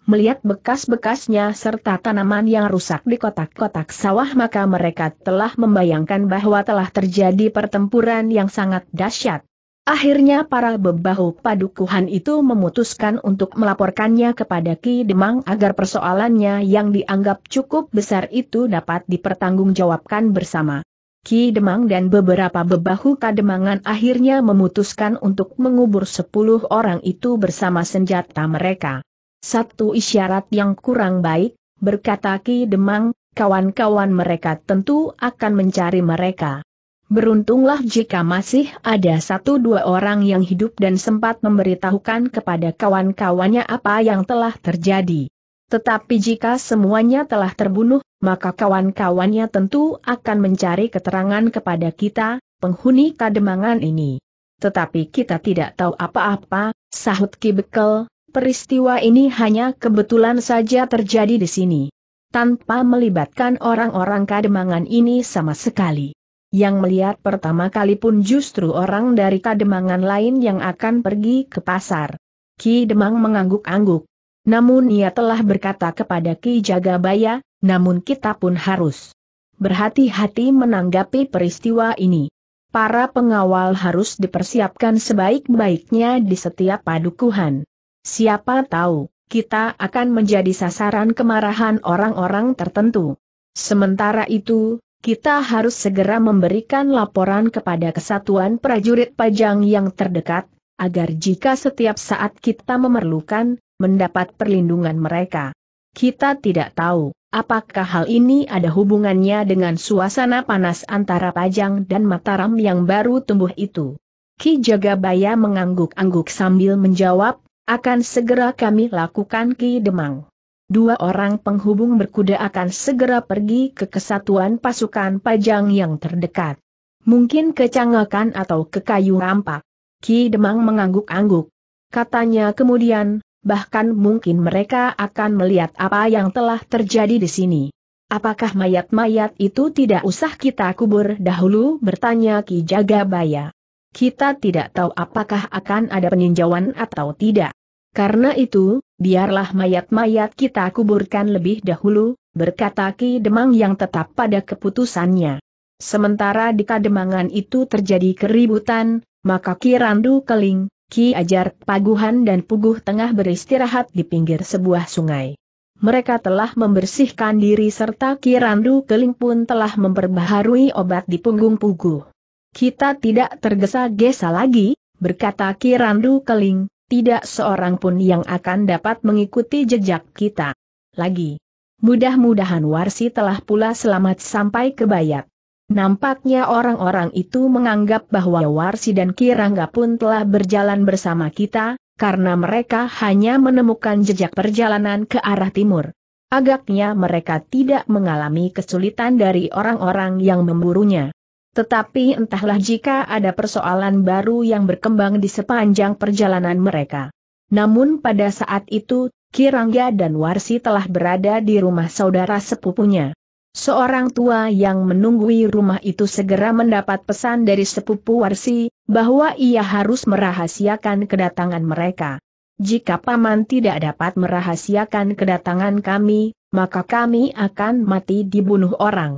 melihat bekas-bekasnya serta tanaman yang rusak di kotak-kotak sawah maka mereka telah membayangkan bahwa telah terjadi pertempuran yang sangat dahsyat. Akhirnya para bebahu padukuhan itu memutuskan untuk melaporkannya kepada Ki Demang agar persoalannya yang dianggap cukup besar itu dapat dipertanggungjawabkan bersama. Ki Demang dan beberapa bebahu kademangan akhirnya memutuskan untuk mengubur sepuluh orang itu bersama senjata mereka. Satu isyarat yang kurang baik, berkata Ki Demang, kawan-kawan mereka tentu akan mencari mereka. Beruntunglah jika masih ada satu dua orang yang hidup dan sempat memberitahukan kepada kawan-kawannya apa yang telah terjadi. Tetapi jika semuanya telah terbunuh, maka kawan-kawannya tentu akan mencari keterangan kepada kita, penghuni kademangan ini. Tetapi kita tidak tahu apa-apa, sahut Ki Bekel, Peristiwa ini hanya kebetulan saja terjadi di sini. Tanpa melibatkan orang-orang kademangan ini sama sekali. Yang melihat pertama kali pun justru orang dari kademangan lain yang akan pergi ke pasar. Ki Demang mengangguk-angguk. Namun ia telah berkata kepada Ki Jagabaya, namun kita pun harus berhati-hati menanggapi peristiwa ini. Para pengawal harus dipersiapkan sebaik-baiknya di setiap padukuhan. Siapa tahu, kita akan menjadi sasaran kemarahan orang-orang tertentu. Sementara itu, kita harus segera memberikan laporan kepada kesatuan prajurit pajang yang terdekat, agar jika setiap saat kita memerlukan, mendapat perlindungan mereka. Kita tidak tahu, apakah hal ini ada hubungannya dengan suasana panas antara Pajang dan Mataram yang baru tumbuh itu. Ki Jagabaya mengangguk-angguk sambil menjawab, akan segera kami lakukan Ki Demang. Dua orang penghubung berkuda akan segera pergi ke kesatuan pasukan pajang yang terdekat. Mungkin kecanggakan atau ke Rampak. Ki Demang mengangguk-angguk. Katanya kemudian, bahkan mungkin mereka akan melihat apa yang telah terjadi di sini. Apakah mayat-mayat itu tidak usah kita kubur dahulu bertanya Ki Jagabaya. Kita tidak tahu apakah akan ada peninjauan atau tidak. Karena itu, biarlah mayat-mayat kita kuburkan lebih dahulu, berkata Ki Demang yang tetap pada keputusannya. Sementara di Kademangan itu terjadi keributan, maka Ki Randu Keling, Ki Ajar Paguhan dan Puguh tengah beristirahat di pinggir sebuah sungai. Mereka telah membersihkan diri serta Ki Randu Keling pun telah memperbaharui obat di punggung Puguh. Kita tidak tergesa-gesa lagi, berkata Ki Randu Keling, tidak seorang pun yang akan dapat mengikuti jejak kita. Lagi. Mudah-mudahan Warsi telah pula selamat sampai ke Bayat. Nampaknya orang-orang itu menganggap bahwa Warsi dan Kirangga pun telah berjalan bersama kita, karena mereka hanya menemukan jejak perjalanan ke arah timur. Agaknya mereka tidak mengalami kesulitan dari orang-orang yang memburunya. Tetapi entahlah jika ada persoalan baru yang berkembang di sepanjang perjalanan mereka. Namun pada saat itu, Kirangga dan Warsi telah berada di rumah saudara sepupunya. Seorang tua yang menunggui rumah itu segera mendapat pesan dari sepupu Warsi, bahwa ia harus merahasiakan kedatangan mereka. Jika Paman tidak dapat merahasiakan kedatangan kami, maka kami akan mati dibunuh orang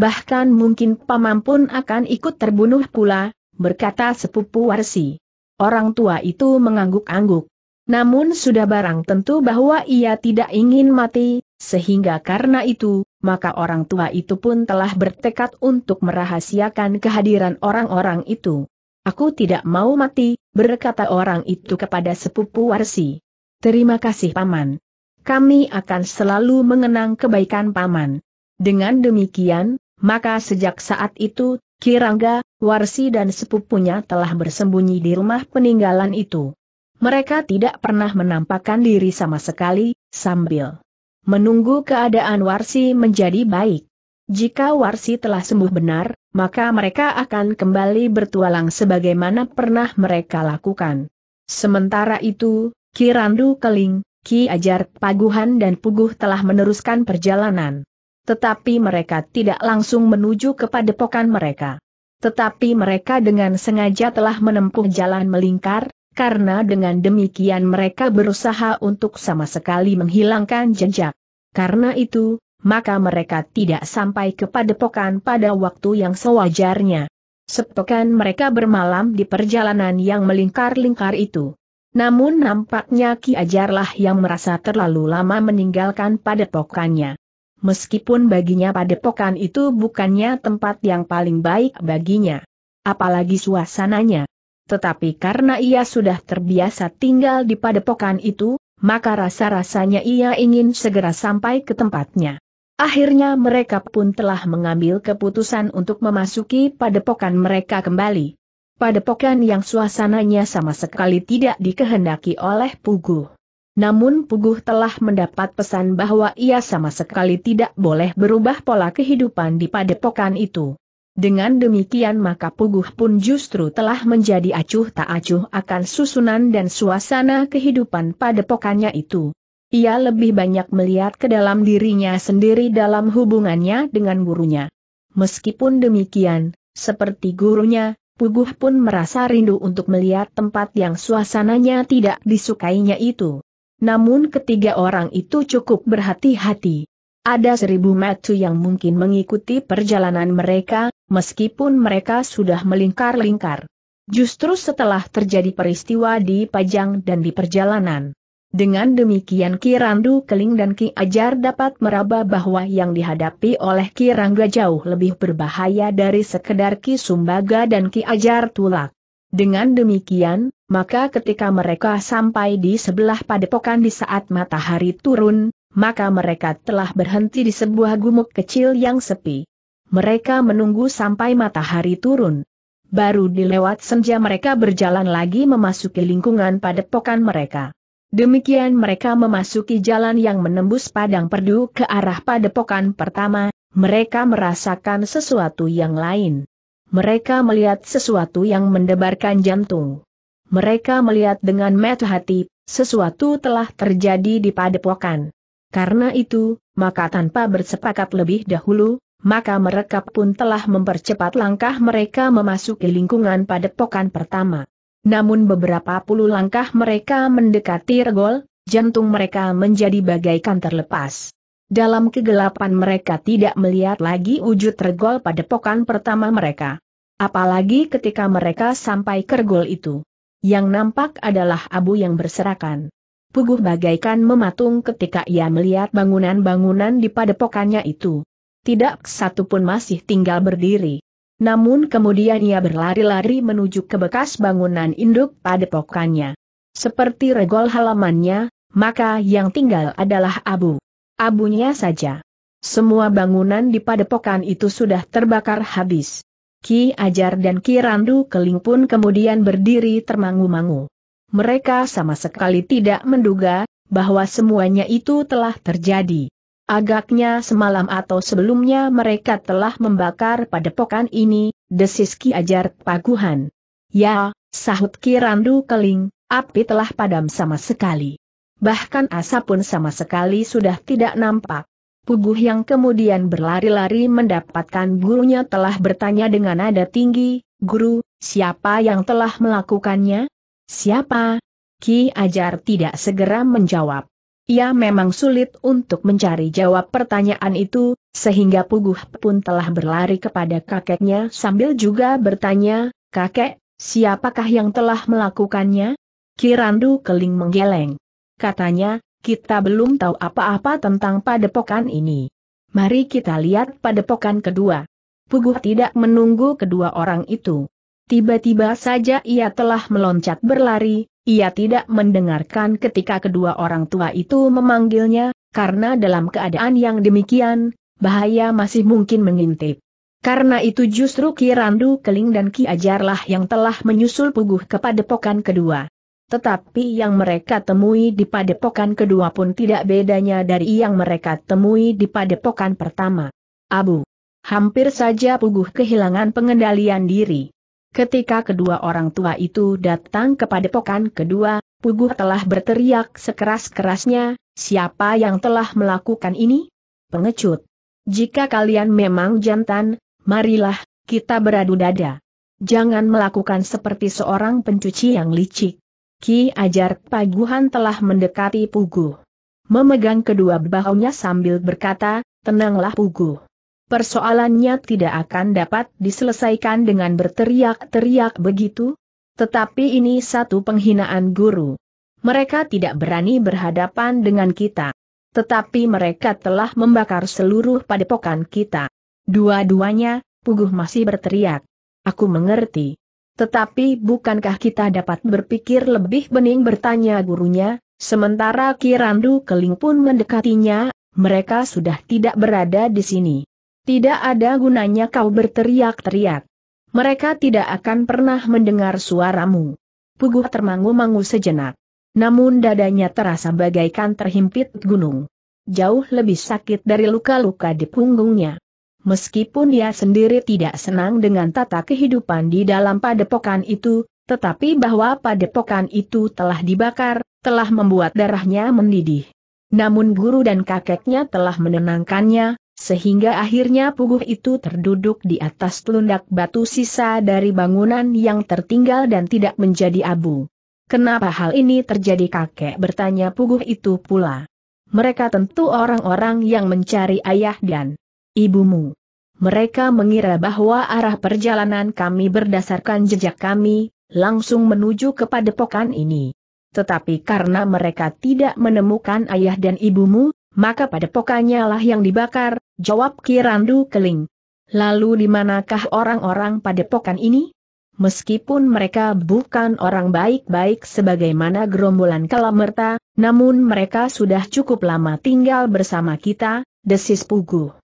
bahkan mungkin paman pun akan ikut terbunuh pula, berkata sepupu Warsi. Orang tua itu mengangguk-angguk. Namun sudah barang tentu bahwa ia tidak ingin mati, sehingga karena itu, maka orang tua itu pun telah bertekad untuk merahasiakan kehadiran orang-orang itu. Aku tidak mau mati, berkata orang itu kepada sepupu Warsi. Terima kasih Paman. Kami akan selalu mengenang kebaikan Paman. Dengan demikian, maka sejak saat itu, Kirangga, Warsi dan sepupunya telah bersembunyi di rumah peninggalan itu. Mereka tidak pernah menampakkan diri sama sekali, sambil menunggu keadaan Warsi menjadi baik. Jika Warsi telah sembuh benar, maka mereka akan kembali bertualang sebagaimana pernah mereka lakukan. Sementara itu, Kirandu Keling, Ki Ajar Paguhan dan Puguh telah meneruskan perjalanan tetapi mereka tidak langsung menuju ke padepokan mereka. Tetapi mereka dengan sengaja telah menempuh jalan melingkar, karena dengan demikian mereka berusaha untuk sama sekali menghilangkan jejak. Karena itu, maka mereka tidak sampai ke padepokan pada waktu yang sewajarnya. Sepekan mereka bermalam di perjalanan yang melingkar-lingkar itu. Namun nampaknya Ki Ajarlah yang merasa terlalu lama meninggalkan padepokannya meskipun baginya padepokan itu bukannya tempat yang paling baik baginya. Apalagi suasananya. Tetapi karena ia sudah terbiasa tinggal di padepokan itu, maka rasa-rasanya ia ingin segera sampai ke tempatnya. Akhirnya mereka pun telah mengambil keputusan untuk memasuki padepokan mereka kembali. Padepokan yang suasananya sama sekali tidak dikehendaki oleh Puguh. Namun Puguh telah mendapat pesan bahwa ia sama sekali tidak boleh berubah pola kehidupan di padepokan itu. Dengan demikian maka Puguh pun justru telah menjadi acuh tak acuh akan susunan dan suasana kehidupan padepokannya itu. Ia lebih banyak melihat ke dalam dirinya sendiri dalam hubungannya dengan gurunya. Meskipun demikian, seperti gurunya, Puguh pun merasa rindu untuk melihat tempat yang suasananya tidak disukainya itu. Namun ketiga orang itu cukup berhati-hati. Ada seribu metu yang mungkin mengikuti perjalanan mereka, meskipun mereka sudah melingkar-lingkar. Justru setelah terjadi peristiwa di Pajang dan di perjalanan. Dengan demikian Ki Randu Keling dan Ki Ajar dapat meraba bahwa yang dihadapi oleh Ki Rangga jauh lebih berbahaya dari sekedar Ki Sumbaga dan Ki Ajar Tulak. Dengan demikian, maka ketika mereka sampai di sebelah padepokan di saat matahari turun, maka mereka telah berhenti di sebuah gumuk kecil yang sepi. Mereka menunggu sampai matahari turun. Baru dilewat senja mereka berjalan lagi memasuki lingkungan padepokan mereka. Demikian mereka memasuki jalan yang menembus padang perdu ke arah padepokan pertama, mereka merasakan sesuatu yang lain. Mereka melihat sesuatu yang mendebarkan jantung. Mereka melihat dengan mata hati, sesuatu telah terjadi di padepokan. Karena itu, maka tanpa bersepakat lebih dahulu, maka mereka pun telah mempercepat langkah mereka memasuki lingkungan padepokan pertama. Namun beberapa puluh langkah mereka mendekati regol, jantung mereka menjadi bagaikan terlepas. Dalam kegelapan mereka tidak melihat lagi wujud regol pada pokan pertama mereka. Apalagi ketika mereka sampai ke regol itu. Yang nampak adalah abu yang berserakan. Puguh bagaikan mematung ketika ia melihat bangunan-bangunan di padepokannya itu. Tidak satu pun masih tinggal berdiri. Namun kemudian ia berlari-lari menuju ke bekas bangunan induk padepokannya. Seperti regol halamannya, maka yang tinggal adalah abu abunya saja. Semua bangunan di padepokan itu sudah terbakar habis. Ki Ajar dan Ki Randu Keling pun kemudian berdiri termangu-mangu. Mereka sama sekali tidak menduga bahwa semuanya itu telah terjadi. Agaknya semalam atau sebelumnya mereka telah membakar padepokan ini, desis Ki Ajar Paguhan. Ya, sahut Ki Randu Keling, api telah padam sama sekali bahkan asap pun sama sekali sudah tidak nampak. Puguh yang kemudian berlari-lari mendapatkan gurunya telah bertanya dengan nada tinggi, Guru, siapa yang telah melakukannya? Siapa? Ki Ajar tidak segera menjawab. Ia memang sulit untuk mencari jawab pertanyaan itu, sehingga Puguh pun telah berlari kepada kakeknya sambil juga bertanya, Kakek, siapakah yang telah melakukannya? Kirandu keling menggeleng katanya, kita belum tahu apa-apa tentang padepokan ini. Mari kita lihat padepokan kedua. Puguh tidak menunggu kedua orang itu. Tiba-tiba saja ia telah meloncat berlari, ia tidak mendengarkan ketika kedua orang tua itu memanggilnya, karena dalam keadaan yang demikian, bahaya masih mungkin mengintip. Karena itu justru Ki Randu Keling dan Ki Ajarlah yang telah menyusul puguh kepada pokan kedua. Tetapi yang mereka temui di padepokan kedua pun tidak bedanya dari yang mereka temui di padepokan pertama. Abu. Hampir saja Puguh kehilangan pengendalian diri. Ketika kedua orang tua itu datang ke padepokan kedua, Puguh telah berteriak sekeras-kerasnya, siapa yang telah melakukan ini? Pengecut. Jika kalian memang jantan, marilah, kita beradu dada. Jangan melakukan seperti seorang pencuci yang licik. Ki Ajar Paguhan telah mendekati Pugu. Memegang kedua bahunya sambil berkata, tenanglah Pugu. Persoalannya tidak akan dapat diselesaikan dengan berteriak-teriak begitu, tetapi ini satu penghinaan guru. Mereka tidak berani berhadapan dengan kita. Tetapi mereka telah membakar seluruh padepokan kita. Dua-duanya, Puguh masih berteriak. Aku mengerti. Tetapi bukankah kita dapat berpikir lebih bening bertanya gurunya, sementara Kirandu Keling pun mendekatinya, mereka sudah tidak berada di sini. Tidak ada gunanya kau berteriak-teriak. Mereka tidak akan pernah mendengar suaramu. Puguh termangu-mangu sejenak. Namun dadanya terasa bagaikan terhimpit gunung. Jauh lebih sakit dari luka-luka di punggungnya meskipun dia sendiri tidak senang dengan tata kehidupan di dalam padepokan itu, tetapi bahwa padepokan itu telah dibakar, telah membuat darahnya mendidih. Namun guru dan kakeknya telah menenangkannya, sehingga akhirnya puguh itu terduduk di atas telundak batu sisa dari bangunan yang tertinggal dan tidak menjadi abu. Kenapa hal ini terjadi kakek bertanya puguh itu pula. Mereka tentu orang-orang yang mencari ayah dan ibumu. Mereka mengira bahwa arah perjalanan kami berdasarkan jejak kami, langsung menuju ke padepokan ini. Tetapi karena mereka tidak menemukan ayah dan ibumu, maka padepokannya lah yang dibakar, jawab Kirandu Keling. Lalu di manakah orang-orang padepokan ini? Meskipun mereka bukan orang baik-baik sebagaimana gerombolan Kalamerta, namun mereka sudah cukup lama tinggal bersama kita, desis Puguh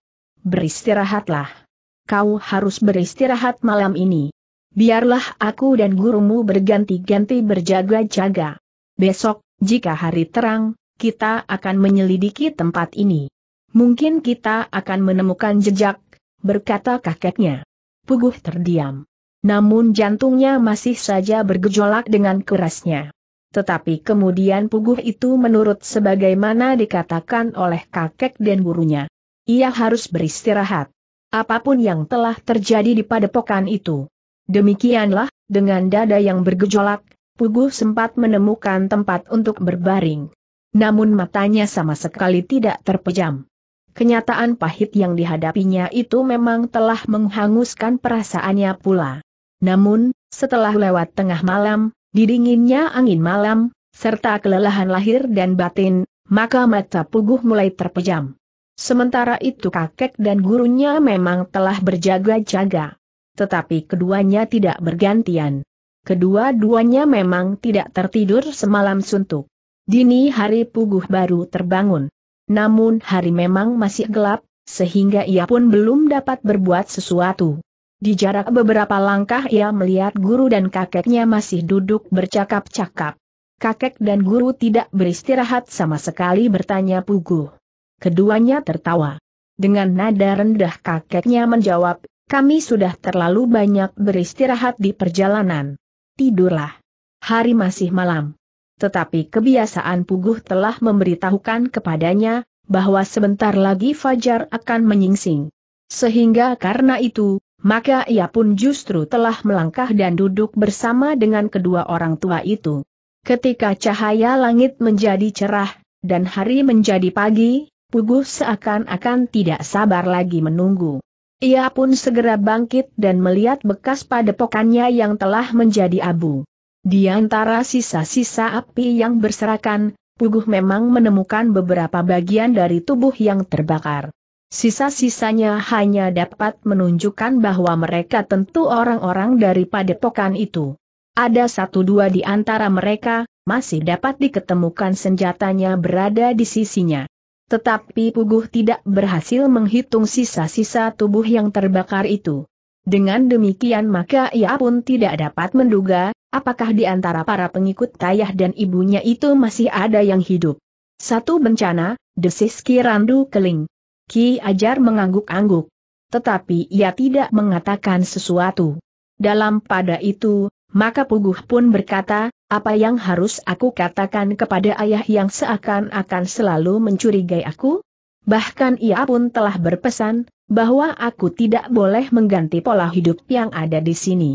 beristirahatlah. Kau harus beristirahat malam ini. Biarlah aku dan gurumu berganti-ganti berjaga-jaga. Besok, jika hari terang, kita akan menyelidiki tempat ini. Mungkin kita akan menemukan jejak, berkata kakeknya. Puguh terdiam. Namun jantungnya masih saja bergejolak dengan kerasnya. Tetapi kemudian Puguh itu menurut sebagaimana dikatakan oleh kakek dan gurunya. Ia harus beristirahat. Apapun yang telah terjadi di padepokan itu. Demikianlah, dengan dada yang bergejolak, Pugu sempat menemukan tempat untuk berbaring. Namun matanya sama sekali tidak terpejam. Kenyataan pahit yang dihadapinya itu memang telah menghanguskan perasaannya pula. Namun, setelah lewat tengah malam, didinginnya angin malam, serta kelelahan lahir dan batin, maka mata Puguh mulai terpejam. Sementara itu kakek dan gurunya memang telah berjaga-jaga. Tetapi keduanya tidak bergantian. Kedua-duanya memang tidak tertidur semalam suntuk. Dini hari Puguh baru terbangun. Namun hari memang masih gelap, sehingga ia pun belum dapat berbuat sesuatu. Di jarak beberapa langkah ia melihat guru dan kakeknya masih duduk bercakap-cakap. Kakek dan guru tidak beristirahat sama sekali bertanya Puguh. Keduanya tertawa. Dengan nada rendah kakeknya menjawab, kami sudah terlalu banyak beristirahat di perjalanan. Tidurlah. Hari masih malam. Tetapi kebiasaan Puguh telah memberitahukan kepadanya, bahwa sebentar lagi Fajar akan menyingsing. Sehingga karena itu, maka ia pun justru telah melangkah dan duduk bersama dengan kedua orang tua itu. Ketika cahaya langit menjadi cerah, dan hari menjadi pagi, Puguh seakan-akan tidak sabar lagi menunggu. Ia pun segera bangkit dan melihat bekas padepokannya yang telah menjadi abu. Di antara sisa-sisa api yang berserakan, Puguh memang menemukan beberapa bagian dari tubuh yang terbakar. Sisa-sisanya hanya dapat menunjukkan bahwa mereka tentu orang-orang dari padepokan itu. Ada satu dua di antara mereka, masih dapat diketemukan senjatanya berada di sisinya. Tetapi Puguh tidak berhasil menghitung sisa-sisa tubuh yang terbakar itu. Dengan demikian maka ia pun tidak dapat menduga, apakah di antara para pengikut Tayah dan ibunya itu masih ada yang hidup. Satu bencana, desis Randu Keling. Ki Ajar mengangguk-angguk. Tetapi ia tidak mengatakan sesuatu. Dalam pada itu, maka Puguh pun berkata, apa yang harus aku katakan kepada ayah yang seakan-akan selalu mencurigai aku? Bahkan ia pun telah berpesan, bahwa aku tidak boleh mengganti pola hidup yang ada di sini.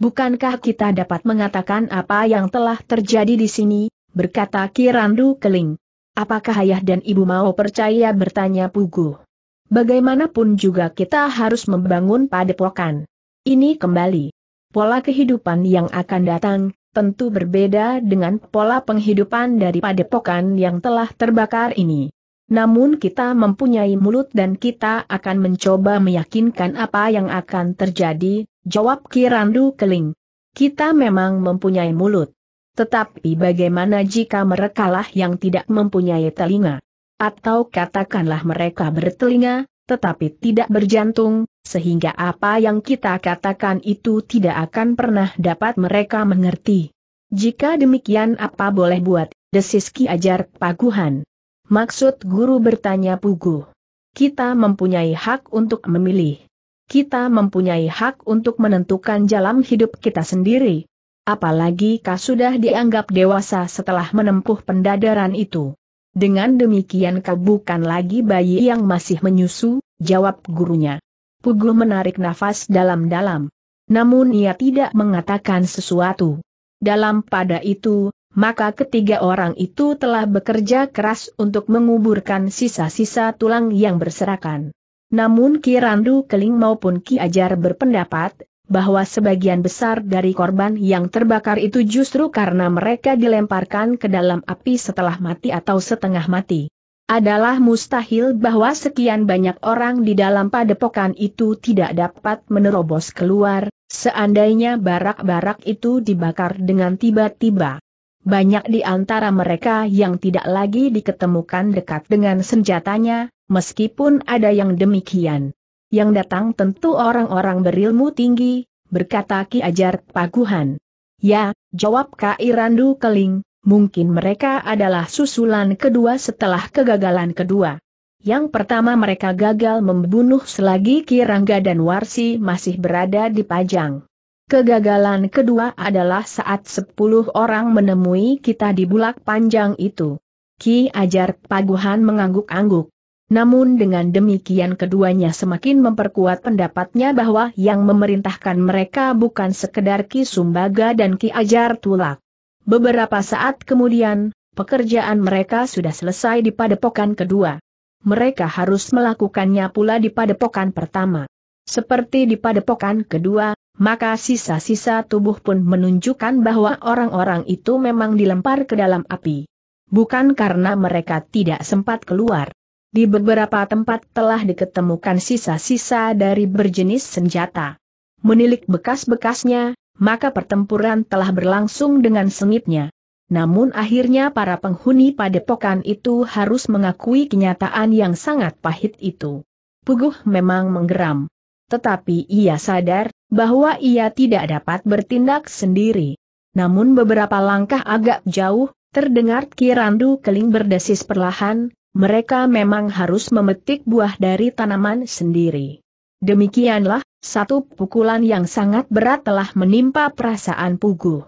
Bukankah kita dapat mengatakan apa yang telah terjadi di sini, berkata Kirandu Keling. Apakah ayah dan ibu mau percaya bertanya Pugu? Bagaimanapun juga kita harus membangun padepokan. Ini kembali. Pola kehidupan yang akan datang, tentu berbeda dengan pola penghidupan dari padepokan yang telah terbakar ini. Namun kita mempunyai mulut dan kita akan mencoba meyakinkan apa yang akan terjadi, jawab Kirandu Keling. Kita memang mempunyai mulut. Tetapi bagaimana jika merekalah yang tidak mempunyai telinga? Atau katakanlah mereka bertelinga, tetapi tidak berjantung, sehingga apa yang kita katakan itu tidak akan pernah dapat mereka mengerti. Jika demikian apa boleh buat, Desiski Ajar Paguhan. Maksud guru bertanya Pugu. Kita mempunyai hak untuk memilih. Kita mempunyai hak untuk menentukan jalan hidup kita sendiri. Apalagi kau sudah dianggap dewasa setelah menempuh pendadaran itu. Dengan demikian kau bukan lagi bayi yang masih menyusu, jawab gurunya. Pugu menarik nafas dalam-dalam. Namun ia tidak mengatakan sesuatu. Dalam pada itu, maka ketiga orang itu telah bekerja keras untuk menguburkan sisa-sisa tulang yang berserakan. Namun Kirandu Keling maupun Ki Ajar berpendapat, bahwa sebagian besar dari korban yang terbakar itu justru karena mereka dilemparkan ke dalam api setelah mati atau setengah mati. Adalah mustahil bahwa sekian banyak orang di dalam padepokan itu tidak dapat menerobos keluar, seandainya barak-barak itu dibakar dengan tiba-tiba. Banyak di antara mereka yang tidak lagi diketemukan dekat dengan senjatanya, meskipun ada yang demikian. Yang datang tentu orang-orang berilmu tinggi, berkata Ki Ajar Paguhan. Ya, jawab Kai Randu Keling, mungkin mereka adalah susulan kedua setelah kegagalan kedua. Yang pertama mereka gagal membunuh selagi Ki Rangga dan Warsi masih berada di Pajang. Kegagalan kedua adalah saat sepuluh orang menemui kita di bulak panjang itu. Ki Ajar Paguhan mengangguk-angguk. Namun dengan demikian keduanya semakin memperkuat pendapatnya bahwa yang memerintahkan mereka bukan sekedar Ki Sumbaga dan Ki Ajar Tulak. Beberapa saat kemudian, pekerjaan mereka sudah selesai di padepokan kedua. Mereka harus melakukannya pula di padepokan pertama. Seperti di padepokan kedua, maka sisa-sisa tubuh pun menunjukkan bahwa orang-orang itu memang dilempar ke dalam api. Bukan karena mereka tidak sempat keluar. Di beberapa tempat telah diketemukan sisa-sisa dari berjenis senjata. Menilik bekas-bekasnya, maka pertempuran telah berlangsung dengan sengitnya. Namun akhirnya para penghuni padepokan itu harus mengakui kenyataan yang sangat pahit itu. Puguh memang menggeram. Tetapi ia sadar, bahwa ia tidak dapat bertindak sendiri. Namun beberapa langkah agak jauh, terdengar Kirandu Keling berdesis perlahan, mereka memang harus memetik buah dari tanaman sendiri. Demikianlah, satu pukulan yang sangat berat telah menimpa perasaan Pugu.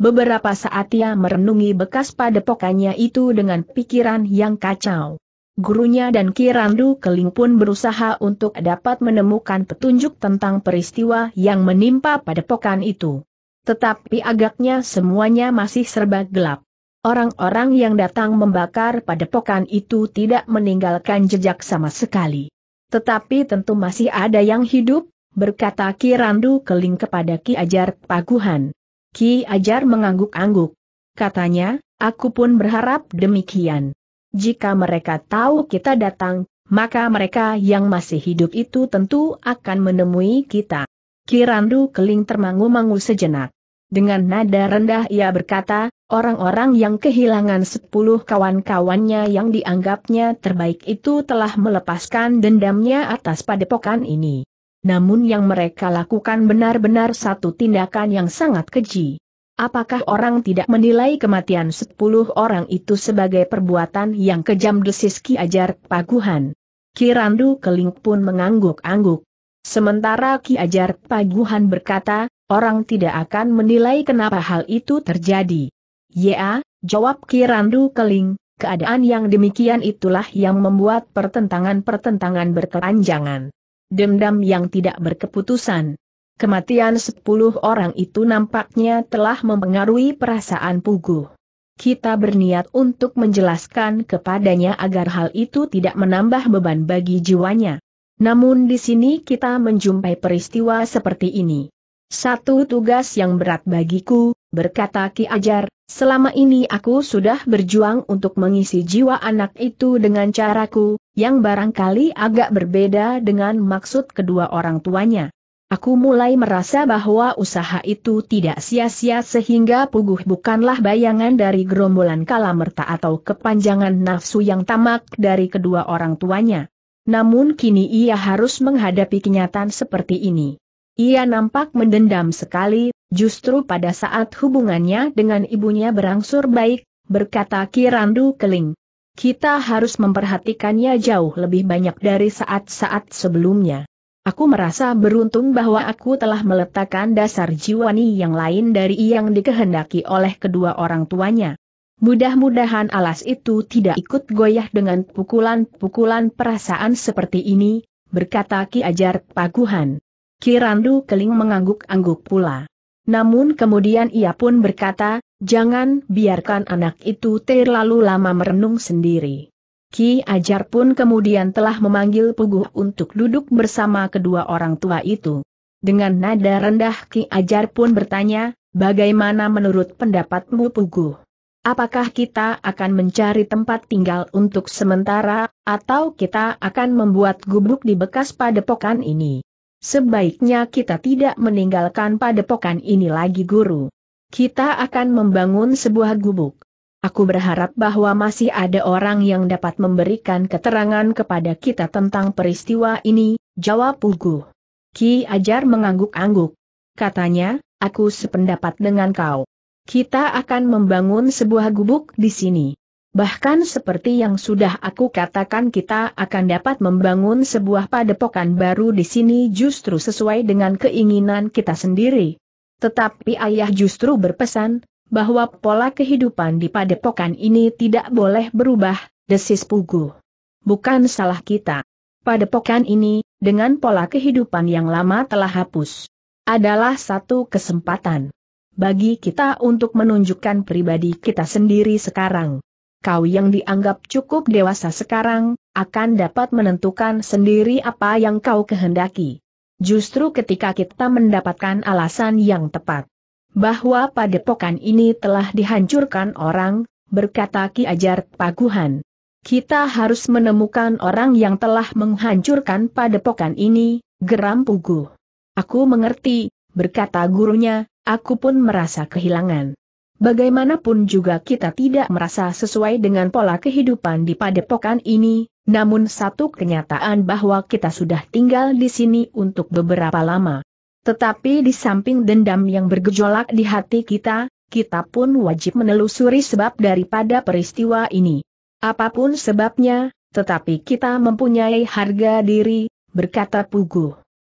Beberapa saat ia merenungi bekas pada padepokannya itu dengan pikiran yang kacau. Gurunya dan Kirandu Keling pun berusaha untuk dapat menemukan petunjuk tentang peristiwa yang menimpa pada padepokan itu. Tetapi agaknya semuanya masih serba gelap. Orang-orang yang datang membakar padepokan itu tidak meninggalkan jejak sama sekali. Tetapi tentu masih ada yang hidup, berkata Ki Randu Keling kepada Ki Ajar Paguhan. Ki Ajar mengangguk-angguk. Katanya, aku pun berharap demikian. Jika mereka tahu kita datang, maka mereka yang masih hidup itu tentu akan menemui kita. Kirandu Keling termangu-mangu sejenak. Dengan nada rendah ia berkata, orang-orang yang kehilangan sepuluh kawan-kawannya yang dianggapnya terbaik itu telah melepaskan dendamnya atas padepokan ini. Namun yang mereka lakukan benar-benar satu tindakan yang sangat keji. Apakah orang tidak menilai kematian sepuluh orang itu sebagai perbuatan yang kejam desiski Ki Ajar Paguhan? Kirandu Keling pun mengangguk-angguk. Sementara Ki Ajar Paguhan berkata, orang tidak akan menilai kenapa hal itu terjadi. Ya, jawab Kirandu Keling, keadaan yang demikian itulah yang membuat pertentangan-pertentangan berkelanjangan. Dendam yang tidak berkeputusan. Kematian sepuluh orang itu nampaknya telah mempengaruhi perasaan Puguh. Kita berniat untuk menjelaskan kepadanya agar hal itu tidak menambah beban bagi jiwanya. Namun di sini kita menjumpai peristiwa seperti ini. Satu tugas yang berat bagiku, berkata Ki Ajar, selama ini aku sudah berjuang untuk mengisi jiwa anak itu dengan caraku, yang barangkali agak berbeda dengan maksud kedua orang tuanya. Aku mulai merasa bahwa usaha itu tidak sia-sia sehingga puguh bukanlah bayangan dari gerombolan kalamerta atau kepanjangan nafsu yang tamak dari kedua orang tuanya. Namun kini ia harus menghadapi kenyataan seperti ini. Ia nampak mendendam sekali, justru pada saat hubungannya dengan ibunya berangsur baik, berkata Kirandu Keling. Kita harus memperhatikannya jauh lebih banyak dari saat-saat sebelumnya. Aku merasa beruntung bahwa aku telah meletakkan dasar jiwani yang lain dari yang dikehendaki oleh kedua orang tuanya. Mudah-mudahan alas itu tidak ikut goyah dengan pukulan-pukulan perasaan seperti ini, berkata Ki Ajar Paguhan. Kirandu Keling mengangguk-angguk pula. Namun kemudian ia pun berkata, jangan biarkan anak itu terlalu lama merenung sendiri. Ki Ajar pun kemudian telah memanggil Puguh untuk duduk bersama kedua orang tua itu. Dengan nada rendah Ki Ajar pun bertanya, bagaimana menurut pendapatmu Puguh? Apakah kita akan mencari tempat tinggal untuk sementara, atau kita akan membuat gubuk di bekas padepokan ini? Sebaiknya kita tidak meninggalkan padepokan ini lagi guru. Kita akan membangun sebuah gubuk. Aku berharap bahwa masih ada orang yang dapat memberikan keterangan kepada kita tentang peristiwa ini, jawab Pugu. Ki Ajar mengangguk-angguk. Katanya, aku sependapat dengan kau. Kita akan membangun sebuah gubuk di sini. Bahkan seperti yang sudah aku katakan kita akan dapat membangun sebuah padepokan baru di sini justru sesuai dengan keinginan kita sendiri. Tetapi ayah justru berpesan, bahwa pola kehidupan di padepokan ini tidak boleh berubah, desis Pugu. Bukan salah kita. Padepokan ini, dengan pola kehidupan yang lama telah hapus. Adalah satu kesempatan bagi kita untuk menunjukkan pribadi kita sendiri sekarang kau yang dianggap cukup dewasa sekarang, akan dapat menentukan sendiri apa yang kau kehendaki. Justru ketika kita mendapatkan alasan yang tepat bahwa padepokan ini telah dihancurkan orang, berkata Ki Ajar Paguhan. Kita harus menemukan orang yang telah menghancurkan padepokan ini, geram Puguh. Aku mengerti, berkata gurunya, aku pun merasa kehilangan. Bagaimanapun juga kita tidak merasa sesuai dengan pola kehidupan di padepokan ini, namun satu kenyataan bahwa kita sudah tinggal di sini untuk beberapa lama. Tetapi di samping dendam yang bergejolak di hati kita, kita pun wajib menelusuri sebab daripada peristiwa ini. Apapun sebabnya, tetapi kita mempunyai harga diri, berkata Puguh.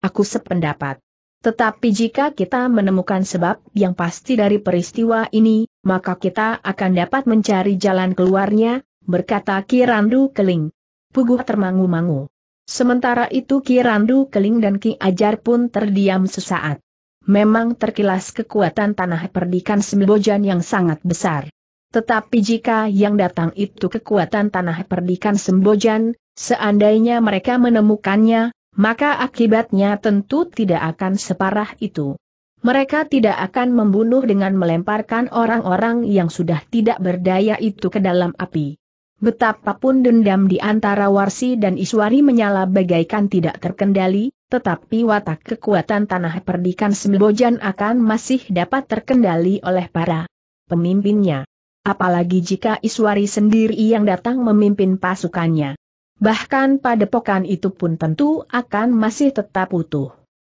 Aku sependapat. Tetapi jika kita menemukan sebab yang pasti dari peristiwa ini, maka kita akan dapat mencari jalan keluarnya, berkata Kirandu Keling. Puguh termangu-mangu. Sementara itu Kirandu Keling dan Ki Ajar pun terdiam sesaat. Memang terkilas kekuatan tanah perdikan Sembojan yang sangat besar. Tetapi jika yang datang itu kekuatan tanah perdikan Sembojan, seandainya mereka menemukannya, maka akibatnya tentu tidak akan separah itu. Mereka tidak akan membunuh dengan melemparkan orang-orang yang sudah tidak berdaya itu ke dalam api. Betapapun dendam di antara Warsi dan Iswari menyala bagaikan tidak terkendali, tetapi watak kekuatan tanah perdikan Sembojan akan masih dapat terkendali oleh para pemimpinnya. Apalagi jika Iswari sendiri yang datang memimpin pasukannya bahkan pada padepokan itu pun tentu akan masih tetap utuh.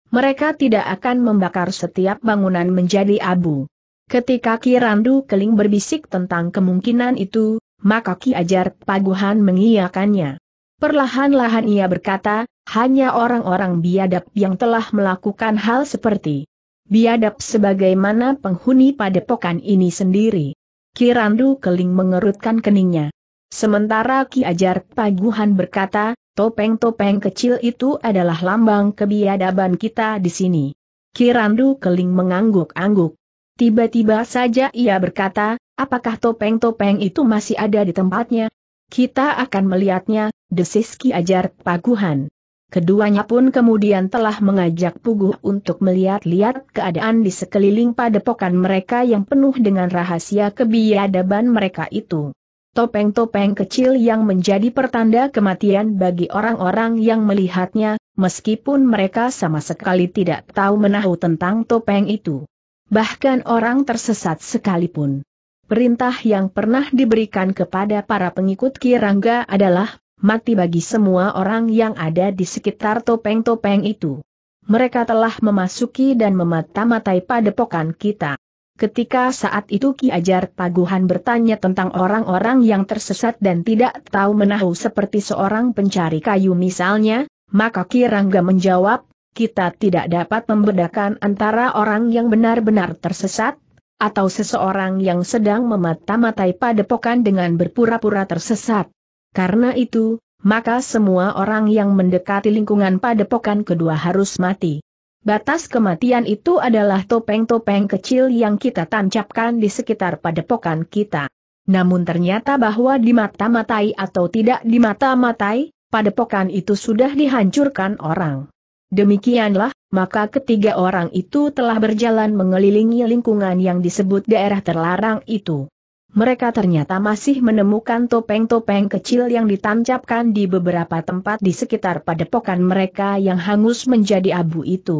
Mereka tidak akan membakar setiap bangunan menjadi abu. Ketika Kirandu Keling berbisik tentang kemungkinan itu, maka Ki Ajar Paguhan mengiyakannya. Perlahan-lahan ia berkata, hanya orang-orang biadab yang telah melakukan hal seperti biadab sebagaimana penghuni pada padepokan ini sendiri. Kirandu Keling mengerutkan keningnya. Sementara Ki Ajar Paguhan berkata, topeng-topeng kecil itu adalah lambang kebiadaban kita di sini. Kirandu Keling mengangguk-angguk. Tiba-tiba saja ia berkata, apakah topeng-topeng itu masih ada di tempatnya? Kita akan melihatnya, desis Ki Ajar Paguhan. Keduanya pun kemudian telah mengajak Puguh untuk melihat-lihat keadaan di sekeliling padepokan mereka yang penuh dengan rahasia kebiadaban mereka itu. Topeng-topeng kecil yang menjadi pertanda kematian bagi orang-orang yang melihatnya, meskipun mereka sama sekali tidak tahu menahu tentang topeng itu. Bahkan orang tersesat sekalipun. Perintah yang pernah diberikan kepada para pengikut Kirangga adalah, mati bagi semua orang yang ada di sekitar topeng-topeng itu mereka telah memasuki dan memata-matai padepokan kita. Ketika saat itu Ki Ajar Paguhan bertanya tentang orang-orang yang tersesat dan tidak tahu menahu seperti seorang pencari kayu misalnya, maka Ki Rangga menjawab, kita tidak dapat membedakan antara orang yang benar-benar tersesat, atau seseorang yang sedang memata-matai padepokan dengan berpura-pura tersesat. Karena itu, maka semua orang yang mendekati lingkungan padepokan kedua harus mati. Batas kematian itu adalah topeng-topeng kecil yang kita tancapkan di sekitar padepokan kita. Namun ternyata bahwa di mata matai atau tidak di mata matai padepokan itu sudah dihancurkan orang. Demikianlah, maka ketiga orang itu telah berjalan mengelilingi lingkungan yang disebut daerah terlarang itu mereka ternyata masih menemukan topeng-topeng kecil yang ditancapkan di beberapa tempat di sekitar padepokan mereka yang hangus menjadi abu itu.